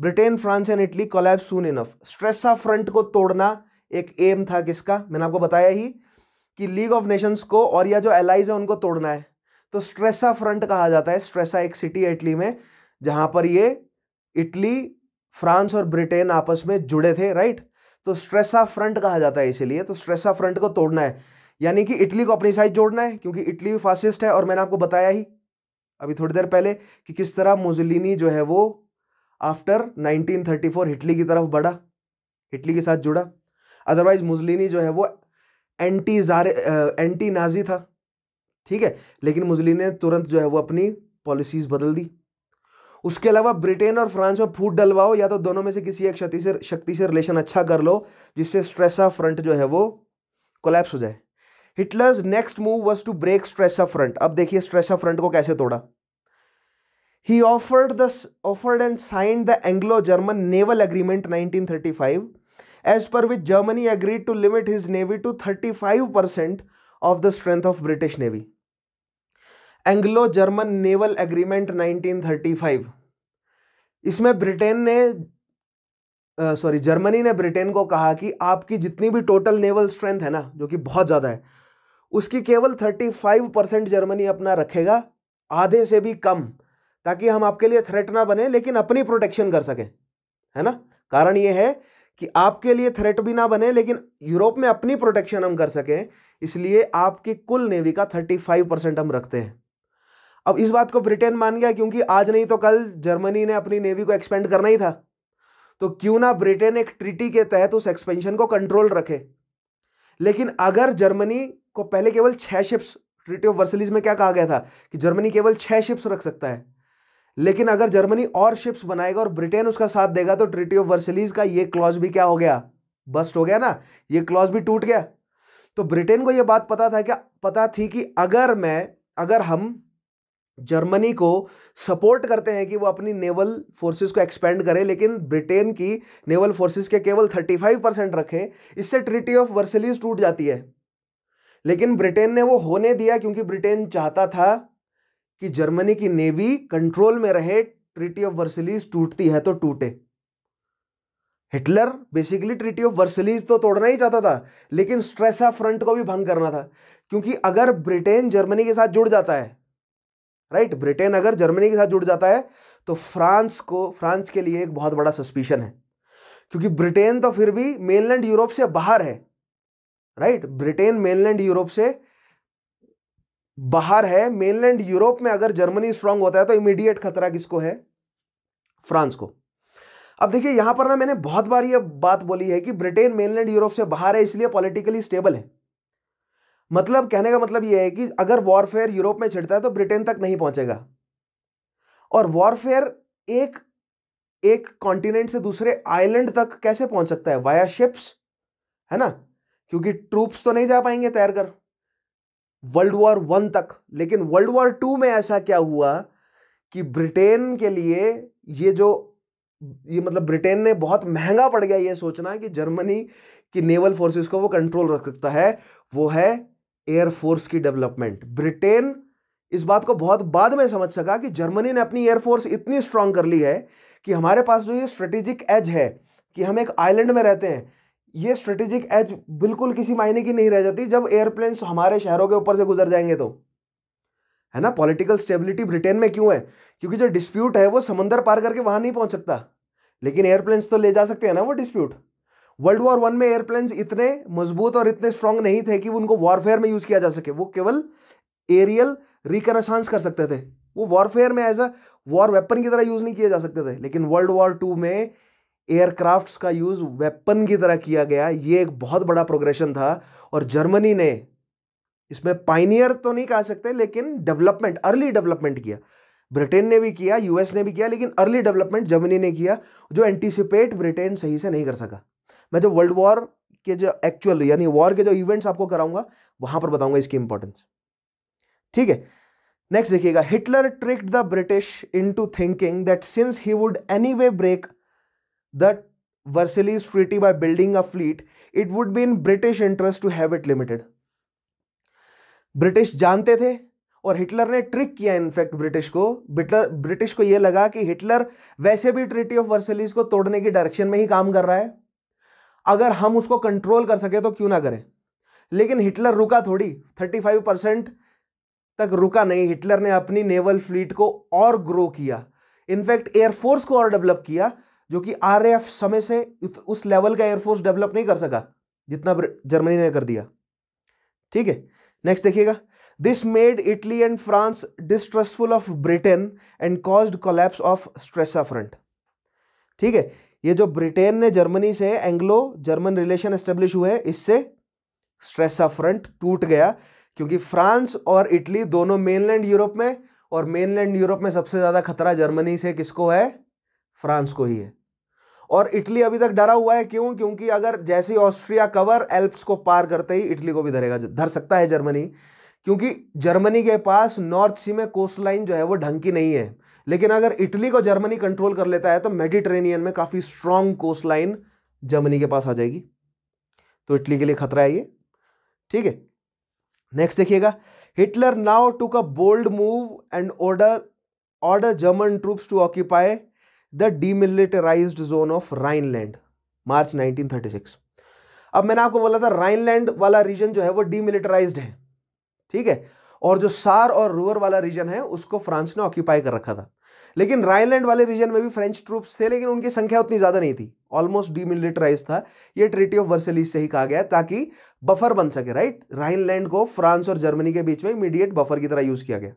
Britain France and Italy collapse soon enough Stresa Front को तोड़ना एक एम था किसका मैंने आपको बताया ही कि लीग ऑफ नेशंस को और या जो एलाइज है उनको तोड़ना है तो स्ट्रेसा फ्रंट कहा जाता है स्ट्रेसा एक सिटी है इटली में जहां पर ये इटली फ्रांस और ब्रिटेन आपस में जुड़े थे राइट तो स्ट्रेसा फ्रंट कहा जाता है इसीलिए तो स्ट्रेसा फ्रंट को तोड़ना है यानी कि इटली को अपनी साइड जोड़ना है क्योंकि इटली फासिस्ट है और मैंने आपको बताया ही अभी थोड़ी देर पहले कि किस तरह मुजलिनी जो है वो आफ्टर 1934 हिटली की तरफ बढ़ा हिटली के साथ जुड़ा अदरवाइज मुजलिनी जो है वो एंटी जारे एंटी नाजी था ठीक है लेकिन मुजलिनी ने तुरंत जो है वो अपनी पॉलिसीज बदल दी उसके अलावा ब्रिटेन और फ्रांस में फूट डलवाओ या तो दोनों में से किसी एक शक्ति से शक्ति से रिलेशन अच्छा कर लो जिससे स्ट्रेसा फ्रंट जो है वो कोलैप्स हो जाए Hitler's next move was to break Stresa Front अब देखिए स्ट्रेस ऑफ फ्रंट को कैसे तोड़ा he offered the offered and signed the Anglo German naval agreement 1935 as per which Germany agreed to limit his navy to thirty five percent of the strength of British navy Anglo German naval agreement 1935 इसमें Britain ने sorry uh, Germany ने Britain को कहा कि आपकी जितनी भी total naval strength है ना जो कि बहुत ज़्यादा है उसकी केवल 35 परसेंट जर्मनी अपना रखेगा आधे से भी कम ताकि हम आपके लिए थ्रेट ना बने लेकिन अपनी प्रोटेक्शन कर सकें है ना कारण ये है कि आपके लिए थ्रेट भी ना बने लेकिन यूरोप में अपनी प्रोटेक्शन हम कर सकें इसलिए आपकी कुल नेवी का 35 परसेंट हम रखते हैं अब इस बात को ब्रिटेन मान गया क्योंकि आज नहीं तो कल जर्मनी ने अपनी नेवी को एक्सपेंड करना ही था तो क्यों ना ब्रिटेन एक ट्रीटी के तहत उस एक्सपेंशन को कंट्रोल रखे लेकिन अगर जर्मनी को पहले केवल छः शिप्स ट्रिटी ऑफ वर्सलीज में क्या कहा गया था कि जर्मनी केवल छः शिप्स रख सकता है लेकिन अगर जर्मनी और शिप्स बनाएगा और ब्रिटेन उसका साथ देगा तो ट्रिटी ऑफ वर्सलीज का ये क्लॉज भी क्या हो गया बस्ट हो गया ना ये क्लॉज भी टूट गया तो ब्रिटेन को यह बात पता था क्या पता थी कि अगर मैं अगर हम जर्मनी को सपोर्ट करते हैं कि वो अपनी नेवल फोर्सेस को एक्सपेंड करें लेकिन ब्रिटेन की नेवल फोर्सेस के केवल 35 परसेंट रखें इससे ट्रिटी ऑफ वर्सलीज टूट जाती है लेकिन ब्रिटेन ने वो होने दिया क्योंकि ब्रिटेन चाहता था कि जर्मनी की नेवी कंट्रोल में रहे ट्रिटी ऑफ वर्सलीज टूटती है तो टूटे Hitler basically treaty of Versailles तो तोड़ना ही चाहता था लेकिन स्ट्रेसा फ्रंट को भी भंग करना था क्योंकि अगर ब्रिटेन जर्मनी के साथ जुड़ जाता है राइट ब्रिटेन अगर जर्मनी के साथ जुड़ जाता है तो फ्रांस को फ्रांस के लिए एक बहुत बड़ा सस्पिशन है क्योंकि ब्रिटेन तो फिर भी मेनलैंड यूरोप से बाहर है राइट ब्रिटेन मेनलैंड यूरोप से बाहर है मेनलैंड यूरोप में अगर जर्मनी स्ट्रांग होता है तो इमीडिएट खतरा किसको है फ्रांस को अब देखिए यहां पर ना मैंने बहुत बार ये बात बोली है कि ब्रिटेन मेनलैंड यूरोप से बाहर है इसलिए पॉलिटिकली स्टेबल है मतलब कहने का मतलब यह है कि अगर वॉरफेयर यूरोप में छिड़ता है तो ब्रिटेन तक नहीं पहुंचेगा और वॉरफेयर एक एक कॉन्टिनेंट से दूसरे आइलैंड तक कैसे पहुंच सकता है वाया शिप्स है ना क्योंकि ट्रूप्स तो नहीं जा पाएंगे तैरकर वर्ल्ड वॉर वन तक लेकिन वर्ल्ड वॉर टू में ऐसा क्या हुआ कि ब्रिटेन के लिए ये जो ये मतलब ब्रिटेन ने बहुत महंगा पड़ गया ये सोचना कि जर्मनी की नेवल फोर्सेस को वो कंट्रोल रख सकता है वो है एयरफोर्स की डेवलपमेंट ब्रिटेन इस बात को बहुत बाद में समझ सका कि जर्मनी ने अपनी एयरफोर्स इतनी स्ट्रांग कर ली है कि हमारे पास जो ये स्ट्रेटेजिक एज है कि हम एक आइलैंड में रहते हैं ये स्ट्रेटेजिक एज बिल्कुल किसी मायने की नहीं रह जाती जब एयरप्लेन्स हमारे शहरों के ऊपर से गुजर जाएंगे तो है ना पॉलिटिकल स्टेबिलिटी ब्रिटेन में क्यों है क्योंकि जो डिस्प्यूट है वो समंदर पार करके वहां नहीं पहुंच सकता लेकिन एयरप्लेन्स तो ले जा सकते हैं ना वो डिस्प्यूट वर्ल्ड वॉर वन में एयरप्लेन इतने मजबूत और इतने स्ट्रांग नहीं थे कि उनको वॉरफेयर में यूज किया जा सके वो केवल एरियल रिकनसांस कर सकते थे वो वॉरफेयर में एज अ वॉर वेपन की तरह यूज नहीं किए जा सकते थे लेकिन वर्ल्ड वॉर टू में एयरक्राफ्ट्स का यूज वेपन की तरह किया गया ये एक बहुत बड़ा प्रोग्रेशन था और जर्मनी ने इसमें पाइनियर तो नहीं कह सकते लेकिन डेवलपमेंट अर्ली डेवलपमेंट किया ब्रिटेन ने भी किया यूएस ने भी किया लेकिन अर्ली डेवलपमेंट जर्मनी ने किया जो एंटिसिपेट ब्रिटेन सही से नहीं कर सका मैं जब वर्ल्ड वॉर के जो एक्चुअल यानी वॉर के जो इवेंट्स आपको कराऊंगा वहां पर बताऊंगा इसकी इंपॉर्टेंस ठीक है नेक्स्ट देखिएगा Hitler tricked the British into thinking that since he would anyway break the Versailles treaty by building a fleet it would be in British interest to have it limited British जानते थे और Hitler ने trick किया in fact British को ब्रिटर British को यह लगा कि हिटलर वैसे भी ट्रिटी ऑफ वर्सलीज को तोड़ने की डायरेक्शन में ही काम कर रहा है अगर हम उसको कंट्रोल कर सके तो क्यों ना करें लेकिन हिटलर रुका थोड़ी 35 परसेंट तक रुका नहीं हिटलर ने अपनी नेवल फ्लीट को और ग्रो किया इनफैक्ट एयरफोर्स को और डेवलप किया जो कि आर समय से उस लेवल का एयरफोर्स डेवलप नहीं कर सका जितना जर्मनी ने कर दिया ठीक है नेक्स्ट देखिएगा this made Italy and France distrustful of Britain and caused collapse of Stresa Front ठीक है ये जो ब्रिटेन ने जर्मनी से एंग्लो जर्मन रिलेशन एस्टेब्लिश हुए इससे स्ट्रेस ऑफ फ्रंट टूट गया क्योंकि फ्रांस और इटली दोनों मेनलैंड यूरोप में और मेनलैंड यूरोप में सबसे ज़्यादा खतरा जर्मनी से किसको है फ्रांस को ही है और इटली अभी तक डरा हुआ है क्यों क्योंकि अगर जैसे ऑस्ट्रिया कवर एल्प्स को पार करते ही इटली को भी धरेगा धर सकता है जर्मनी क्योंकि जर्मनी के पास नॉर्थ सी में कोस्ट लाइन जो है वो ढंग की नहीं है लेकिन अगर इटली को जर्मनी कंट्रोल कर लेता है तो मेडिट्रेनियन में काफ़ी स्ट्रांग कोस्ट लाइन जर्मनी के पास आ जाएगी तो इटली के लिए खतरा है ये ठीक है नेक्स्ट देखिएगा Hitler now took a bold move and order order German troops to occupy the demilitarize zone of Rhineland March 1936 अब मैंने आपको बोला था राइनलैंड वाला रीजन जो है वो डीमिलिटराइज्ड है ठीक है और जो सार और रूअर वाला रीजन है उसको फ्रांस ने ऑक्यूपाई कर रखा था लेकिन राइनलैंड वाले रीजन में भी फ्रेंच ट्रूप्स थे लेकिन उनकी संख्या उतनी ज़्यादा नहीं थी ऑलमोस्ट डीमिलिटराइज था ये ट्रिटी ऑफ वर्सेलीज से ही कहा गया ताकि बफर बन सके राइट राइनलैंड को फ्रांस और जर्मनी के बीच में इमीडिएट बफर की तरह यूज़ किया गया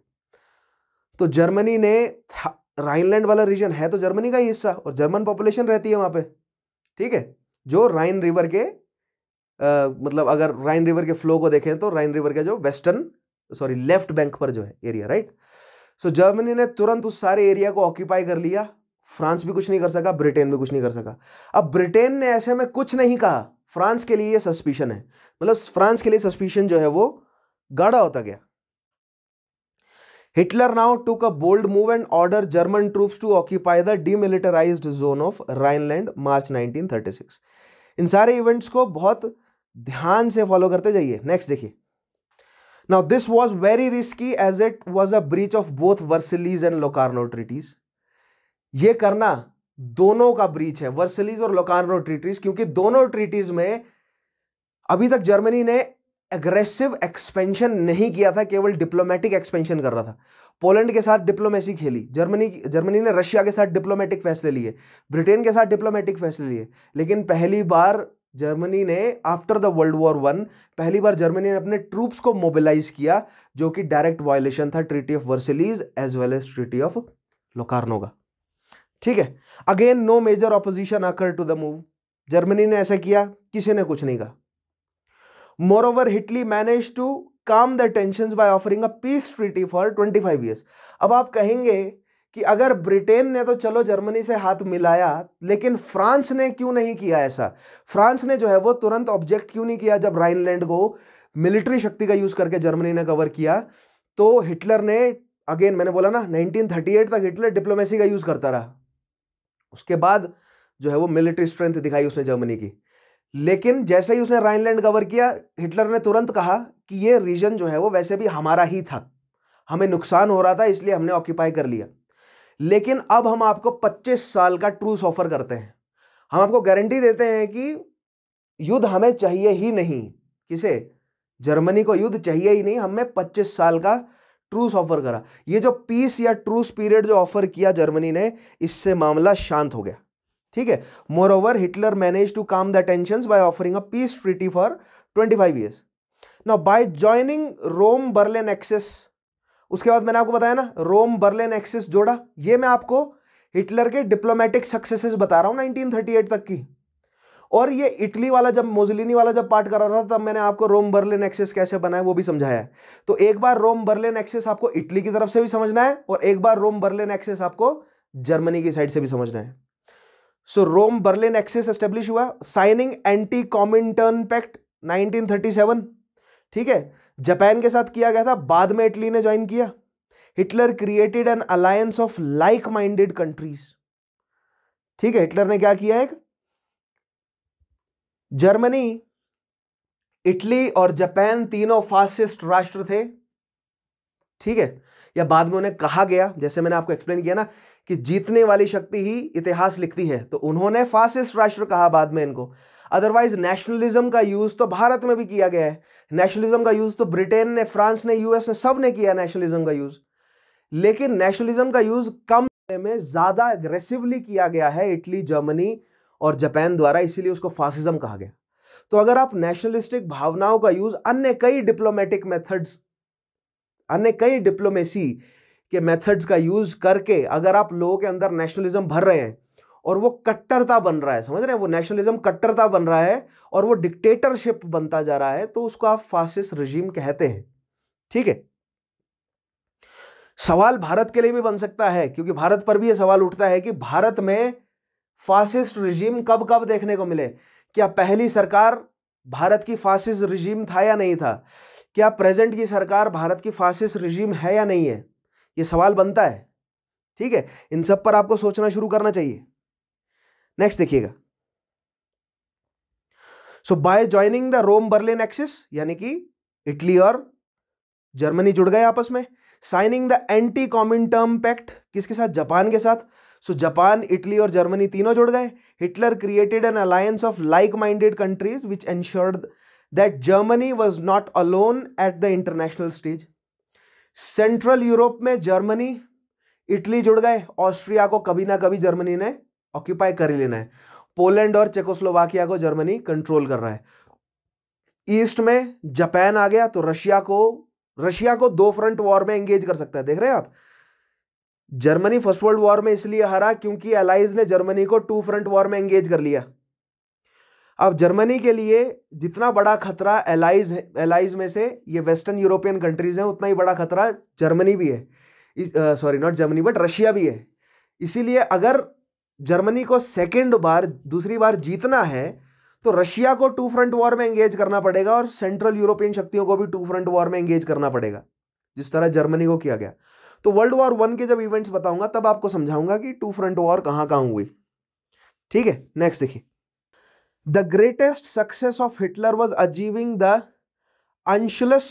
तो जर्मनी ने राइनलैंड वाला रीजन है तो जर्मनी का ही हिस्सा और जर्मन पॉपुलेशन रहती है वहाँ पे ठीक है जो राइन रिवर के आ, मतलब अगर राइन रिवर के फ्लो को देखें तो राइन रिवर का जो वेस्टर्न सॉरी लेफ्ट बैंक पर जो है एरिया राइट सो जर्मनी ने तुरंत उस सारे एरिया को ऑक्यूपाई कर लिया फ्रांस भी कुछ नहीं कर सका ब्रिटेन भी कुछ नहीं कर सका अब ब्रिटेन ने ऐसे में कुछ नहीं कहा फ्रांस के लिए ये सस्पिशन है मतलब फ्रांस के लिए सस्पिशन जो है वो गाढ़ा होता गया Hitler now took a bold move and order German troops to occupy the demilitarize zone of Rhineland March 1936 इन सारे इवेंट्स को बहुत ध्यान से फॉलो करते जाइए नेक्स्ट देखिए Now, this was very risky as it was a breach of both Versailles and Locarno treaties. ये करना दोनों का ब्रीच है वर्सलीज और लोकार्नो ट्रीटीज क्योंकि दोनों ट्रीटीज में अभी तक जर्मनी ने एग्रेसिव एक्सपेंशन नहीं किया था केवल डिप्लोमेटिक एक्सपेंशन कर रहा था पोलैंड के साथ डिप्लोमेसी खेली जर्मनी जर्मनी ने रशिया के साथ डिप्लोमेटिक फैसले लिए ब्रिटेन के साथ डिप्लोमेटिक फैसले लिए लेकिन पहली बार जर्मनी ने after the world war one पहली बार जर्मनी ने अपने ट्रूप्स को मोबिलाइज किया जो कि डायरेक्ट वायोलेशन था treaty of Versailles as well as treaty of Locarno का ठीक है again no major opposition occur to the move Germany ने ऐसा किया किसी ने कुछ नहीं कहा moreover Hitler manage to calm the tension by offering a peace treaty for twenty five years अब आप कहेंगे कि अगर ब्रिटेन ने तो चलो जर्मनी से हाथ मिलाया लेकिन फ्रांस ने क्यों नहीं किया ऐसा फ्रांस ने जो है वो तुरंत ऑब्जेक्ट क्यों नहीं किया जब राइनलैंड को मिलिट्री शक्ति का यूज़ करके जर्मनी ने कवर किया तो हिटलर ने अगेन मैंने बोला ना 1938 तक हिटलर डिप्लोमेसी का यूज़ करता रहा उसके बाद जो है वो मिलिट्री स्ट्रेंथ दिखाई उसने जर्मनी की लेकिन जैसे ही उसने राइनलैंड कवर किया हिटलर ने तुरंत कहा कि ये रीजन जो है वो वैसे भी हमारा ही था हमें नुकसान हो रहा था इसलिए हमने ऑक्यूपाई कर लिया लेकिन अब हम आपको 25 साल का ट्रूस ऑफर करते हैं हम आपको गारंटी देते हैं कि युद्ध हमें चाहिए ही नहीं किसे जर्मनी को युद्ध चाहिए ही नहीं हमने 25 साल का ट्रूस ऑफर करा ये जो पीस या ट्रूस पीरियड जो ऑफर किया जर्मनी ने इससे मामला शांत हो गया ठीक है moreover Hitler manage to calm the tension by offering a peace treaty for twenty five years now by joining Rome Berlin axis उसके बाद मैंने आपको बताया ना रोम बर्लिन एक्सिस जोड़ा ये मैं आपको हिटलर के डिप्लोमेटिक सक्सेसेस बता रहा हूँ 1938 तक की और ये इटली वाला जब मोजलिनी वाला जब पार्ट करा रहा था तब मैंने आपको रोम बर्लिन एक्सेस कैसे बना वो भी समझाया है तो एक बार रोम बर्लिन एक्सेस आपको इटली की तरफ से भी समझना है और एक बार रोम बर्लिन एक्सेस आपको जर्मनी की साइड से भी समझना है so Rome Berlin axis establish हुआ signing anti Comintern pact nineteen ठीक है जापान के साथ किया गया था बाद में इटली ने ज्वाइन किया Hitler created an alliance of like minded countries ठीक है हिटलर ने क्या किया एक जर्मनी इटली और जापान तीनों फासिस्ट राष्ट्र थे ठीक है या बाद में उन्हें कहा गया जैसे मैंने आपको एक्सप्लेन किया ना कि जीतने वाली शक्ति ही इतिहास लिखती है तो उन्होंने फासिस्ट राष्ट्र कहा बाद में इनको अदरवाइज नेशनलिज्म का यूज़ तो भारत में भी किया गया है नेशनलिज्म का यूज़ तो ब्रिटेन ने फ्रांस ने यूएस ने सब ने किया नेशनलिज्म का यूज़ लेकिन नेशनलिज्म का यूज़ कम में ज़्यादा एग्रेसिवली किया गया है इटली जर्मनी और जापान द्वारा इसीलिए उसको फासिज्म कहा गया तो अगर आप नेशनलिस्टिक भावनाओं का यूज़ अन्य कई डिप्लोमेटिक मेथड्स अन्य कई डिप्लोमेसी के मेथड्स का यूज़ करके अगर आप लोगों के अंदर नेशनलिज्म भर रहे हैं और वो कट्टरता बन रहा है समझ रहे हैं वो नेशनलिज्म कट्टरता बन रहा है और वो डिक्टेटरशिप बनता जा रहा है तो उसको आप फासिस रजीम कहते हैं ठीक है सवाल भारत के लिए भी बन सकता है क्योंकि भारत पर भी ये सवाल उठता है कि भारत में फासिस्ट रिजीम कब कब देखने को मिले क्या पहली सरकार भारत की फासिस्ट रिजीम था या नहीं था क्या प्रेजेंट की सरकार भारत की फासिस्ट रिजीम है या नहीं है ये सवाल बनता है ठीक है इन सब पर आपको सोचना शुरू करना चाहिए नेक्स्ट देखिएगा so by joining the Rome Berlin axis यानी कि इटली और जर्मनी जुड़ गए आपस में signing the anti Comintern pact किसके साथ जापान के साथ सो so, जापान इटली और जर्मनी तीनों जुड़ गए Hitler created an alliance of like minded countries which ensured that Germany was not alone at the international stage Central Europe में Germany Italy जुड़ गए ऑस्ट्रिया को कभी ना कभी जर्मनी ने ऑक्यूपाई कर ही लेना है पोलैंड और चेकोस्लोवाकिया को जर्मनी कंट्रोल कर रहा है ईस्ट में जापान आ गया तो रशिया को रशिया को दो फ्रंट वॉर में एंगेज कर सकता है देख रहे हैं आप जर्मनी फर्स्ट वर्ल्ड वॉर में इसलिए हरा क्योंकि एलाइज ने जर्मनी को टू फ्रंट वॉर में एंगेज कर लिया अब जर्मनी के लिए जितना बड़ा खतरा एलाइज एलाइज में से ये वेस्टर्न यूरोपियन कंट्रीज हैं उतना ही बड़ा खतरा जर्मनी भी है sorry not Germany but Russia भी है इसीलिए अगर जर्मनी को सेकेंड बार दूसरी बार जीतना है तो रशिया को टू फ्रंट वॉर में एंगेज करना पड़ेगा और सेंट्रल यूरोपियन शक्तियों को भी टू फ्रंट वॉर में एंगेज करना पड़ेगा जिस तरह जर्मनी को किया गया तो वर्ल्ड वॉर वन के जब इवेंट्स बताऊंगा तब आपको समझाऊंगा कि टू फ्रंट वॉर कहां कहां हुई ठीक है नेक्स्ट देखिए the greatest success of Hitler was achieving the Anschluss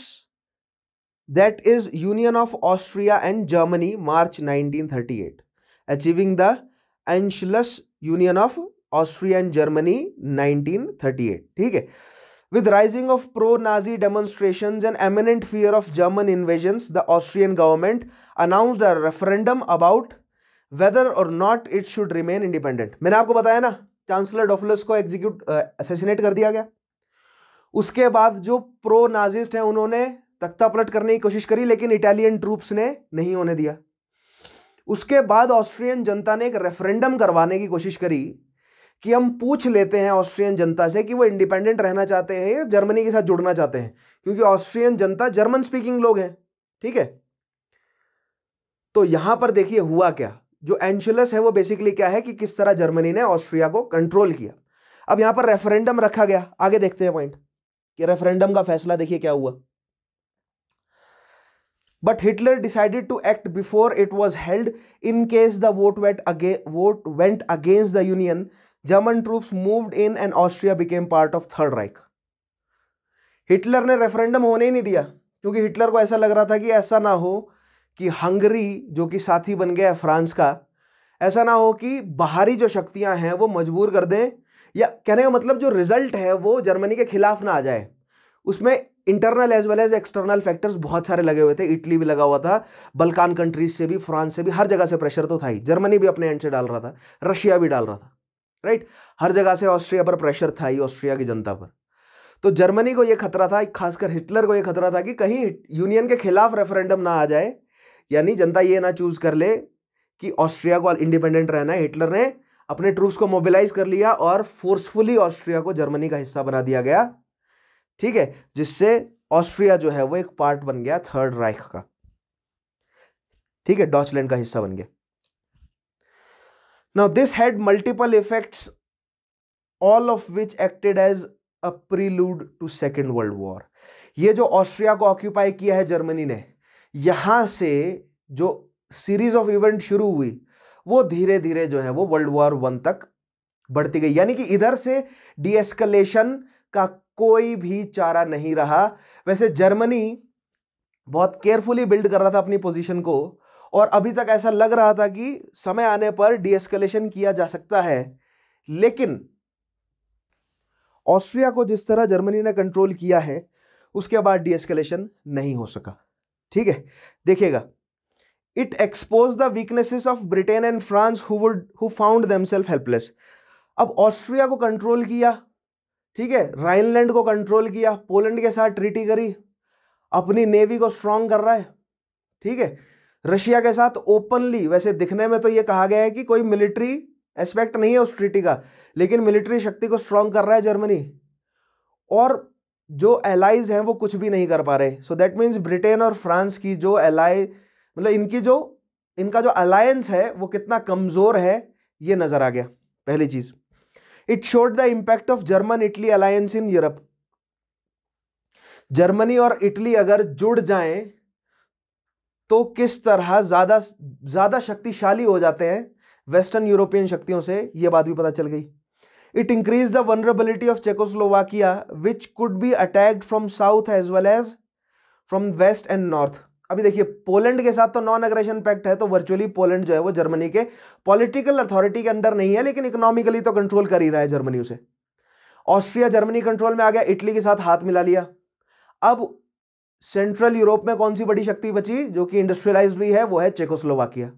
that is union of Austria and Germany March at achieving the Anschluss union of Austria and Germany 1938 ठीक है with rising of pro Nazi demonstration and eminent fear of German invasions the Austrian government announce the referendum about whether और not it should remain independent मैंने आपको बताया ना chancellor डोफलस को execute assassinate uh, कर दिया गया उसके बाद जो प्रो नाजिस्ट हैं उन्होंने तख्ता पलट करने की कोशिश करी लेकिन इटालियन ट्रूप्स ने नहीं होने दिया उसके बाद ऑस्ट्रियन जनता ने एक रेफरेंडम करवाने की कोशिश करी कि हम पूछ लेते हैं ऑस्ट्रियन जनता से कि वो इंडिपेंडेंट रहना चाहते हैं या जर्मनी के साथ जुड़ना चाहते हैं क्योंकि ऑस्ट्रियन जनता जर्मन स्पीकिंग लोग हैं ठीक है तो यहां पर देखिए हुआ क्या जो एंशुलस है वो बेसिकली क्या है कि किस तरह जर्मनी ने ऑस्ट्रिया को कंट्रोल किया अब यहां पर रेफरेंडम रखा गया आगे देखते हैं पॉइंट कि रेफरेंडम का फैसला देखिए क्या हुआ but Hitler decided to act before it was held in case the vote went, against, vote went against the Union. German troops moved in and Austria became part of Third Reich. Hitler ने referendum होने ही नहीं दिया क्योंकि Hitler को ऐसा लग रहा था कि ऐसा ना हो कि हंगरी जो कि साथी बन गया है फ्रांस का ऐसा ना हो कि बाहरी जो शक्तियां हैं वो मजबूर कर दें या कहने का मतलब जो रिजल्ट है वो जर्मनी के खिलाफ ना आ जाए उसमें internal as well as external factors बहुत सारे लगे हुए थे इटली भी लगा हुआ था बल्कान कंट्रीज से भी फ्रांस से भी हर जगह से प्रेशर तो था ही जर्मनी भी अपने एंड से डाल रहा था रशिया भी डाल रहा था राइट हर जगह से ऑस्ट्रिया पर प्रेशर था ही ऑस्ट्रिया की जनता पर तो जर्मनी को यह खतरा था खासकर हिटलर को यह खतरा था कि कहीं यूनियन के खिलाफ रेफरेंडम ना आ जाए यानी जनता ये ना चूज कर ले कि ऑस्ट्रिया को इंडिपेंडेंट रहना है हिटलर ने अपने ट्रूप्स को मोबिलाइज कर लिया और फोर्सफुली ऑस्ट्रिया को जर्मनी का हिस्सा बना दिया गया ठीक है जिससे ऑस्ट्रिया जो है वो एक पार्ट बन गया थर्ड राइख का ठीक है डॉचलैंड का हिस्सा बन गया now this had multiple effects all of which acted as a prelude to second world war ये जो ऑस्ट्रिया को ऑक्यूपाई किया है जर्मनी ने यहां से जो सीरीज ऑफ इवेंट शुरू हुई वो धीरे धीरे जो है वो वर्ल्ड वॉर वन तक बढ़ती गई यानी कि इधर से डीएस्कलेशन का कोई भी चारा नहीं रहा वैसे जर्मनी बहुत केयरफुली बिल्ड कर रहा था अपनी पोजीशन को और अभी तक ऐसा लग रहा था कि समय आने पर डीएसकलेशन किया जा सकता है लेकिन ऑस्ट्रिया को जिस तरह जर्मनी ने कंट्रोल किया है उसके बाद डीएसकलेशन नहीं हो सका ठीक है देखिएगा it expose the weaknesses of Britain and France who would who found themselves helpless अब ऑस्ट्रिया को कंट्रोल किया ठीक है राइनलैंड को कंट्रोल किया पोलैंड के साथ ट्रीटी करी अपनी नेवी को स्ट्रांग कर रहा है ठीक है रशिया के साथ ओपनली वैसे दिखने में तो ये कहा गया है कि कोई मिलिट्री एस्पेक्ट नहीं है उस ट्रीटी का लेकिन मिलिट्री शक्ति को स्ट्रांग कर रहा है जर्मनी और जो एलाइज हैं वो कुछ भी नहीं कर पा रहे सो दैट मीन्स ब्रिटेन और फ्रांस की जो एलाई मतलब इनकी जो इनका जो अलायंस है वो कितना कमज़ोर है ये नज़र आ गया पहली चीज़ It showed the impact of German-Italy alliance in Europe. Germany और इटली अगर जुड़ जाएं तो किस तरह ज़्यादा ज़्यादा शक्तिशाली हो जाते हैं वेस्टर्न यूरोपियन शक्तियों से यह बात भी पता चल गई it increase the vulnerability of Czechoslovakia which could be attacked from south as well as from west and north अभी देखिए पोलैंड के साथ तो नॉन अग्रेशन पैक्ट है तो वर्चुअली पोलैंड जो है वो जर्मनी के पॉलिटिकल अथॉरिटी के अंडर नहीं है लेकिन इकोनॉमिकली तो कंट्रोल कर ही रहा है जर्मनी उसे ऑस्ट्रिया जर्मनी कंट्रोल में आ गया इटली के साथ हाथ मिला लिया अब सेंट्रल यूरोप में कौन सी बड़ी शक्ति बची जो कि इंडस्ट्रियलाइज भी है वो है चेकोस्लोवाकिया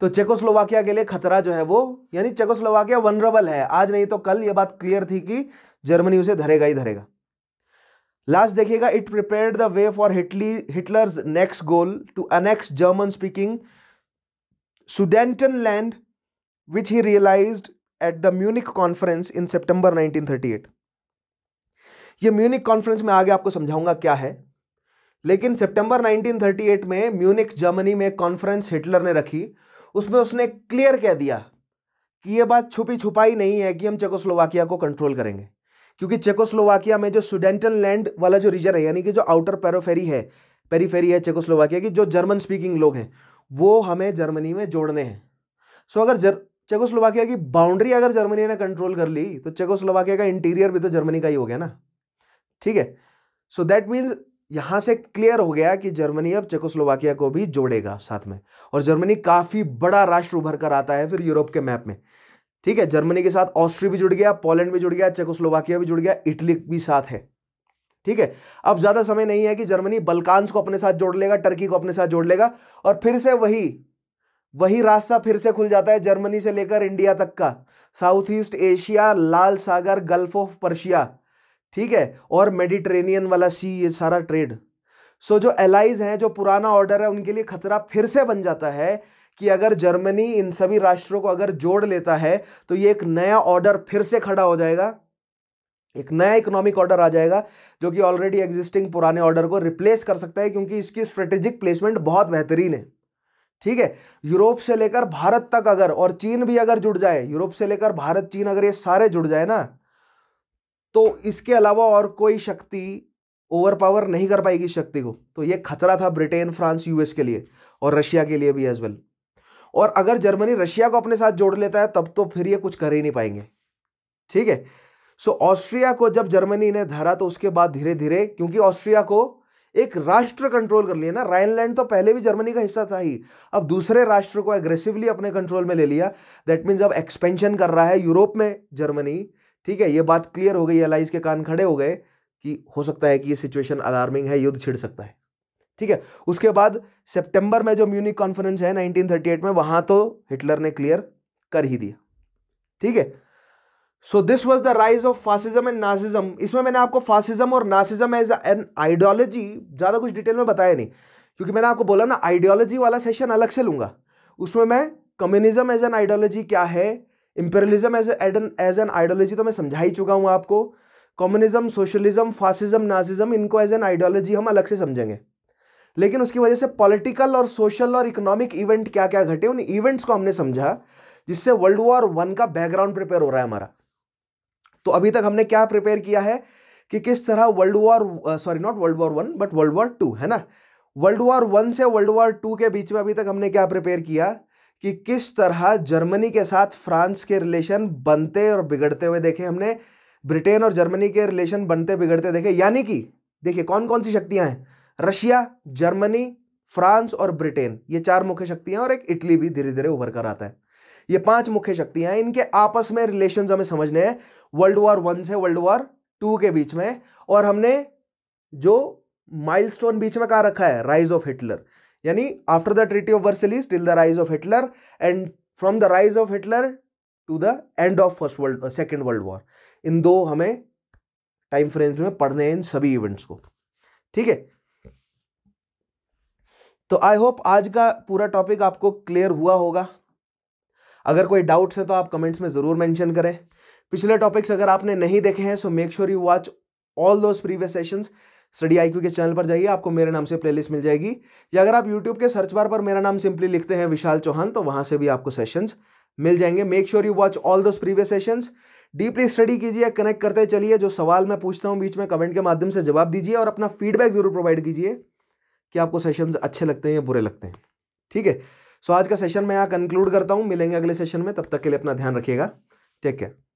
तो चेकोस्लोवाकिया के लिए खतरा जो है वो यानी चेकोस्लोवाकिया वनरेबल है आज नहीं तो कल ये बात क्लियर थी कि जर्मनी उसे धरेगा ही धरेगा लास्ट देखिएगा it prepare the way for Hitler Hitler's next goal to annex German speaking Sudetenland which he realize at the Munich conference in September nineteen thirty eight ये म्यूनिक कॉन्फ्रेंस में आगे आपको समझाऊंगा क्या है लेकिन सितंबर 1938 में म्यूनिक जर्मनी में कॉन्फ्रेंस हिटलर ने रखी उसमें उसने क्लियर कह दिया कि यह बात छुपी छुपाई नहीं है कि हम चेकोस्लोवाकिया को कंट्रोल करेंगे क्योंकि चेकोस्लोवाकिया में जो सुडेंटल लैंड वाला जो रीजन है यानी कि जो आउटर पेरोफेरी है पेरीफेरी है चेकोस्लोवाकिया की जो जर्मन स्पीकिंग लोग हैं वो हमें जर्मनी में जोड़ने हैं सो अगर जर चेकोस्लोवाकिया की बाउंड्री अगर जर्मनी ने कंट्रोल कर ली तो चेकोस्लोवाकिया का इंटीरियर भी तो जर्मनी का ही हो गया ना ठीक है सो दैट मीन्स यहाँ से क्लियर हो गया कि जर्मनी अब चेकोस्लोवाकिया को भी जोड़ेगा साथ में और जर्मनी काफ़ी बड़ा राष्ट्र उभर कर आता है फिर यूरोप के मैप में ठीक है जर्मनी के साथ ऑस्ट्री भी जुड़ गया पोलैंड भी जुड़ गया चेकोस्लोवाकिया भी जुड़ गया इटली भी साथ है ठीक है अब ज़्यादा समय नहीं है कि जर्मनी बल्कान्स को अपने साथ जोड़ लेगा टर्की को अपने साथ जोड़ लेगा और फिर से वही वही रास्ता फिर से खुल जाता है जर्मनी से लेकर इंडिया तक का साउथ ईस्ट एशिया लाल सागर गल्फ ऑफ पर्शिया ठीक है और मेडिटेरेनियन वाला सी ये सारा ट्रेड सो जो एलाइज हैं जो पुराना ऑर्डर है उनके लिए खतरा फिर से बन जाता है कि अगर जर्मनी इन सभी राष्ट्रों को अगर जोड़ लेता है तो ये एक नया ऑर्डर फिर से खड़ा हो जाएगा एक नया इकोनॉमिक ऑर्डर आ जाएगा जो कि ऑलरेडी एग्जिस्टिंग पुराने ऑर्डर को रिप्लेस कर सकता है क्योंकि इसकी स्ट्रेटेजिक प्लेसमेंट बहुत बेहतरीन है ठीक है यूरोप से लेकर भारत तक अगर और चीन भी अगर जुड़ जाए यूरोप से लेकर भारत चीन अगर ये सारे जुड़ जाए ना तो इसके अलावा और कोई शक्ति ओवर पावर नहीं कर पाएगी शक्ति को तो ये खतरा था ब्रिटेन फ्रांस यूएस के लिए और रशिया के लिए भी एज वेल और अगर जर्मनी रशिया को अपने साथ जोड़ लेता है तब तो फिर ये कुछ कर ही नहीं पाएंगे ठीक है सो ऑस्ट्रिया को जब जर्मनी ने धरा तो उसके बाद धीरे धीरे क्योंकि ऑस्ट्रिया को एक राष्ट्र कंट्रोल कर लिया ना राइनलैंड तो पहले भी जर्मनी का हिस्सा था ही अब दूसरे राष्ट्र को एग्रेसिवली अपने कंट्रोल में ले लिया दैट मीन्स अब एक्सपेंशन कर रहा है यूरोप में जर्मनी ठीक है ये बात क्लियर हो गई एलाइज के कान खड़े हो गए कि हो सकता है कि ये सिचुएशन अलार्मिंग है युद्ध छिड़ सकता है ठीक है उसके बाद सितंबर में जो म्यूनिक कॉन्फ्रेंस है 1938 में वहां तो हिटलर ने क्लियर कर ही दिया ठीक है so this was the rise of fascism and Nazism इसमें मैंने आपको फासिज्म और नासिज्म एज एन आइडियोलॉजी ज़्यादा कुछ डिटेल में बताया नहीं क्योंकि मैंने आपको बोला ना आइडियोलॉजी वाला सेशन अलग से लूंगा उसमें मैं कम्युनिज्म एज एन आइडियोलॉजी क्या है इंपेरियलिज्म एज एडन एज एन आइडियोलॉजी तो मैं समझा ही चुका हूं आपको कम्युनिज्म सोशलिज्म फासिज्म नासिज्म इनको एज एन आइडियोलॉजी हम अलग से समझेंगे लेकिन उसकी वजह से पॉलिटिकल और सोशल और इकोनॉमिक इवेंट क्या क्या घटे उन इवेंट्स को हमने समझा जिससे वर्ल्ड वॉर वन का बैकग्राउंड प्रिपेयर हो रहा है हमारा तो अभी तक हमने क्या प्रिपेयर किया है कि किस तरह world war sorry not world war one but world war two है ना वर्ल्ड वॉर वन से वर्ल्ड वॉर टू के बीच में अभी तक हमने क्या प्रिपेयर किया कि किस तरह जर्मनी के साथ फ्रांस के रिलेशन बनते और बिगड़ते हुए देखे हमने ब्रिटेन और जर्मनी के रिलेशन बनते बिगड़ते देखे यानी कि देखिए कौन कौन सी शक्तियां हैं रशिया जर्मनी फ्रांस और ब्रिटेन ये चार मुख्य शक्तियां और एक इटली भी धीरे धीरे उभर कर आता है ये पांच मुख्य शक्तियां हैं इनके आपस में रिलेशन हमें समझने हैं वर्ल्ड वॉर वन से वर्ल्ड वॉर टू के बीच में और हमने जो माइलस्टोन बीच में कहा रखा है राइज ऑफ हिटलर यानी after the treaty of Versailles till the rise of Hitler and from the rise of Hitler to the end of first world second world war इन दो हमें टाइम फ्रेम में पढ़ने हैं इन सभी इवेंट्स को ठीक है तो आई होप आज का पूरा टॉपिक आपको क्लियर हुआ होगा अगर कोई डाउट्स है तो आप कमेंट्स में ज़रूर मेंशन करें पिछले टॉपिक्स अगर आपने नहीं देखे हैं so make sure you watch all those previous sessions study IQ के चैनल पर जाइए आपको मेरे नाम से प्लेलिस्ट मिल जाएगी या अगर आप यूट्यूब के सर्च बार पर मेरा नाम सिंपली लिखते हैं विशाल चौहान तो वहाँ से भी आपको सेशंस मिल जाएंगे make sure you watch all those previous sessions deeply study कीजिए कनेक्ट करते चलिए जो सवाल मैं पूछता हूँ बीच में कमेंट के माध्यम से जवाब दीजिए और अपना फीडबैक जरूर प्रोवाइड कीजिए कि आपको सेशन अच्छे लगते हैं या बुरे लगते हैं ठीक है सो आज का सेशन मैं यहाँ कंक्लूड करता हूँ मिलेंगे अगले सेशन में तब तक के लिए अपना ध्यान रखिएगा टेक केयर